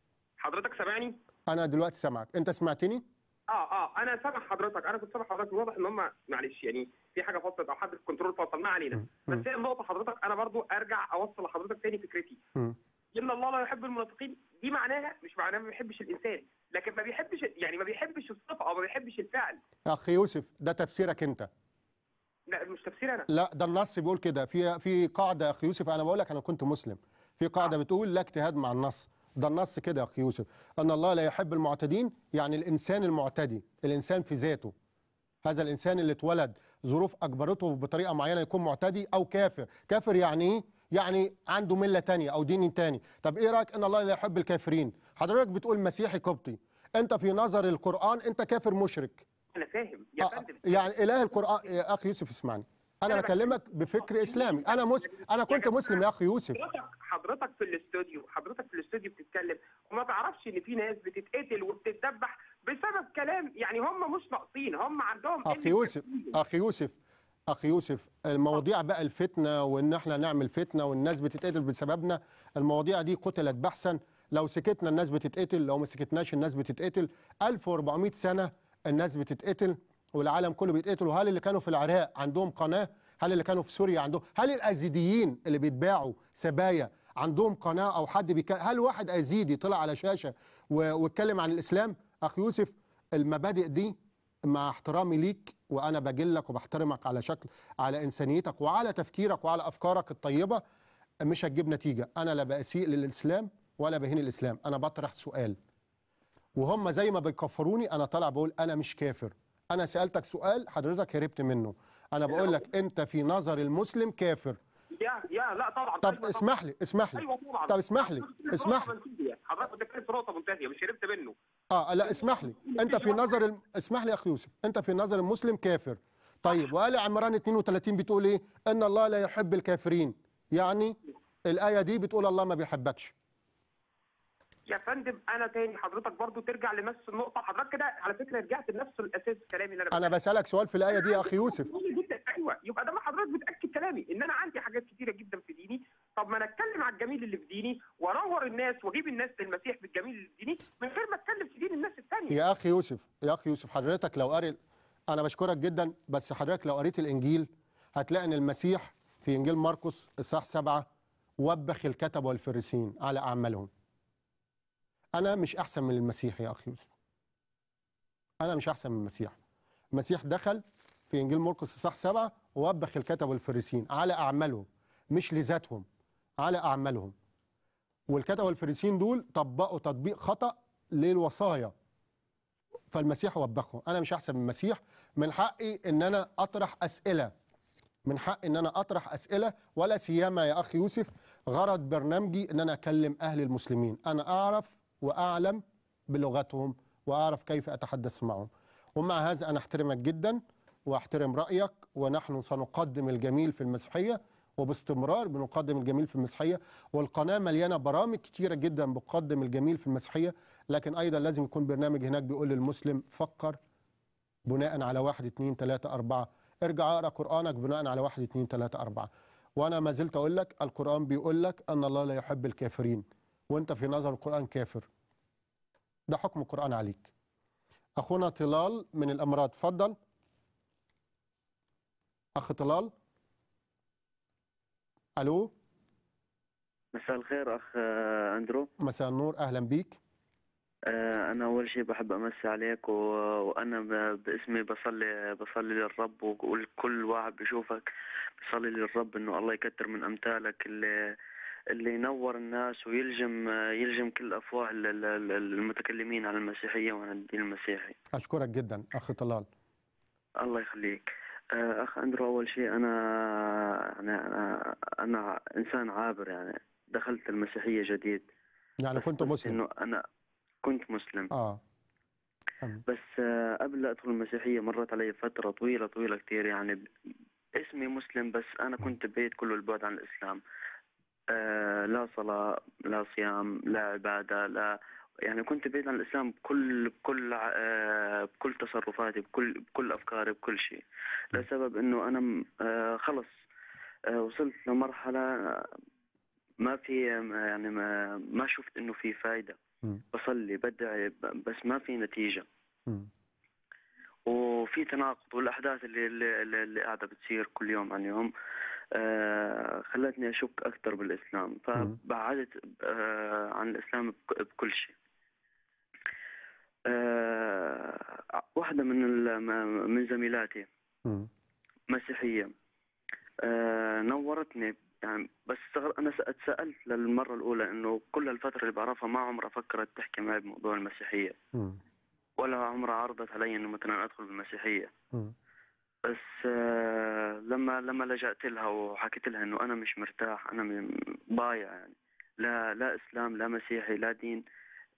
حضرتك سامعني؟ انا دلوقتي سامعك انت سمعتني؟ اه اه انا سامع حضرتك انا كنت سامع حضرتك واضح ان هم معلش يعني في حاجه فصلت او حد في الكنترول فصل ما علينا بس هي النقطه حضرتك انا برضو ارجع اوصل لحضرتك تاني فكرتي ان الله لا يحب المنافقين دي معناها مش معناها ما بيحبش الانسان لكن ما بيحبش يعني ما بيحبش الصفه او ما بيحبش الفعل أخ يوسف ده تفسيرك انت لا مش تفسير انا لا ده النص بيقول كده في في قاعده يا اخي يوسف انا بقول لك انا كنت مسلم في قاعده آه. بتقول لا اجتهاد مع النص ده النص كده يا اخي يوسف ان الله لا يحب المعتدين يعني الانسان المعتدي الانسان في ذاته هذا الانسان اللي اتولد ظروف اجبرته بطريقه معينه يكون معتدي او كافر كافر يعني ايه يعني عنده مله تانية او دين تاني طب ايه رايك ان الله لا يحب الكافرين حضرتك بتقول مسيحي قبطي انت في نظر القران انت كافر مشرك انا فاهم يا آه، فندم يعني اله القران يا اخي يوسف اسمعني انا بكلمك بفكر آه، اسلامي انا مس... انا كنت مسلم يا اخي يوسف حضرتك في الاستوديو حضرتك في الاستوديو بتتكلم وما تعرفش ان في ناس بتتقتل وبتتذبح بسبب كلام يعني هم مش ناقصين هم عندهم اخي يوسف اخي يوسف اخي يوسف المواضيع بقى الفتنه وان احنا نعمل فتنه والناس بتتقتل بسببنا المواضيع دي قتلت بحثا لو سكتنا الناس بتتقتل لو ما سكتناش الناس بتتقتل 1400 سنه الناس بتتقتل والعالم كله بيتقتلوا هل اللي كانوا في العراق عندهم قناه هل اللي كانوا في سوريا عندهم هل الازيديين اللي بيتباعوا سبايا عندهم قناه او حد بيك... هل واحد ازيدي طلع على شاشه و... واتكلم عن الاسلام اخ يوسف المبادئ دي مع احترامي ليك وانا بجلك وبحترمك على شكل على انسانيتك وعلى تفكيرك وعلى افكارك الطيبه مش هتجيب نتيجه انا لا بسيء للاسلام ولا بهين الاسلام انا بطرح سؤال وهم زي ما بيكفروني انا طالع بقول انا مش كافر انا سالتك سؤال حضرتك هربت منه انا بقول لك أيوه. انت في نظر المسلم كافر يا يا لا طبعا طب طيب، اسمح لي اسمح لي ايوه طبعا طب اسمح لي اسمح لي حضرتك بتتكلم في نقطه منتهيه مش هربت منه اه لا اسمح لي انت في نظر الم... اسمح لي يا اخ يوسف انت في نظر المسلم كافر طيب وآل عمران 32 بتقول ايه ان الله لا يحب الكافرين يعني الايه دي بتقول الله ما بيحبكش يا فندم انا تاني حضرتك برضو ترجع لنفس النقطه حضرتك كده على فكره رجعت لنفس الاساس كلامي اللي انا انا بسالك سؤال في الايه دي يا اخي أيوة، يوسف ايوه يبقى ده ما حضرتك بتاكد كلامي ان انا عندي حاجات كتيره جدا في ديني طب ما انا اتكلم على الجميل اللي في ديني وانور الناس واجيب الناس للمسيح بالجميل اللي في ديني من غير ما اتكلم في دين الناس الثانيه يا اخي يوسف يا اخي يوسف حضرتك لو قريت انا بشكرك جدا بس حضرتك لو قريت الانجيل هتلاقي ان المسيح في انجيل مرقس اصحاح سبعة وبخ الكتب والفريسين على اعمالهم أنا مش أحسن من المسيح يا أخي يوسف أنا مش أحسن من المسيح المسيح دخل في إنجيل مرقس إصحاح سبعة ووبخ الكتب والفريسين على أعمالهم مش لذاتهم على أعمالهم والكتب والفريسين دول طبقوا تطبيق خطأ للوصايا فالمسيح وبخه انا مش احسن من المسيح من حقي ان انا اطرح اسئله من حق ان انا اطرح اسئله ولا سيما يا اخي يوسف غرض برنامجي ان انا اكلم اهل المسلمين انا اعرف وأعلم بلغتهم وأعرف كيف أتحدث معهم ومع هذا أنا أحترمك جدا وأحترم رأيك ونحن سنقدم الجميل في المسيحية وباستمرار بنقدم الجميل في المسيحية والقناة مليانة برامج كثيره جدا بتقدم الجميل في المسيحية لكن أيضا لازم يكون برنامج هناك بيقول للمسلم فكر بناء على واحد اثنين ثلاثة أربعة ارجع اقرأ قرآنك بناء على واحد اثنين ثلاثة أربعة وأنا ما زلت أقول لك القرآن بيقول لك أن الله لا يحب الكافرين وانت في نظر القرآن كافر ده حكم القرآن عليك أخونا طلال من الأمراض اتفضل أخ طلال ألو مساء الخير أخ آه، أندرو مساء النور أهلا بيك آه، أنا أول شيء بحب أمسي عليك وأنا باسمي بصلي بصلي للرب وكل واحد بشوفك بصلي للرب إنه الله يكتر من أمثالك اللي اللي ينور الناس ويلجم يلجم كل افواه المتكلمين عن المسيحيه وعن الدين المسيحي. اشكرك جدا اخ طلال. الله يخليك. آه، اخ اندرو اول شيء انا انا انا, أنا انسان عابر يعني دخلت المسيحيه جديد. يعني كنت مسلم؟ انه انا كنت مسلم. اه. بس آه، قبل لا ادخل المسيحيه مرت علي فتره طويله طويله كثير يعني اسمي مسلم بس انا كنت بعيد كل البعد عن الاسلام آه، لا صلاة لا صيام لا عبادة لا يعني كنت بعيد عن الاسلام بكل بكل آه، بكل تصرفاتي بكل بكل افكاري بكل شيء لسبب انه انا آه، خلص وصلت لمرحله ما في يعني ما, ما شفت انه في فايده بصلي بدعي بس ما في نتيجه وفي تناقض والاحداث اللي, اللي قاعده بتصير كل يوم عن يوم آه، خلتني أشك أكثر بالإسلام فبعدت آه، عن الإسلام بكل شيء آه، واحدة من من زميلاتي مسيحية نورتني يعني بس انا اتسالت للمره الاولى انه كل الفتره اللي بعرفها ما عمرها فكرت تحكي معي بموضوع المسيحيه ولا عمرها عرضت علي انه مثلا ادخل بالمسيحيه بس آه، لما لما لجأت لها وحكيت لها انه انا مش مرتاح انا ضايع يعني لا لا اسلام لا مسيحي لا دين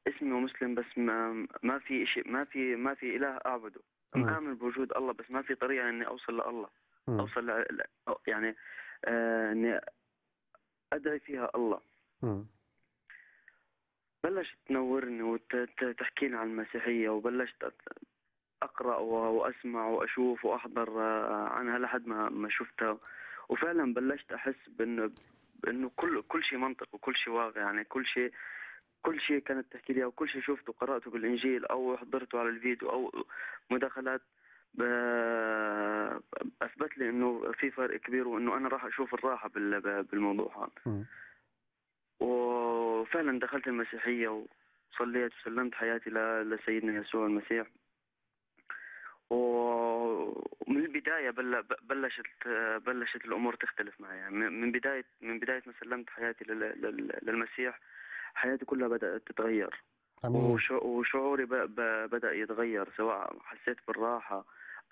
اسمي مسلم بس ما ما في شيء ما في ما في اله اعبده انا امن بوجود الله بس ما في طريقه اني اوصل لله اوصل ل... يعني آه، اني ادعي فيها الله مم. بلشت تنورني وتحكي لي عن المسيحيه وبلشت اقرا واسمع واشوف واحضر عنها آه، لحد ما ما شفتها وفعلا بلشت احس بانه بانه كل كل شيء منطق وكل شيء واقع يعني كل شيء كل شيء كانت تحكي لي او كل شيء شفته قراته بالانجيل او حضرته على الفيديو او مداخلات اثبت لي انه في فرق كبير وانه انا راح اشوف الراحه بالموضوع هذا وفعلا دخلت المسيحيه وصليت وسلمت حياتي لسيدنا يسوع المسيح ومن البدايه بلشت بلشت الامور تختلف معي يعني من بدايه من بدايه ما سلمت حياتي للمسيح حياتي كلها بدات تتغير أمين. وشعوري بدا يتغير سواء حسيت بالراحه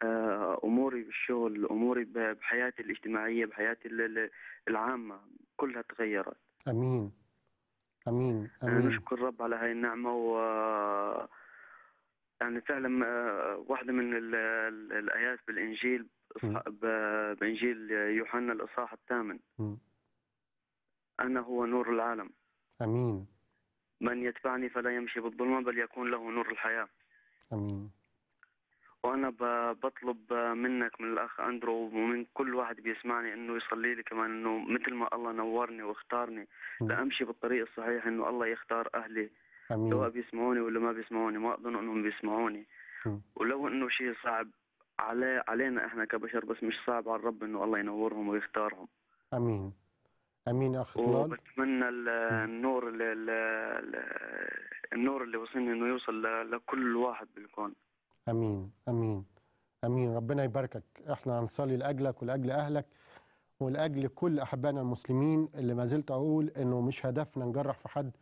آه، اموري بالشغل اموري بحياتي الاجتماعيه بحياتي العامه كلها تغيرت امين امين امين نشكر الرب على هاي النعمه و يعني فعلا آه، واحدة من الآيات بالإنجيل بإنجيل يوحنا الإصحاح الثامن أنا هو نور العالم أمين من يتبعني فلا يمشي بالظلمة بل يكون له نور الحياة أمين وأنا بطلب منك من الأخ أندرو ومن كل واحد بيسمعني إنه يصلي لي كمان إنه مثل ما الله نورني واختارني لأمشي بالطريق الصحيح إنه الله يختار أهلي امين سواء بيسمعوني ولا ما بيسمعوني ما اظن انهم بيسمعوني م. ولو انه شيء صعب علي علينا احنا كبشر بس مش صعب على الرب انه الله ينورهم ويختارهم امين امين اخ طلال وبتمنى النور اللي النور اللي وصلني انه يوصل لكل واحد بالكون امين امين امين ربنا يباركك احنا هنصلي لاجلك ولاجل اهلك ولاجل كل احبائنا المسلمين اللي ما زلت اقول انه مش هدفنا نجرح في حد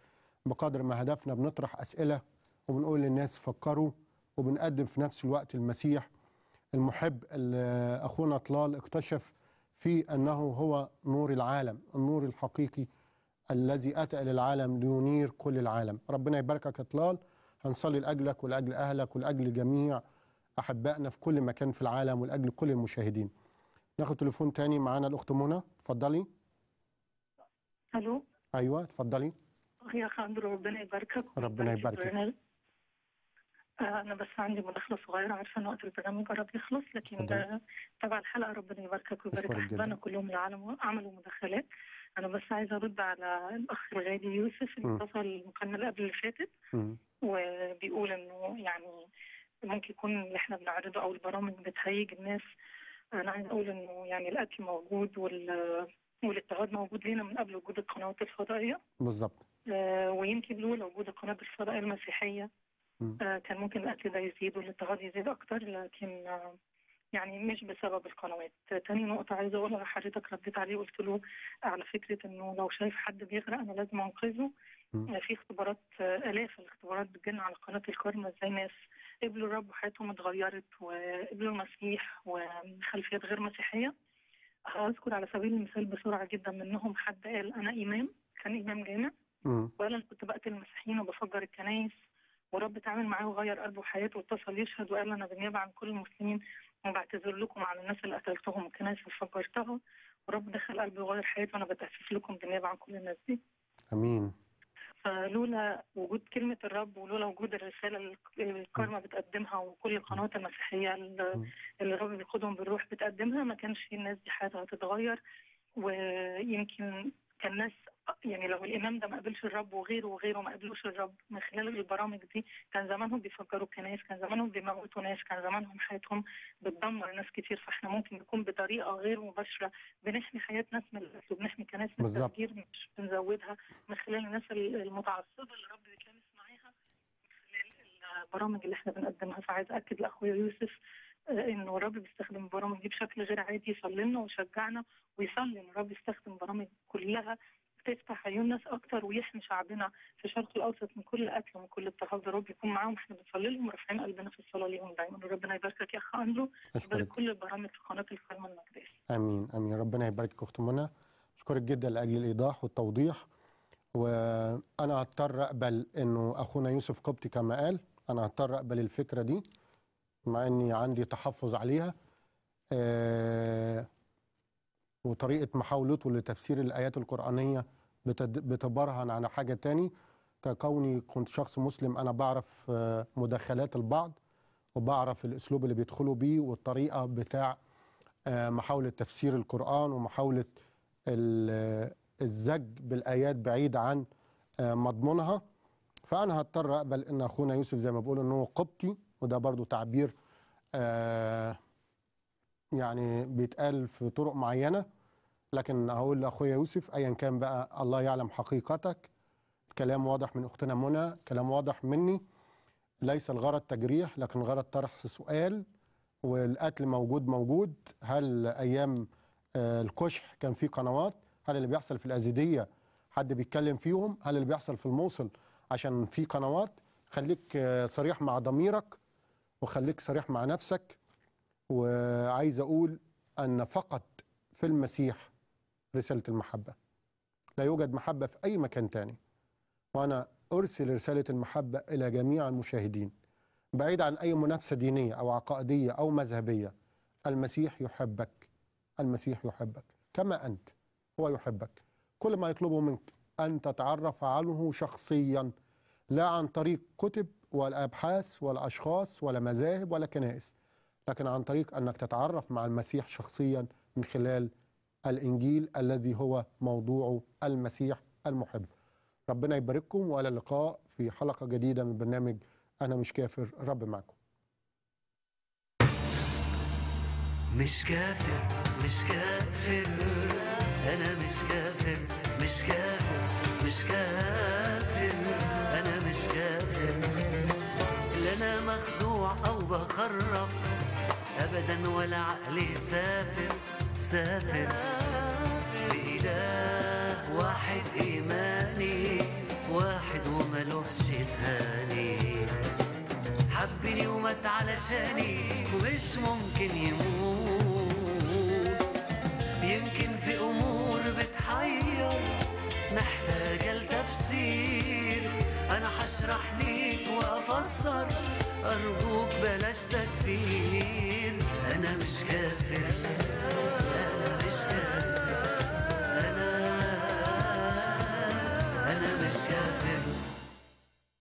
بقدر ما هدفنا بنطرح أسئلة وبنقول للناس فكروا وبنقدم في نفس الوقت المسيح المحب اللي أخونا طلال اكتشف في أنه هو نور العالم النور الحقيقي الذي أتى للعالم لينير كل العالم ربنا يباركك يا طلال هنصلي لأجلك ولأجل أهلك ولأجل جميع أحبائنا في كل مكان في العالم ولأجل كل المشاهدين ناخد تليفون تاني معانا الأخت منى اتفضلي ألو أيوه اتفضلي يا خالد ربنا يباركك ربنا يباركك آه، انا بس عندي مداخله صغيره عارفه ان وقت البرنامج قرب يخلص لكن آه، تبع الحلقه ربنا يباركك ويبارك احبابنا كلهم اللي عملوا مداخلات انا بس عايزه ارد على الاخ الغالي يوسف اللي اتصل المكالمه اللي قبل اللي فاتت وبيقول انه يعني ممكن يكون اللي احنا بنعرضه او البرامج بتهيج الناس انا عايزه اقول انه يعني الاكل موجود وال والاضطهاد موجود لينا من قبل وجود القنوات الفضائيه بالظبط آه، ويمكن لولا وجود قناة الفضاء المسيحية آه، كان ممكن الأكل ده يزيد والاضطهاد يزيد أكتر لكن آه، يعني مش بسبب القنوات تاني نقطة عايزة أقولها حضرتك رديت عليه وقلت له على فكرة إنه لو شايف حد بيغرق أنا لازم أنقذه في اختبارات آلاف الاختبارات بتجينا على قناة الكارما إزاي ناس قبلوا الرب وحياتهم اتغيرت وقبلوا المسيح وخلفيات غير مسيحية هذكر على سبيل المثال بسرعة جدا منهم حد قال أنا إمام كان إمام جامع فعلا كنت بقتل المسيحيين وبفجر الكنايس ورب تعامل معاه وغير قلبه وحياته واتصل يشهد وقال انا بالنيابه عن كل المسلمين وبعتذر لكم عن الناس اللي قتلتهم والكنايس اللي فجرتها ورب دخل قلبي وغير حياته وانا بتأسف لكم بالنيابه عن كل الناس دي. امين. فلولا وجود كلمة الرب ولولا وجود الرسالة اللي الكارما بتقدمها وكل القنوات المسيحية اللي الرب بيقودهم بالروح بتقدمها ما كانش الناس دي حياتها هتتغير ويمكن ناس يعني لو الامام ده ما قابلش الرب وغيره وغيره ما قابلوش الرب من خلال البرامج دي كان زمانهم بيفجروا كنايس كان زمانهم بيموتوا ناس كان زمانهم حياتهم بتدمر ناس كتير فاحنا ممكن نكون بطريقه غير مباشره بنحمي حياه ناس من القتل وبنحمي كناس من التفجير مش بنزودها من خلال الناس المتعصبه اللي الرب بيتلامس معاها من خلال البرامج اللي احنا بنقدمها فعايز اكد لاخويا يوسف انه الرب بيستخدم البرامج دي بشكل غير عادي يصلي لنا ويشجعنا ويصلي ان الرب يستخدم برامج كلها تفتح عيون ناس اكتر ويحمي شعبنا في الشرق الاوسط من كل قتل ومن كل اضطهاد الرب يكون معاهم احنا بنصلي لهم ورافعين قلبنا في الصلاه ليهم دايما ربنا يباركك يا اخ اندرو ويبارك كل البرامج في قناه الكلمه المقدسه امين امين ربنا يباركك اخت منى اشكرك جدا لاجل الايضاح والتوضيح وانا هضطر اقبل انه اخونا يوسف قبطي كما قال انا هضطر اقبل الفكره دي مع اني عندي تحفظ عليها آه، وطريقه محاولته لتفسير الايات القرانيه بتبرهن على حاجه تاني ككوني كنت شخص مسلم انا بعرف آه، مداخلات البعض وبعرف الاسلوب اللي بيدخلوا بيه والطريقه بتاع آه، محاوله تفسير القران ومحاوله الزج بالايات بعيد عن مضمونها فانا هضطر اقبل ان اخونا يوسف زي ما بقول ان هو قبطي وده برضو تعبير آه، يعني بيتقال في طرق معينه لكن هقول لاخويا يوسف ايا كان بقى الله يعلم حقيقتك كلام واضح من اختنا منى كلام واضح مني ليس الغرض تجريح لكن الغرض طرح سؤال والقتل موجود موجود هل ايام آه، الكشح كان في قنوات هل اللي بيحصل في الازيديه حد بيتكلم فيهم هل اللي بيحصل في الموصل عشان في قنوات خليك آه، صريح مع ضميرك وخليك صريح مع نفسك وعايز أقول أن فقط في المسيح رسالة المحبة لا يوجد محبة في أي مكان تاني وأنا أرسل رسالة المحبة إلى جميع المشاهدين بعيد عن أي منافسة دينية أو عقائدية أو مذهبية المسيح يحبك المسيح يحبك كما أنت هو يحبك كل ما يطلبه منك أن تتعرف عنه شخصيا لا عن طريق كتب والابحاث والاشخاص ولا ولا مذاهب ولا كنائس لكن عن طريق أنك تتعرف مع المسيح شخصيا من خلال الإنجيل الذي هو موضوعه المسيح المحب ربنا يبارككم وإلى اللقاء في حلقة جديدة من برنامج أنا مش كافر رب معكم مش كافر مش كافر أنا مش كافر مش كافر مش كافر أنا مش كافر أو بخرب أبدا ولا عقلي سافر سافر بإله واحد إيماني واحد وملوحش تاني حبني ومات علشاني ومش ممكن يموت يمكن في أمور بتحير محتاجة لتفسير انا حشرح ليك وافسر ارجوك بلاش تكفير انا مش كافر انا مش كافر انا انا مش كافر